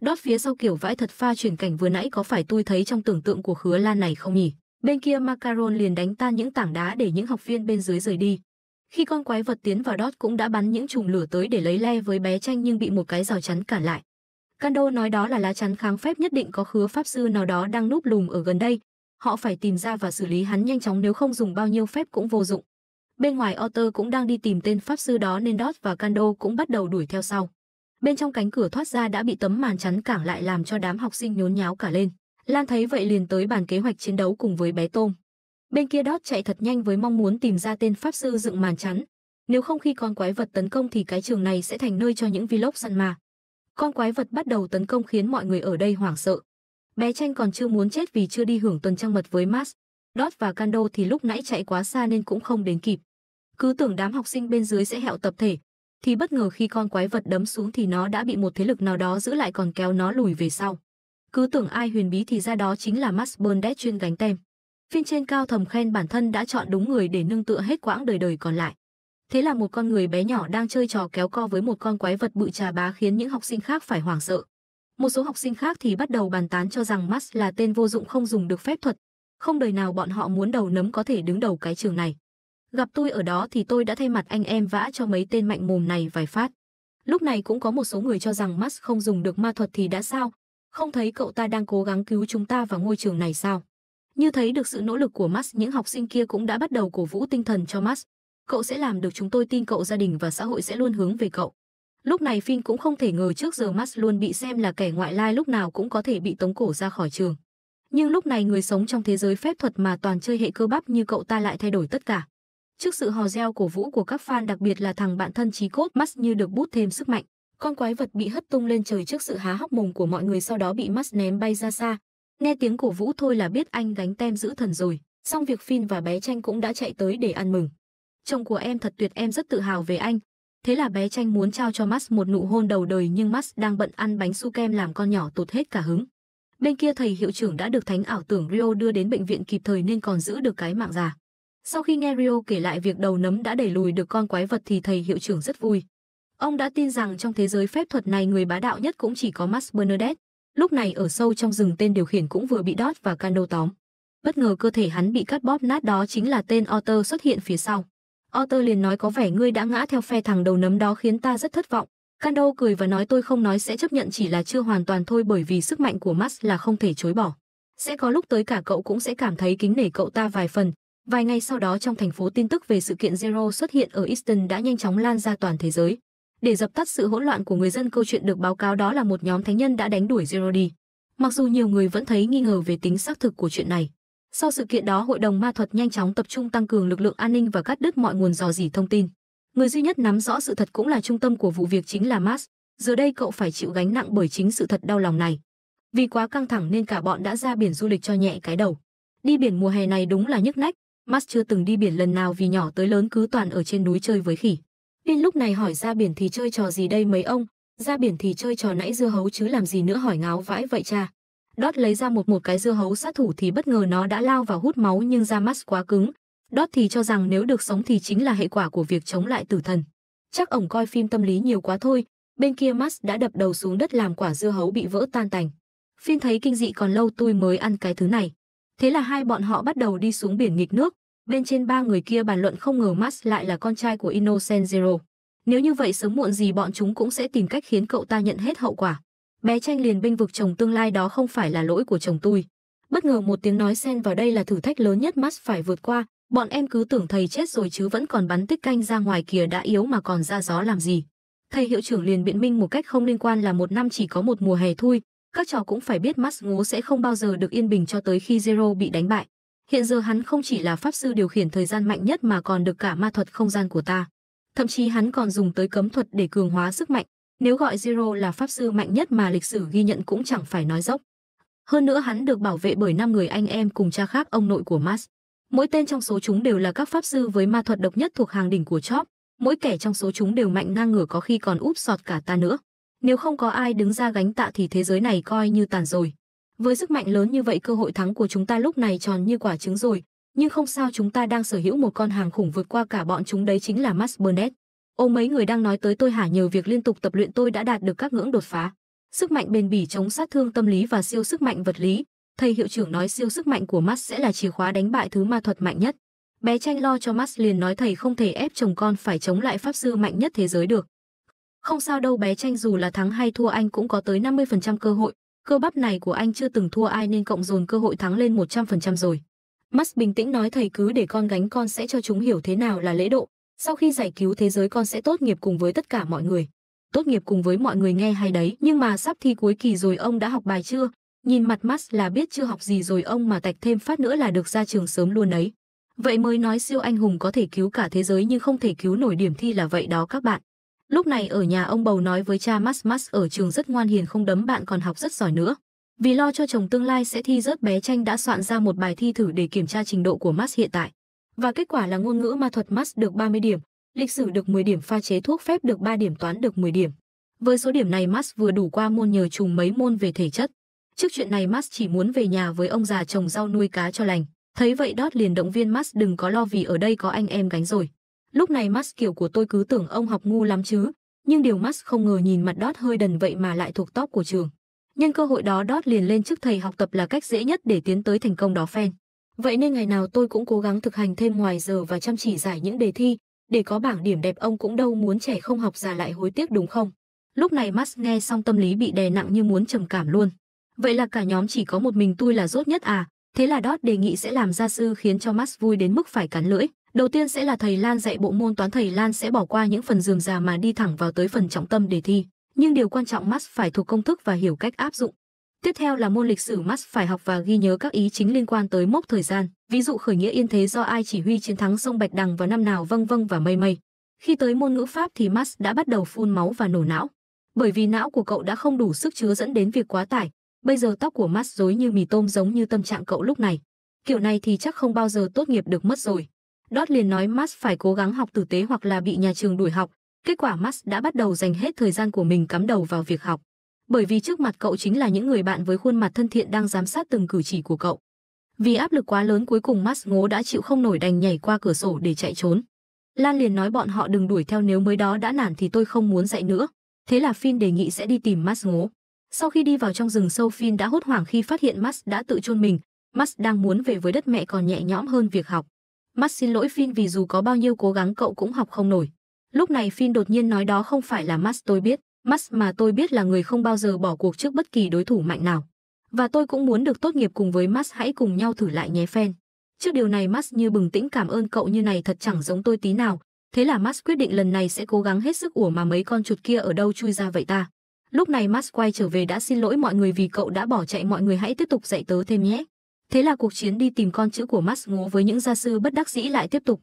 Speaker 1: Đót phía sau kiểu vãi thật pha chuyển cảnh vừa nãy có phải tôi thấy trong tưởng tượng của Khứa Lan này không nhỉ? Bên kia Macaron liền đánh tan những tảng đá để những học viên bên dưới rời đi. Khi con quái vật tiến vào Đót cũng đã bắn những chùm lửa tới để lấy le với bé tranh nhưng bị một cái rào chắn cản lại. Kando nói đó là lá chắn kháng phép nhất định có khứa pháp sư nào đó đang núp lùm ở gần đây. Họ phải tìm ra và xử lý hắn nhanh chóng nếu không dùng bao nhiêu phép cũng vô dụng. Bên ngoài Otter cũng đang đi tìm tên pháp sư đó nên Dot và Kando cũng bắt đầu đuổi theo sau. Bên trong cánh cửa thoát ra đã bị tấm màn chắn cản lại làm cho đám học sinh nhốn nháo cả lên. Lan thấy vậy liền tới bàn kế hoạch chiến đấu cùng với bé Tôm. Bên kia Dot chạy thật nhanh với mong muốn tìm ra tên pháp sư dựng màn chắn. Nếu không khi con quái vật tấn công thì cái trường này sẽ thành nơi cho những vlog săn mà. Con quái vật bắt đầu tấn công khiến mọi người ở đây hoảng sợ. Bé tranh còn chưa muốn chết vì chưa đi hưởng tuần trăng mật với Max. Dot và Kando thì lúc nãy chạy quá xa nên cũng không đến kịp cứ tưởng đám học sinh bên dưới sẽ hẹo tập thể, thì bất ngờ khi con quái vật đấm xuống thì nó đã bị một thế lực nào đó giữ lại còn kéo nó lùi về sau. Cứ tưởng ai huyền bí thì ra đó chính là Max Burnett chuyên gánh tem. Phiên trên cao thầm khen bản thân đã chọn đúng người để nương tựa hết quãng đời đời còn lại. Thế là một con người bé nhỏ đang chơi trò kéo co với một con quái vật bự trà bá khiến những học sinh khác phải hoảng sợ. Một số học sinh khác thì bắt đầu bàn tán cho rằng Max là tên vô dụng không dùng được phép thuật. Không đời nào bọn họ muốn đầu nấm có thể đứng đầu cái trường này. Gặp tôi ở đó thì tôi đã thay mặt anh em vã cho mấy tên mạnh mồm này vài phát. Lúc này cũng có một số người cho rằng Max không dùng được ma thuật thì đã sao, không thấy cậu ta đang cố gắng cứu chúng ta vào ngôi trường này sao. Như thấy được sự nỗ lực của Max, những học sinh kia cũng đã bắt đầu cổ vũ tinh thần cho Max. Cậu sẽ làm được chúng tôi tin cậu gia đình và xã hội sẽ luôn hướng về cậu. Lúc này Finn cũng không thể ngờ trước giờ Max luôn bị xem là kẻ ngoại lai lúc nào cũng có thể bị tống cổ ra khỏi trường. Nhưng lúc này người sống trong thế giới phép thuật mà toàn chơi hệ cơ bắp như cậu ta lại thay đổi tất cả. Trước sự hò reo cổ vũ của các fan đặc biệt là thằng bạn thân trí cốt Max như được bút thêm sức mạnh, con quái vật bị hất tung lên trời trước sự há hốc mồm của mọi người sau đó bị Max ném bay ra xa. Nghe tiếng cổ vũ thôi là biết anh gánh tem giữ thần rồi, xong việc Finn và bé tranh cũng đã chạy tới để ăn mừng. Chồng của em thật tuyệt em rất tự hào về anh. Thế là bé tranh muốn trao cho Max một nụ hôn đầu đời nhưng Max đang bận ăn bánh su kem làm con nhỏ tụt hết cả hứng. Bên kia thầy hiệu trưởng đã được thánh ảo tưởng Rio đưa đến bệnh viện kịp thời nên còn giữ được cái mạng già. Sau khi nghe Rio kể lại việc đầu nấm đã đẩy lùi được con quái vật thì thầy hiệu trưởng rất vui. Ông đã tin rằng trong thế giới phép thuật này người bá đạo nhất cũng chỉ có Max Bernadette. Lúc này ở sâu trong rừng tên điều khiển cũng vừa bị Dot và Cano tóm. Bất ngờ cơ thể hắn bị cắt bóp nát đó chính là tên Otter xuất hiện phía sau. Otter liền nói có vẻ ngươi đã ngã theo phe thằng đầu nấm đó khiến ta rất thất vọng. Kando cười và nói tôi không nói sẽ chấp nhận chỉ là chưa hoàn toàn thôi bởi vì sức mạnh của Max là không thể chối bỏ. Sẽ có lúc tới cả cậu cũng sẽ cảm thấy kính nể cậu ta vài phần, Vài ngày sau đó trong thành phố tin tức về sự kiện Zero xuất hiện ở Easton đã nhanh chóng lan ra toàn thế giới. Để dập tắt sự hỗn loạn của người dân câu chuyện được báo cáo đó là một nhóm thánh nhân đã đánh đuổi Zero đi. Mặc dù nhiều người vẫn thấy nghi ngờ về tính xác thực của chuyện này. Sau sự kiện đó hội đồng ma thuật nhanh chóng tập trung tăng cường lực lượng an ninh và cắt đứt mọi nguồn dò dỉ thông tin. Người duy nhất nắm rõ sự thật cũng là trung tâm của vụ việc chính là Max. Giờ đây cậu phải chịu gánh nặng bởi chính sự thật đau lòng này. Vì quá căng thẳng nên cả bọn đã ra biển du lịch cho nhẹ cái đầu. Đi biển mùa hè này đúng là nhức nách, Max chưa từng đi biển lần nào vì nhỏ tới lớn cứ toàn ở trên núi chơi với khỉ. Pin lúc này hỏi ra biển thì chơi trò gì đây mấy ông, ra biển thì chơi trò nãy dưa hấu chứ làm gì nữa hỏi ngáo vãi vậy cha. Đót lấy ra một một cái dưa hấu sát thủ thì bất ngờ nó đã lao vào hút máu nhưng ra Max quá cứng. Đót thì cho rằng nếu được sống thì chính là hệ quả của việc chống lại tử thần. Chắc ổng coi phim tâm lý nhiều quá thôi, bên kia Max đã đập đầu xuống đất làm quả dưa hấu bị vỡ tan tành. Phiên thấy kinh dị còn lâu tôi mới ăn cái thứ này. Thế là hai bọn họ bắt đầu đi xuống biển nghịch nước. Bên trên ba người kia bàn luận không ngờ Max lại là con trai của Innocent Zero. Nếu như vậy sớm muộn gì bọn chúng cũng sẽ tìm cách khiến cậu ta nhận hết hậu quả. Bé tranh liền binh vực chồng tương lai đó không phải là lỗi của chồng tôi. Bất ngờ một tiếng nói xen vào đây là thử thách lớn nhất Max phải vượt qua. Bọn em cứ tưởng thầy chết rồi chứ vẫn còn bắn tích canh ra ngoài kìa đã yếu mà còn ra gió làm gì. Thầy hiệu trưởng liền biện minh một cách không liên quan là một năm chỉ có một mùa hè thôi, các trò cũng phải biết mắt ngố sẽ không bao giờ được yên bình cho tới khi Zero bị đánh bại. Hiện giờ hắn không chỉ là pháp sư điều khiển thời gian mạnh nhất mà còn được cả ma thuật không gian của ta. Thậm chí hắn còn dùng tới cấm thuật để cường hóa sức mạnh. Nếu gọi Zero là pháp sư mạnh nhất mà lịch sử ghi nhận cũng chẳng phải nói dốc. Hơn nữa hắn được bảo vệ bởi năm người anh em cùng cha khác ông nội của Mars. Mỗi tên trong số chúng đều là các pháp sư với ma thuật độc nhất thuộc hàng đỉnh của Chop. Mỗi kẻ trong số chúng đều mạnh ngang ngửa có khi còn úp sọt cả ta nữa. Nếu không có ai đứng ra gánh tạ thì thế giới này coi như tàn rồi. Với sức mạnh lớn như vậy cơ hội thắng của chúng ta lúc này tròn như quả trứng rồi, nhưng không sao chúng ta đang sở hữu một con hàng khủng vượt qua cả bọn chúng đấy chính là Max Burnett. Ô mấy người đang nói tới tôi hả nhờ việc liên tục tập luyện tôi đã đạt được các ngưỡng đột phá. Sức mạnh bền bỉ chống sát thương tâm lý và siêu sức mạnh vật lý. Thầy hiệu trưởng nói siêu sức mạnh của Max sẽ là chìa khóa đánh bại thứ ma thuật mạnh nhất. Bé tranh lo cho Max liền nói thầy không thể ép chồng con phải chống lại pháp sư mạnh nhất thế giới được. Không sao đâu bé tranh dù là thắng hay thua anh cũng có tới 50% cơ hội, cơ bắp này của anh chưa từng thua ai nên cộng dồn cơ hội thắng lên 100% rồi. Max bình tĩnh nói thầy cứ để con gánh con sẽ cho chúng hiểu thế nào là lễ độ, sau khi giải cứu thế giới con sẽ tốt nghiệp cùng với tất cả mọi người. Tốt nghiệp cùng với mọi người nghe hay đấy, nhưng mà sắp thi cuối kỳ rồi ông đã học bài chưa? Nhìn mặt Max là biết chưa học gì rồi ông mà tạch thêm phát nữa là được ra trường sớm luôn ấy. Vậy mới nói siêu anh hùng có thể cứu cả thế giới nhưng không thể cứu nổi điểm thi là vậy đó các bạn. Lúc này ở nhà ông bầu nói với cha Mas Mas ở trường rất ngoan hiền không đấm bạn còn học rất giỏi nữa. Vì lo cho chồng tương lai sẽ thi rớt bé tranh đã soạn ra một bài thi thử để kiểm tra trình độ của Mas hiện tại. Và kết quả là ngôn ngữ ma thuật Mas được 30 điểm, lịch sử được 10 điểm pha chế thuốc phép được 3 điểm toán được 10 điểm. Với số điểm này Mas vừa đủ qua môn nhờ trùng mấy môn về thể chất. Trước chuyện này Mas chỉ muốn về nhà với ông già chồng rau nuôi cá cho lành. Thấy vậy Đót liền động viên Mas đừng có lo vì ở đây có anh em gánh rồi. Lúc này Max kiểu của tôi cứ tưởng ông học ngu lắm chứ, nhưng điều Max không ngờ nhìn mặt Dot hơi đần vậy mà lại thuộc top của trường. Nhân cơ hội đó Dot liền lên chức thầy học tập là cách dễ nhất để tiến tới thành công đó phen. Vậy nên ngày nào tôi cũng cố gắng thực hành thêm ngoài giờ và chăm chỉ giải những đề thi, để có bảng điểm đẹp ông cũng đâu muốn trẻ không học già lại hối tiếc đúng không? Lúc này Max nghe xong tâm lý bị đè nặng như muốn trầm cảm luôn. Vậy là cả nhóm chỉ có một mình tôi là rốt nhất à? Thế là Dot đề nghị sẽ làm gia sư khiến cho Max vui đến mức phải cắn lưỡi. Đầu tiên sẽ là thầy Lan dạy bộ môn toán thầy Lan sẽ bỏ qua những phần dường già mà đi thẳng vào tới phần trọng tâm đề thi, nhưng điều quan trọng Max phải thuộc công thức và hiểu cách áp dụng. Tiếp theo là môn lịch sử Max phải học và ghi nhớ các ý chính liên quan tới mốc thời gian, ví dụ khởi nghĩa yên thế do ai chỉ huy chiến thắng sông Bạch Đằng vào năm nào vâng vâng và mây mây. Khi tới môn ngữ pháp thì Max đã bắt đầu phun máu và nổ não, bởi vì não của cậu đã không đủ sức chứa dẫn đến việc quá tải. Bây giờ tóc của Max rối như mì tôm giống như tâm trạng cậu lúc này. Kiểu này thì chắc không bao giờ tốt nghiệp được mất rồi. Dot liền nói Max phải cố gắng học tử tế hoặc là bị nhà trường đuổi học. Kết quả Max đã bắt đầu dành hết thời gian của mình cắm đầu vào việc học. Bởi vì trước mặt cậu chính là những người bạn với khuôn mặt thân thiện đang giám sát từng cử chỉ của cậu. Vì áp lực quá lớn cuối cùng Max ngố đã chịu không nổi đành nhảy qua cửa sổ để chạy trốn. Lan liền nói bọn họ đừng đuổi theo nếu mới đó đã nản thì tôi không muốn dạy nữa. Thế là Finn đề nghị sẽ đi tìm Max ngố. Sau khi đi vào trong rừng sâu Finn đã hốt hoảng khi phát hiện Max đã tự chôn mình. Max đang muốn về với đất mẹ còn nhẹ nhõm hơn việc học. Mắt xin lỗi Phin vì dù có bao nhiêu cố gắng cậu cũng học không nổi. Lúc này Phin đột nhiên nói đó không phải là Max tôi biết, Max mà tôi biết là người không bao giờ bỏ cuộc trước bất kỳ đối thủ mạnh nào. Và tôi cũng muốn được tốt nghiệp cùng với Max hãy cùng nhau thử lại nhé fan. Trước điều này Max như bừng tĩnh cảm ơn cậu như này thật chẳng giống tôi tí nào, thế là Max quyết định lần này sẽ cố gắng hết sức ủa mà mấy con chuột kia ở đâu chui ra vậy ta. Lúc này Max quay trở về đã xin lỗi mọi người vì cậu đã bỏ chạy mọi người hãy tiếp tục dạy tớ thêm nhé. Thế là cuộc chiến đi tìm con chữ của Marx ngố với những gia sư bất đắc dĩ lại tiếp tục.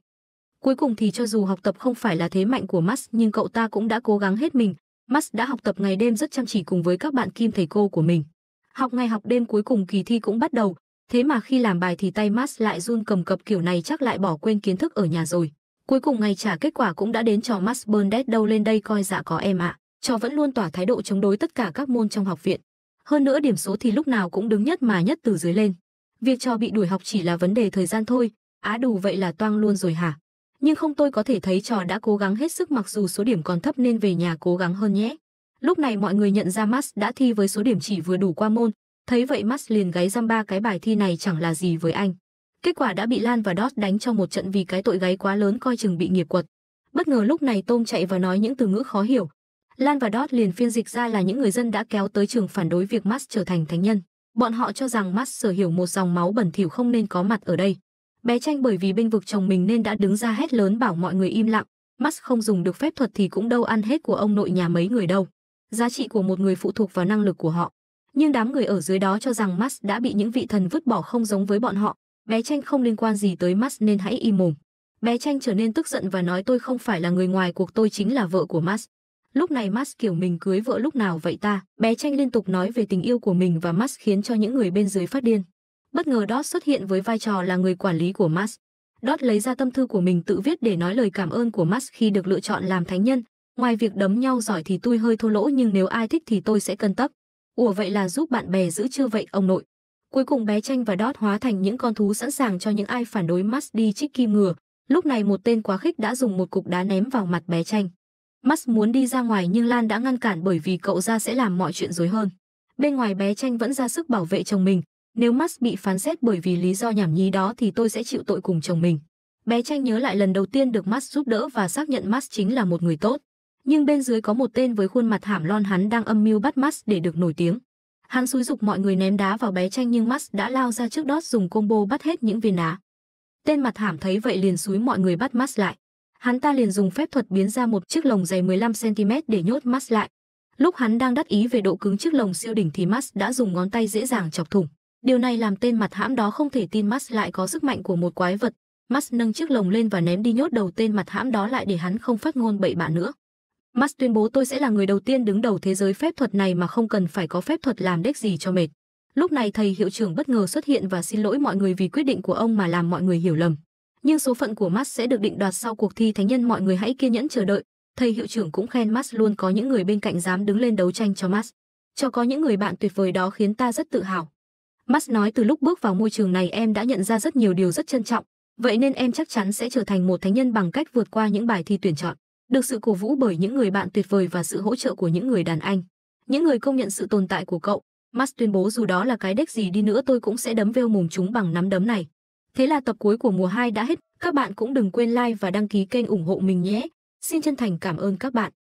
Speaker 1: Cuối cùng thì cho dù học tập không phải là thế mạnh của Marx nhưng cậu ta cũng đã cố gắng hết mình. Marx đã học tập ngày đêm rất chăm chỉ cùng với các bạn kim thầy cô của mình. Học ngày học đêm cuối cùng kỳ thi cũng bắt đầu, thế mà khi làm bài thì tay Marx lại run cầm cập kiểu này chắc lại bỏ quên kiến thức ở nhà rồi. Cuối cùng ngày trả kết quả cũng đã đến cho Max Burnett đâu lên đây coi dạ có em ạ. À. Cho vẫn luôn tỏa thái độ chống đối tất cả các môn trong học viện. Hơn nữa điểm số thì lúc nào cũng đứng nhất mà nhất từ dưới lên. Việc trò bị đuổi học chỉ là vấn đề thời gian thôi, á đủ vậy là toang luôn rồi hả? Nhưng không tôi có thể thấy trò đã cố gắng hết sức mặc dù số điểm còn thấp nên về nhà cố gắng hơn nhé. Lúc này mọi người nhận ra Max đã thi với số điểm chỉ vừa đủ qua môn, thấy vậy Max liền gáy răm ba cái bài thi này chẳng là gì với anh. Kết quả đã bị Lan và Dot đánh trong một trận vì cái tội gáy quá lớn coi chừng bị nghiệp quật. Bất ngờ lúc này Tôm chạy vào nói những từ ngữ khó hiểu. Lan và Dot liền phiên dịch ra là những người dân đã kéo tới trường phản đối việc Max trở thành thánh nhân. Bọn họ cho rằng mắt sở hiểu một dòng máu bẩn thỉu không nên có mặt ở đây. Bé tranh bởi vì binh vực chồng mình nên đã đứng ra hét lớn bảo mọi người im lặng, mắt không dùng được phép thuật thì cũng đâu ăn hết của ông nội nhà mấy người đâu. Giá trị của một người phụ thuộc vào năng lực của họ. Nhưng đám người ở dưới đó cho rằng mắt đã bị những vị thần vứt bỏ không giống với bọn họ. Bé tranh không liên quan gì tới mắt nên hãy im mồm. Bé tranh trở nên tức giận và nói tôi không phải là người ngoài cuộc tôi chính là vợ của Max. Lúc này Max kiểu mình cưới vợ lúc nào vậy ta? Bé tranh liên tục nói về tình yêu của mình và Max khiến cho những người bên dưới phát điên. Bất ngờ Dot xuất hiện với vai trò là người quản lý của Max. Dot lấy ra tâm thư của mình tự viết để nói lời cảm ơn của Max khi được lựa chọn làm thánh nhân. Ngoài việc đấm nhau giỏi thì tôi hơi thô lỗ nhưng nếu ai thích thì tôi sẽ cân tấp. Ủa vậy là giúp bạn bè giữ chưa vậy ông nội. Cuối cùng bé tranh và Dot hóa thành những con thú sẵn sàng cho những ai phản đối Max đi trích kim ngừa. Lúc này một tên quá khích đã dùng một cục đá ném vào mặt bé tranh. Max muốn đi ra ngoài nhưng Lan đã ngăn cản bởi vì cậu ra sẽ làm mọi chuyện rối hơn. Bên ngoài bé tranh vẫn ra sức bảo vệ chồng mình. Nếu Max bị phán xét bởi vì lý do nhảm nhí đó thì tôi sẽ chịu tội cùng chồng mình. Bé tranh nhớ lại lần đầu tiên được Max giúp đỡ và xác nhận Max chính là một người tốt. Nhưng bên dưới có một tên với khuôn mặt hàm lon hắn đang âm mưu bắt Max để được nổi tiếng. Hắn xúi dục mọi người ném đá vào bé tranh nhưng Max đã lao ra trước đó dùng combo bắt hết những viên đá. Tên mặt hàm thấy vậy liền xúi mọi người bắt Max lại hắn ta liền dùng phép thuật biến ra một chiếc lồng dày 15cm để nhốt Mas lại. Lúc hắn đang đắc ý về độ cứng chiếc lồng siêu đỉnh thì Mas đã dùng ngón tay dễ dàng chọc thủng. Điều này làm tên mặt hãm đó không thể tin Mas lại có sức mạnh của một quái vật. Mas nâng chiếc lồng lên và ném đi nhốt đầu tên mặt hãm đó lại để hắn không phát ngôn bậy bạ nữa. Mas tuyên bố tôi sẽ là người đầu tiên đứng đầu thế giới phép thuật này mà không cần phải có phép thuật làm đếch gì cho mệt. Lúc này thầy hiệu trưởng bất ngờ xuất hiện và xin lỗi mọi người vì quyết định của ông mà làm mọi người hiểu lầm nhưng số phận của Max sẽ được định đoạt sau cuộc thi thánh nhân mọi người hãy kiên nhẫn chờ đợi. Thầy hiệu trưởng cũng khen Max luôn có những người bên cạnh dám đứng lên đấu tranh cho Max. Cho có những người bạn tuyệt vời đó khiến ta rất tự hào. Max nói từ lúc bước vào môi trường này em đã nhận ra rất nhiều điều rất trân trọng, vậy nên em chắc chắn sẽ trở thành một thánh nhân bằng cách vượt qua những bài thi tuyển chọn, được sự cổ vũ bởi những người bạn tuyệt vời và sự hỗ trợ của những người đàn anh, những người công nhận sự tồn tại của cậu. Max tuyên bố dù đó là cái đếch gì đi nữa tôi cũng sẽ đấm vêu mồm chúng bằng nắm đấm này. Thế là tập cuối của mùa 2 đã hết, các bạn cũng đừng quên like và đăng ký kênh ủng hộ mình nhé. Xin chân thành cảm ơn các bạn.